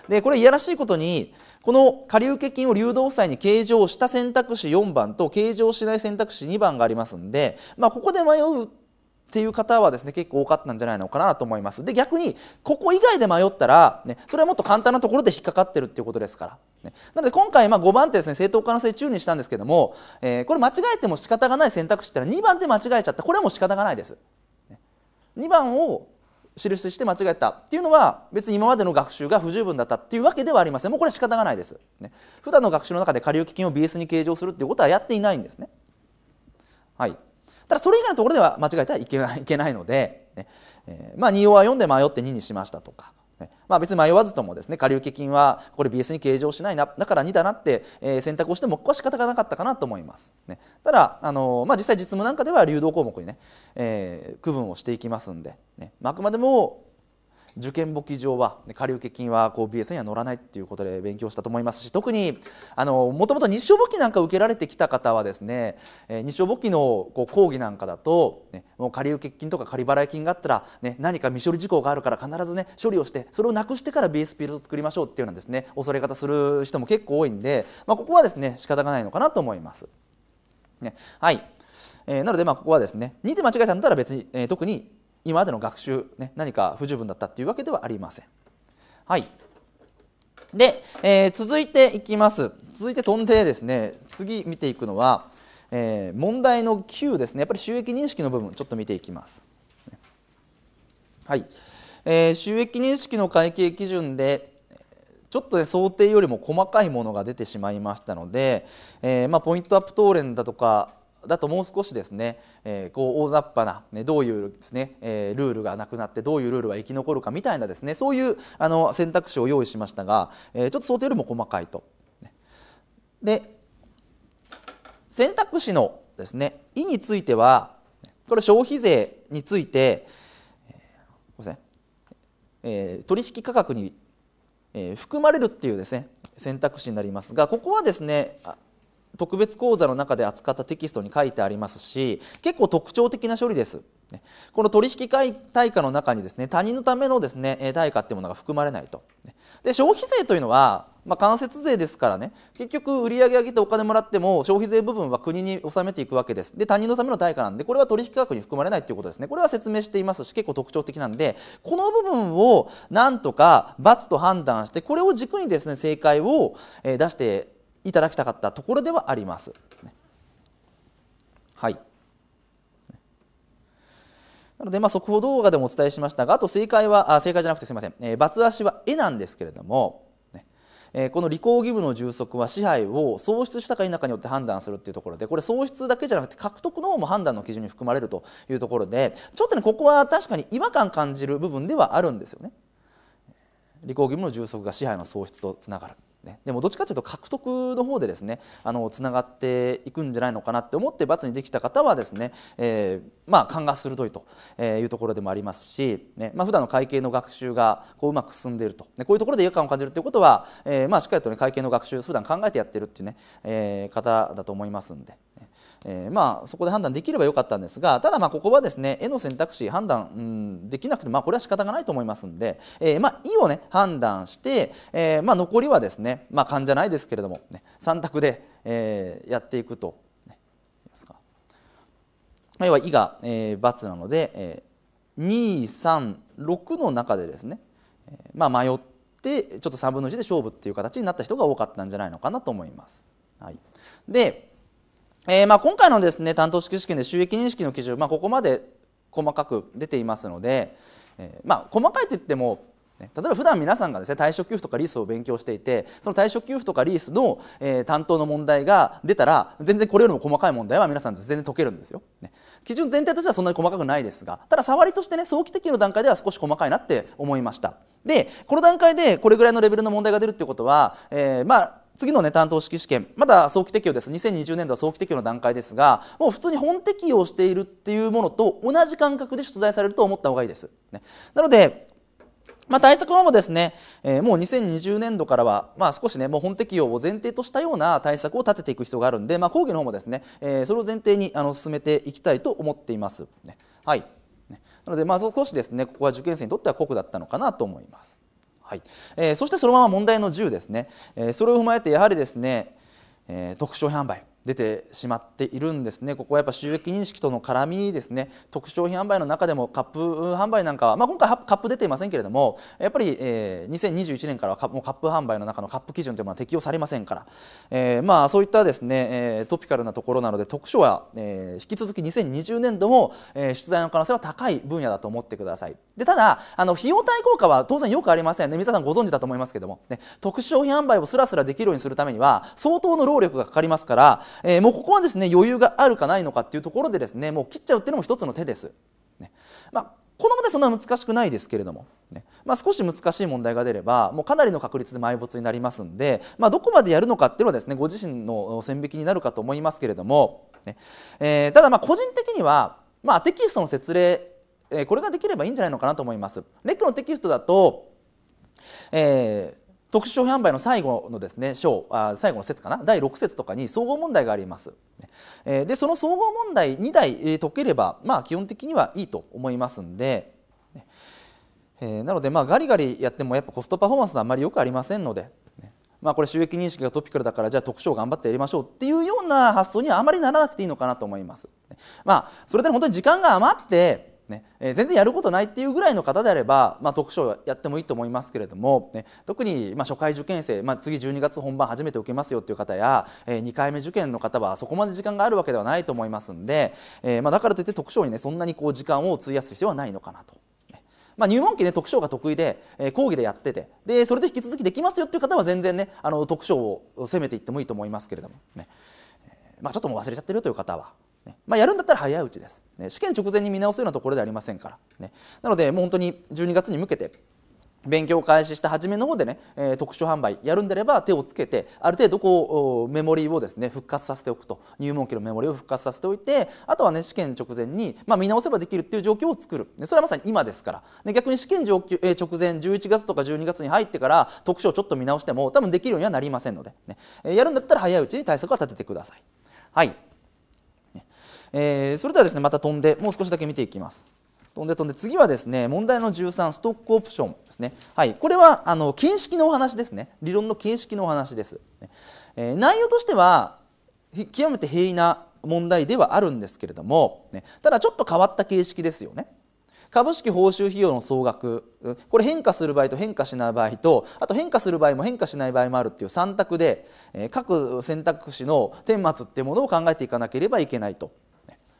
でこれいやらしいことにこの借受金を流動負債に計上した選択肢4番と計上しない選択肢2番がありますんで、まあ、ここで迷うっていう方はですね結構多かったんじゃないのかなと思いますで逆にここ以外で迷ったら、ね、それはもっと簡単なところで引っかかってるっていうことですから、ね、なので今回まあ5番てですね正当化の性中にしたんですけども、えー、これ間違えても仕方がない選択肢ってのは2番で間違えちゃったこれはもう仕方がないです、2番を印して間違えたっていうのは別に今までの学習が不十分だったっていうわけではありませんもうこれ仕方がないです、ね、普段の学習の中で下流基金を BS に計上するっていうことはやっていないんですねはいただそれ以外のところでは間違えてはいけないいけないので、ねえー、まあ2は4で迷って2にしましたとかまあ、別に迷わずともですね下流基金はこれ BS に計上しないなだから2だなって、え選択をしてもここは仕方がなかったかなと思います、ね、ただ、あのまあ、実際実務なんかでは流動項目にね、えー、区分をしていきますんで、ねまあくまでも受験簿記上は仮受受金はこう BS には乗らないっていうことで勉強したと思いますし特にもともと日照簿記なんか受けられてきた方はですね、え日照簿記のこう講義なんかだと、ね、もう仮受金とか仮払い金があったら、ね、何か未処理事項があるから必ずね処理をしてそれをなくしてから BS ピールを作りましょうっていうようなですね恐れ方する人も結構多いんで、まあ、ここはですね仕方がないのかなと思います。ね、はい、えー、なのでまあここはですね2で間違えたんだったら別に、えー、特に今までの学習、ね、何か不十分だったっていうわけではありません。はい、で、えー、続いていきます。続いて飛んでですね、次見ていくのは、えー、問題の9ですね、やっぱり収益認識の部分、ちょっと見ていきます。はい、えー、収益認識の会計基準で、ちょっと、ね、想定よりも細かいものが出てしまいましたので、えーまあ、ポイントアップ当連だとか、だともう少しですね、えー、こう大雑把な、ね、どういうですね、えー、ルールがなくなってどういうルールは生き残るかみたいなですねそういうあの選択肢を用意しましたが、えー、ちょっと想定よりも細かいと。で選択肢のですね「い」についてはこれ消費税について、えー、ごめんなさい、えー、取引価格に、えー、含まれるっていうですね選択肢になりますがここはですね特別講座の中で扱ったテキストに書いてありますし結構特徴的な処理です。この取引対価の中にですね他人のためのですね対価っていうものが含まれないと。で消費税というのは、まあ、間接税ですからね結局売上上げてお金もらっても消費税部分は国に納めていくわけですで他人のための対価なんでこれは取引価格に含まれないっていうことですねこれは説明していますし結構特徴的なんでこの部分をなんとか×と判断してこれを軸にですね正解を出していただきたかったところではあります。はい、なので、まあ、速報動画でもお伝えしましたがあと正解はあ正解じゃなくてすみません、えー、罰足は絵なんですけれども、ねえー、この履行義務の充足は支配を喪失したか否かによって判断するっていうところでこれ喪失だけじゃなくて獲得の方も判断の基準に含まれるというところでちょっとねここは確かに違和感感じる部分ではあるんですよね。履行義務の充足が支配の喪失とつながる。ねでもどっちかというと獲得の方でですねあのつながっていくんじゃないのかなって思って×にできた方はですね、えー、まあ勘が鋭いというところでもありますし、ねまあ普段の会計の学習がこううまく進んでいると、ね、こういうところで違和感を感じるということは、えー、まあしっかりとね会計の学習普段考えてやってるっていうね、えー、方だと思いますんで。えー、まあ、そこで判断できればよかったんですがただまここはですね絵の選択肢判断、うん、できなくて、まあ、これは仕方がないと思いますんで、えー、まあ、い」をね判断して、えー、ま残りはですね、まあ、勘じゃないですけれども、ね、3択で、えやっていくと、ね、要は「い」が、え×なので、え236の中でですね、ま迷ってちょっと3分の1で勝負っていう形になった人が多かったんじゃないのかなと思います。はい、でえー、まあ、今回のですね担当式試験で収益認識の基準、まあ、ここまで細かく出ていますので、えー、まあ、細かいといっても、ね、例えば普段皆さんがですね退職給付とかリースを勉強していてその退職給付とかリースの、えー、担当の問題が出たら全然これよりも細かい問題は皆さん全然解けるんですよ、ね、基準全体としてはそんなに細かくないですがただ触りとしてね早期適用の段階では少し細かいなって思いましたでこの段階でこれぐらいのレベルの問題が出るっていうことは、えまあ次の、ね、担当式試験まだ早期適用です2020年度は早期適用の段階ですがもう普通に本適用しているっていうものと同じ感覚で出題されると思った方がいいです。ね、なのでまあ、対策の方もですね、えー、もう2020年度からは、まあ、少しね、もう本適用を前提としたような対策を立てていく必要があるんで、まあ、講義の方もですね、えー、それを前提にあの進めていきたいと思っています。ね、はい。なので、まあ、少しですね、ここは受験生にとっては酷だったのかなと思います。はい、えー、そしてそのまま問題の10ですね、えー、それを踏まえてやはりですね、えー、特徴販売出てしまっているんですね、ここはやっぱ収益認識との絡みですね、特商品販売の中でもカップ販売なんかは、まあ、今回、カップ出ていませんけれども、やっぱり、えー、2021年からはカもうカップ販売の中のカップ基準というのは適用されませんから、えー、まあ、そういったですね、えー、トピカルなところなので、特賞は、えー、引き続き2020年度も、えー、出題の可能性は高い分野だと思ってください。でただあの、費用対効果は当然よくありませんね、皆さんご存知だと思いますけども、ね、特殊商品販売をすらすらできるようにするためには、相当の労力がかかりますから、えー、もうここはですね余裕があるかないのかっていうところでですねもう切っちゃうっていうのも一つの手です。ねまあこの問題そんな難しくないですけれども、ねまあ、少し難しい問題が出ればもうかなりの確率で埋没になりますんで、まあ、どこまでやるのかっていうのはですねご自身の線引きになるかと思いますけれども、ねえー、ただまあ個人的には、まあ、テキストの説明、えー、これができればいいんじゃないのかなと思います。レックのテキストだと、えー特殊商品販売の最後のですね章あ最後の節かな第6節とかに総合問題があります。えー、でその総合問題2題、えー、解ければ、まあ、基本的にはいいと思いますんで、えー、なので、まあ、ガリガリやってもやっぱコストパフォーマンスはあまりよくありませんので、まあ、これ収益認識がトピカルだからじゃあ特徴頑張ってやりましょうっていうような発想にはあまりならなくていいのかなと思います。まあ、それで本当に時間が余ってねえー、全然やることないっていうぐらいの方であれば、まあ、特賞やってもいいと思いますけれども、ね、特に、まあ、初回受験生、まあ、次12月本番初めて受けますよっていう方や、えー、2回目受験の方はそこまで時間があるわけではないと思いますんで、えーまあ、だからといって特賞にねそんなにこう時間を費やす必要はないのかなと。まあ、入門期ね特賞が得意で、えー、講義でやっててでそれで引き続きできますよっていう方は全然ねあの特賞を攻めていってもいいと思いますけれどもね、えー、まあ、ちょっともう忘れちゃってるという方はねまあ、やるんだったら早いうちです、ね、試験直前に見直すようなところではありませんから、ね、なのでもう本当に12月に向けて勉強開始した初めの方でね、えー、特殊販売やるんであれば手をつけてある程度こうメモリーをですね復活させておくと入門期のメモリーを復活させておいてあとはね試験直前に、まあ、見直せばできるっていう状況を作るそれはまさに今ですからで逆に試験上級、えー、直前11月とか12月に入ってから特徴をちょっと見直しても多分できるようにはなりませんのでねえー、やるんだったら早いうちに対策は立ててください。はいえー、それではですねまた飛んでもう少しだけ見ていきます飛んで飛んで次はですね問題の13ストックオプションですねはいこれはあの形式のお話ですね理論の形式のお話です、えー、内容としては極めて平易な問題ではあるんですけれども、ね、ただちょっと変わった形式ですよね株式報酬費用の総額これ変化する場合と変化しない場合とあと変化する場合も変化しない場合もあるっていう3択で各選択肢の顛末っていうものを考えていかなければいけないと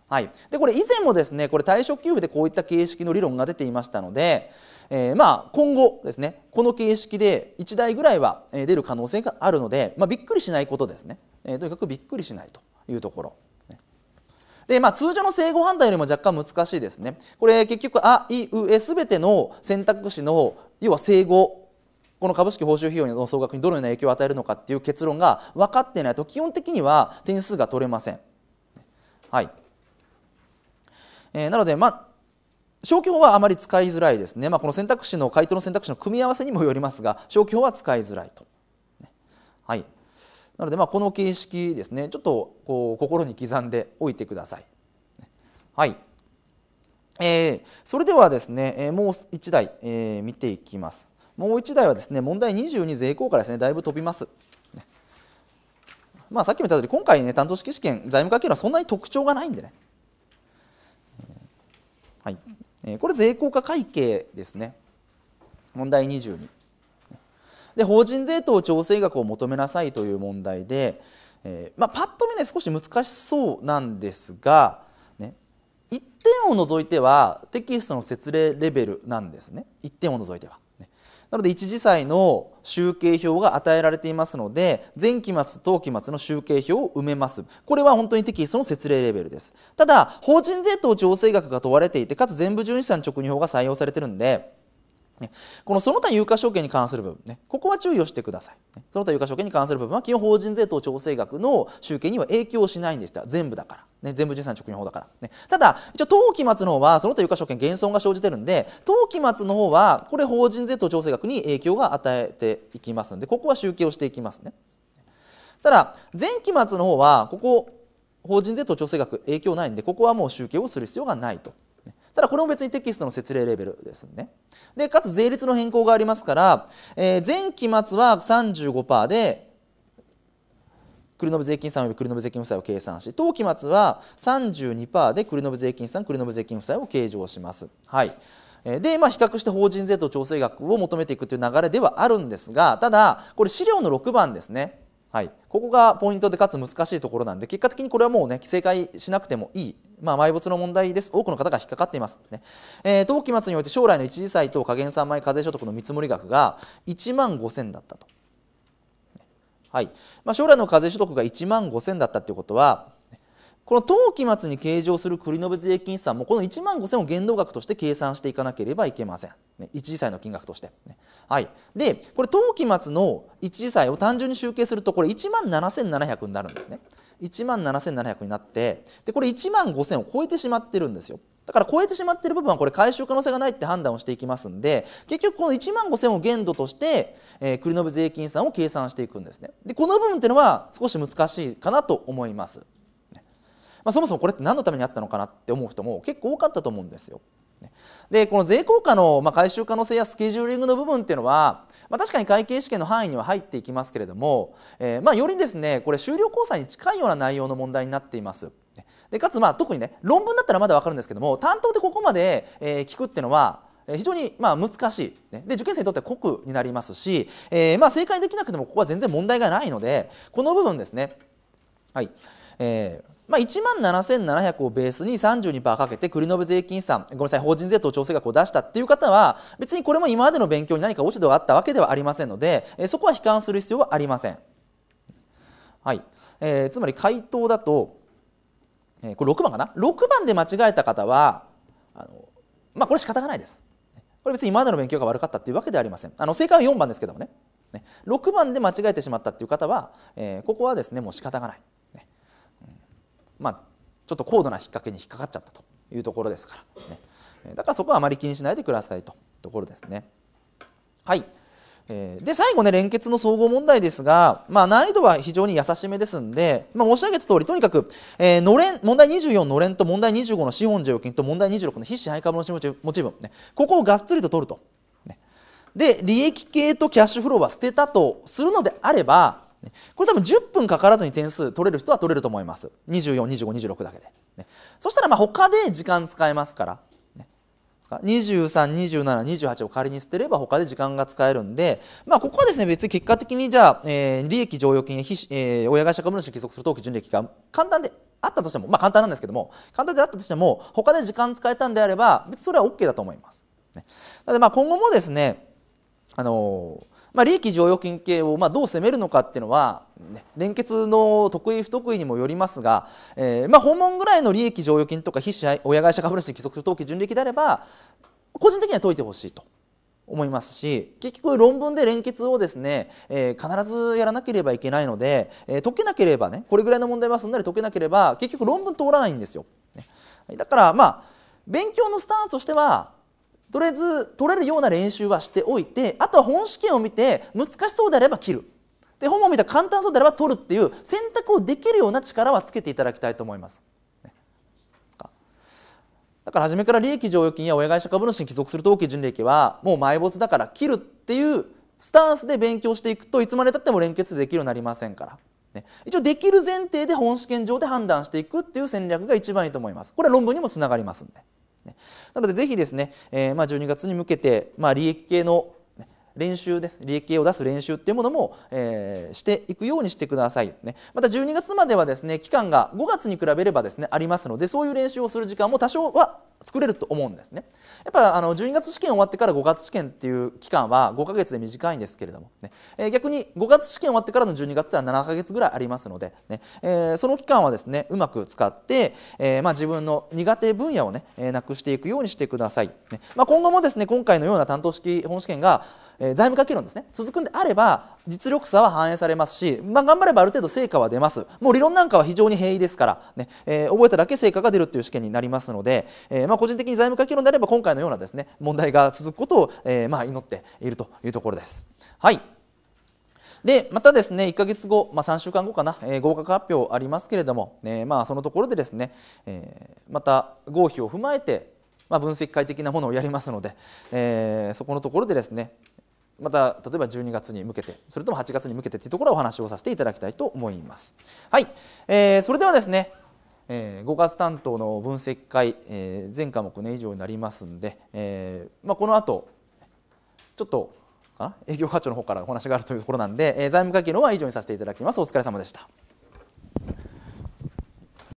はい、でこれ以前もですねこれ退職給付でこういった形式の理論が出ていましたので、えー、まあ今後ですねこの形式で1台ぐらいは出る可能性があるので、まあ、びっくりしないことですね、えー、とにかくびっくりしないというところ。でまあ、通常の正誤判断よりも若干難しいですね。これ結局「あ」「い」「う」「え」全ての選択肢の要は正誤この株式報酬費用の総額にどのような影響を与えるのかっていう結論が分かっていないと基本的には点数が取れません。はい、えー、なので、まあ、消去法はあまり使いづらいですね、まあ、この選択肢の回答の選択肢の組み合わせにもよりますが消去法は使いづらいと。はいなのでまあこの形式ですねちょっとこう心に刻んでおいてください。はい、えー、それではですね、えー、もう1台、えー、見ていきます。もう1台はですね問題22税項からですねだいぶ飛びます。まあ、さっきも言った通り今回ね担当式試験財務課系のはそんなに特徴がないんでねはい、えこれ税効果会計ですね問題22で法人税等調整額を求めなさいという問題で、えーまあ、パッと見ね少し難しそうなんですが、ね、1点を除いてはテキストの説明レベルなんですね1点を除いては。なので一次債の集計表が与えられていますので前期末当期末の集計表を埋めますこれは本当にテキストの説明レベルですただ法人税等調整額が問われていてかつ全部純資産直入法が採用されてるんでね、このその他有価証券に関する部分ね、ここは注意をしてください。その他有価証券に関する部分は基本法人税等調整額の集計には影響しないんですが、全部だから。ね、全部人産直入法だから。ね、ただ、一応当期末の方はその他有価証券減損が生じてるんで、当期末の方はこれ法人税等調整額に影響が与えていきますんで、ここは集計をしていきますね。ただ、前期末の方はここ法人税等調整額影響ないんで、ここはもう集計をする必要がないと。ただこれも別にテキストの説明レベルですね。で、かつ税率の変更がありますから、えー、前期末は35%で、繰延税金算及び繰延税金負債を計算し、当期末は32%で繰延税金算、繰延税金負債を計上します。はい。で、まあ、比較して法人税と調整額を求めていくという流れではあるんですが、ただ、これ資料の6番ですね。はい、ここがポイントでかつ難しいところなんで結果的にこれはもうね正解しなくてもいい、まあ、埋没の問題です多くの方が引っかかっていますね、えー、当期末において将来の一次債と加減3枚課税所得の見積もり額が1万5000だったと、はいまあ、将来の課税所得が1万5000だったっていうことはこの当期末に計上する繰延税金資産もこの1万5000を限度額として計算していかなければいけません。ね、一時債の金額として、ね。はい、でこれ当期末の一時債を単純に集計するとこれ1万7700になるんですね。1万7700になってでこれ1万5000を超えてしまってるんですよ。だから超えてしまってる部分はこれ回収可能性がないって判断をしていきますんで結局この1万5000を限度として、えー、繰延税金産を計算していくんですね。でこの部分っていうのは少し難しいかなと思います。まあ、そもそもこれって何のためにあったのかなって思う人も結構多かったと思うんですよ。でこの税効果の、まあ、回収可能性やスケジューリングの部分っていうのは、まあ、確かに会計試験の範囲には入っていきますけれども、えー、まあ、よりですねこれ終了交際に近いような内容の問題になっています。でかつまあ特にね論文だったらまだ分かるんですけども担当でここまで、えー、聞くっていうのは非常にまあ難しい、ね、で受験生にとっては酷になりますし、えー、まあ正解できなくてもここは全然問題がないのでこの部分ですね。はいえーまあ、1万7700をベースに32%かけて繰延税金遺産ごめんなさい法人税と調整額を出したっていう方は別にこれも今までの勉強に何か落ち度があったわけではありませんのでそこは悲観する必要はありません。はいえー、つまり回答だと、えー、これ6番かな6番で間違えた方はあの、まあ、これ仕方がないです。これ別に今までの勉強が悪かったっていうわけではありません。あの正解は4番ですけどもねね6番で間違えてしまったっていう方は、えー、ここはですねもう仕方がない。まあ、ちょっと高度な引っ掛けに引っかかっちゃったというところですから、ね、だからそこはあまり気にしないでくださいとところですね。はい、えで最後ね連結の総合問題ですが、まあ、難易度は非常に優しめですんで、まあ、申し上げた通りとにかく、えー、のれん問題24のれんと問題25の資本剰余金と問題26の非支配株主持ち分、ね、ここをがっつりと取ると。ね、で利益系とキャッシュフローは捨てたとするのであればこれ多分10分かからずに点数取れる人は取れると思います242526だけで、ね、そしたらまあ他で時間使えますから、ね、232728を仮に捨てれば他で時間が使えるんで、まあ、ここはですね別に結果的にじゃあ、えー、利益剰余金、えー、親会社株主に帰属する登記純利益が簡単であったとしても、まあ、簡単なんですけども簡単であったとしても他で時間使えたんであれば別にそれは OK だと思います。ね、でまあ今後もですねあのーまあ、利益剰余金系をまどう攻めるのかっていうのは、ね、連結の得意不得意にもよりますが、えー、ま訪問ぐらいの利益剰余金とか非親会社株主規則登記純利であれば個人的には解いてほしいと思いますし結局論文で連結をですね、えー、必ずやらなければいけないので、えー、解けなければねこれぐらいの問題はすんなり解けなければ結局論文通らないんですよ。ね、だからまあ勉強のスタートとしてはとりあえず取れるような練習はしておいてあとは本試験を見て難しそうであれば切るで本を見たら簡単そうであれば取るっていう選択をできるような力はつけていただきたいと思います。だから初めから利益剰余金や親会社株主に帰属する登記純利益はもう埋没だから切るっていうスタンスで勉強していくといつまでたっても連結できるようになりませんから、ね、一応できる前提で本試験上で判断していくっていう戦略が一番いいと思いますこれは論文にもつながりますんで、ね、なのでぜひですね、えー、まあ、12月に向けて、まあ、利益系の練習です利益を出す練習っていうものも、えー、していくようにしてください、ね、また12月まではですね期間が5月に比べればですねありますのでそういう練習をする時間も多少は作れると思うんですねやっぱあの12月試験終わってから5月試験っていう期間は5ヶ月で短いんですけれどもね、えー、逆に5月試験終わってからの12月は7ヶ月ぐらいありますのでね、えー、その期間はですねうまく使って、えー、まあ、自分の苦手分野をね、えなくしていくようにしてください、ねまあ、今後もですね今回のような担当式本試験がえー、財務課議論ですね続くんであれば実力差は反映されますし、まあ、頑張ればある程度成果は出ますもう理論なんかは非常に平易ですからね、えー、覚えただけ成果が出るという試験になりますので、えー、まあ、個人的に財務課議論であれば今回のようなですね問題が続くことを、えまあ、祈っているというところです。はいでまたですね1か月後、まあ、3週間後かな、えー、合格発表ありますけれども、えー、まあ、そのところでですね、えー、また合否を踏まえて、まあ、分析会的なものをやりますので、えそこのところでですねまた例えば12月に向けてそれとも8月に向けてというところをお話をさせていただきたいと思います。はい、えー、それではですね、えー、5月担当の分析会、えー、全科目ね以上になりますんで、えーまあ、この後ちょっと営業課長の方からお話があるというところなんで、えー、財務会計のは以上にさせていただきますお疲れ様でした。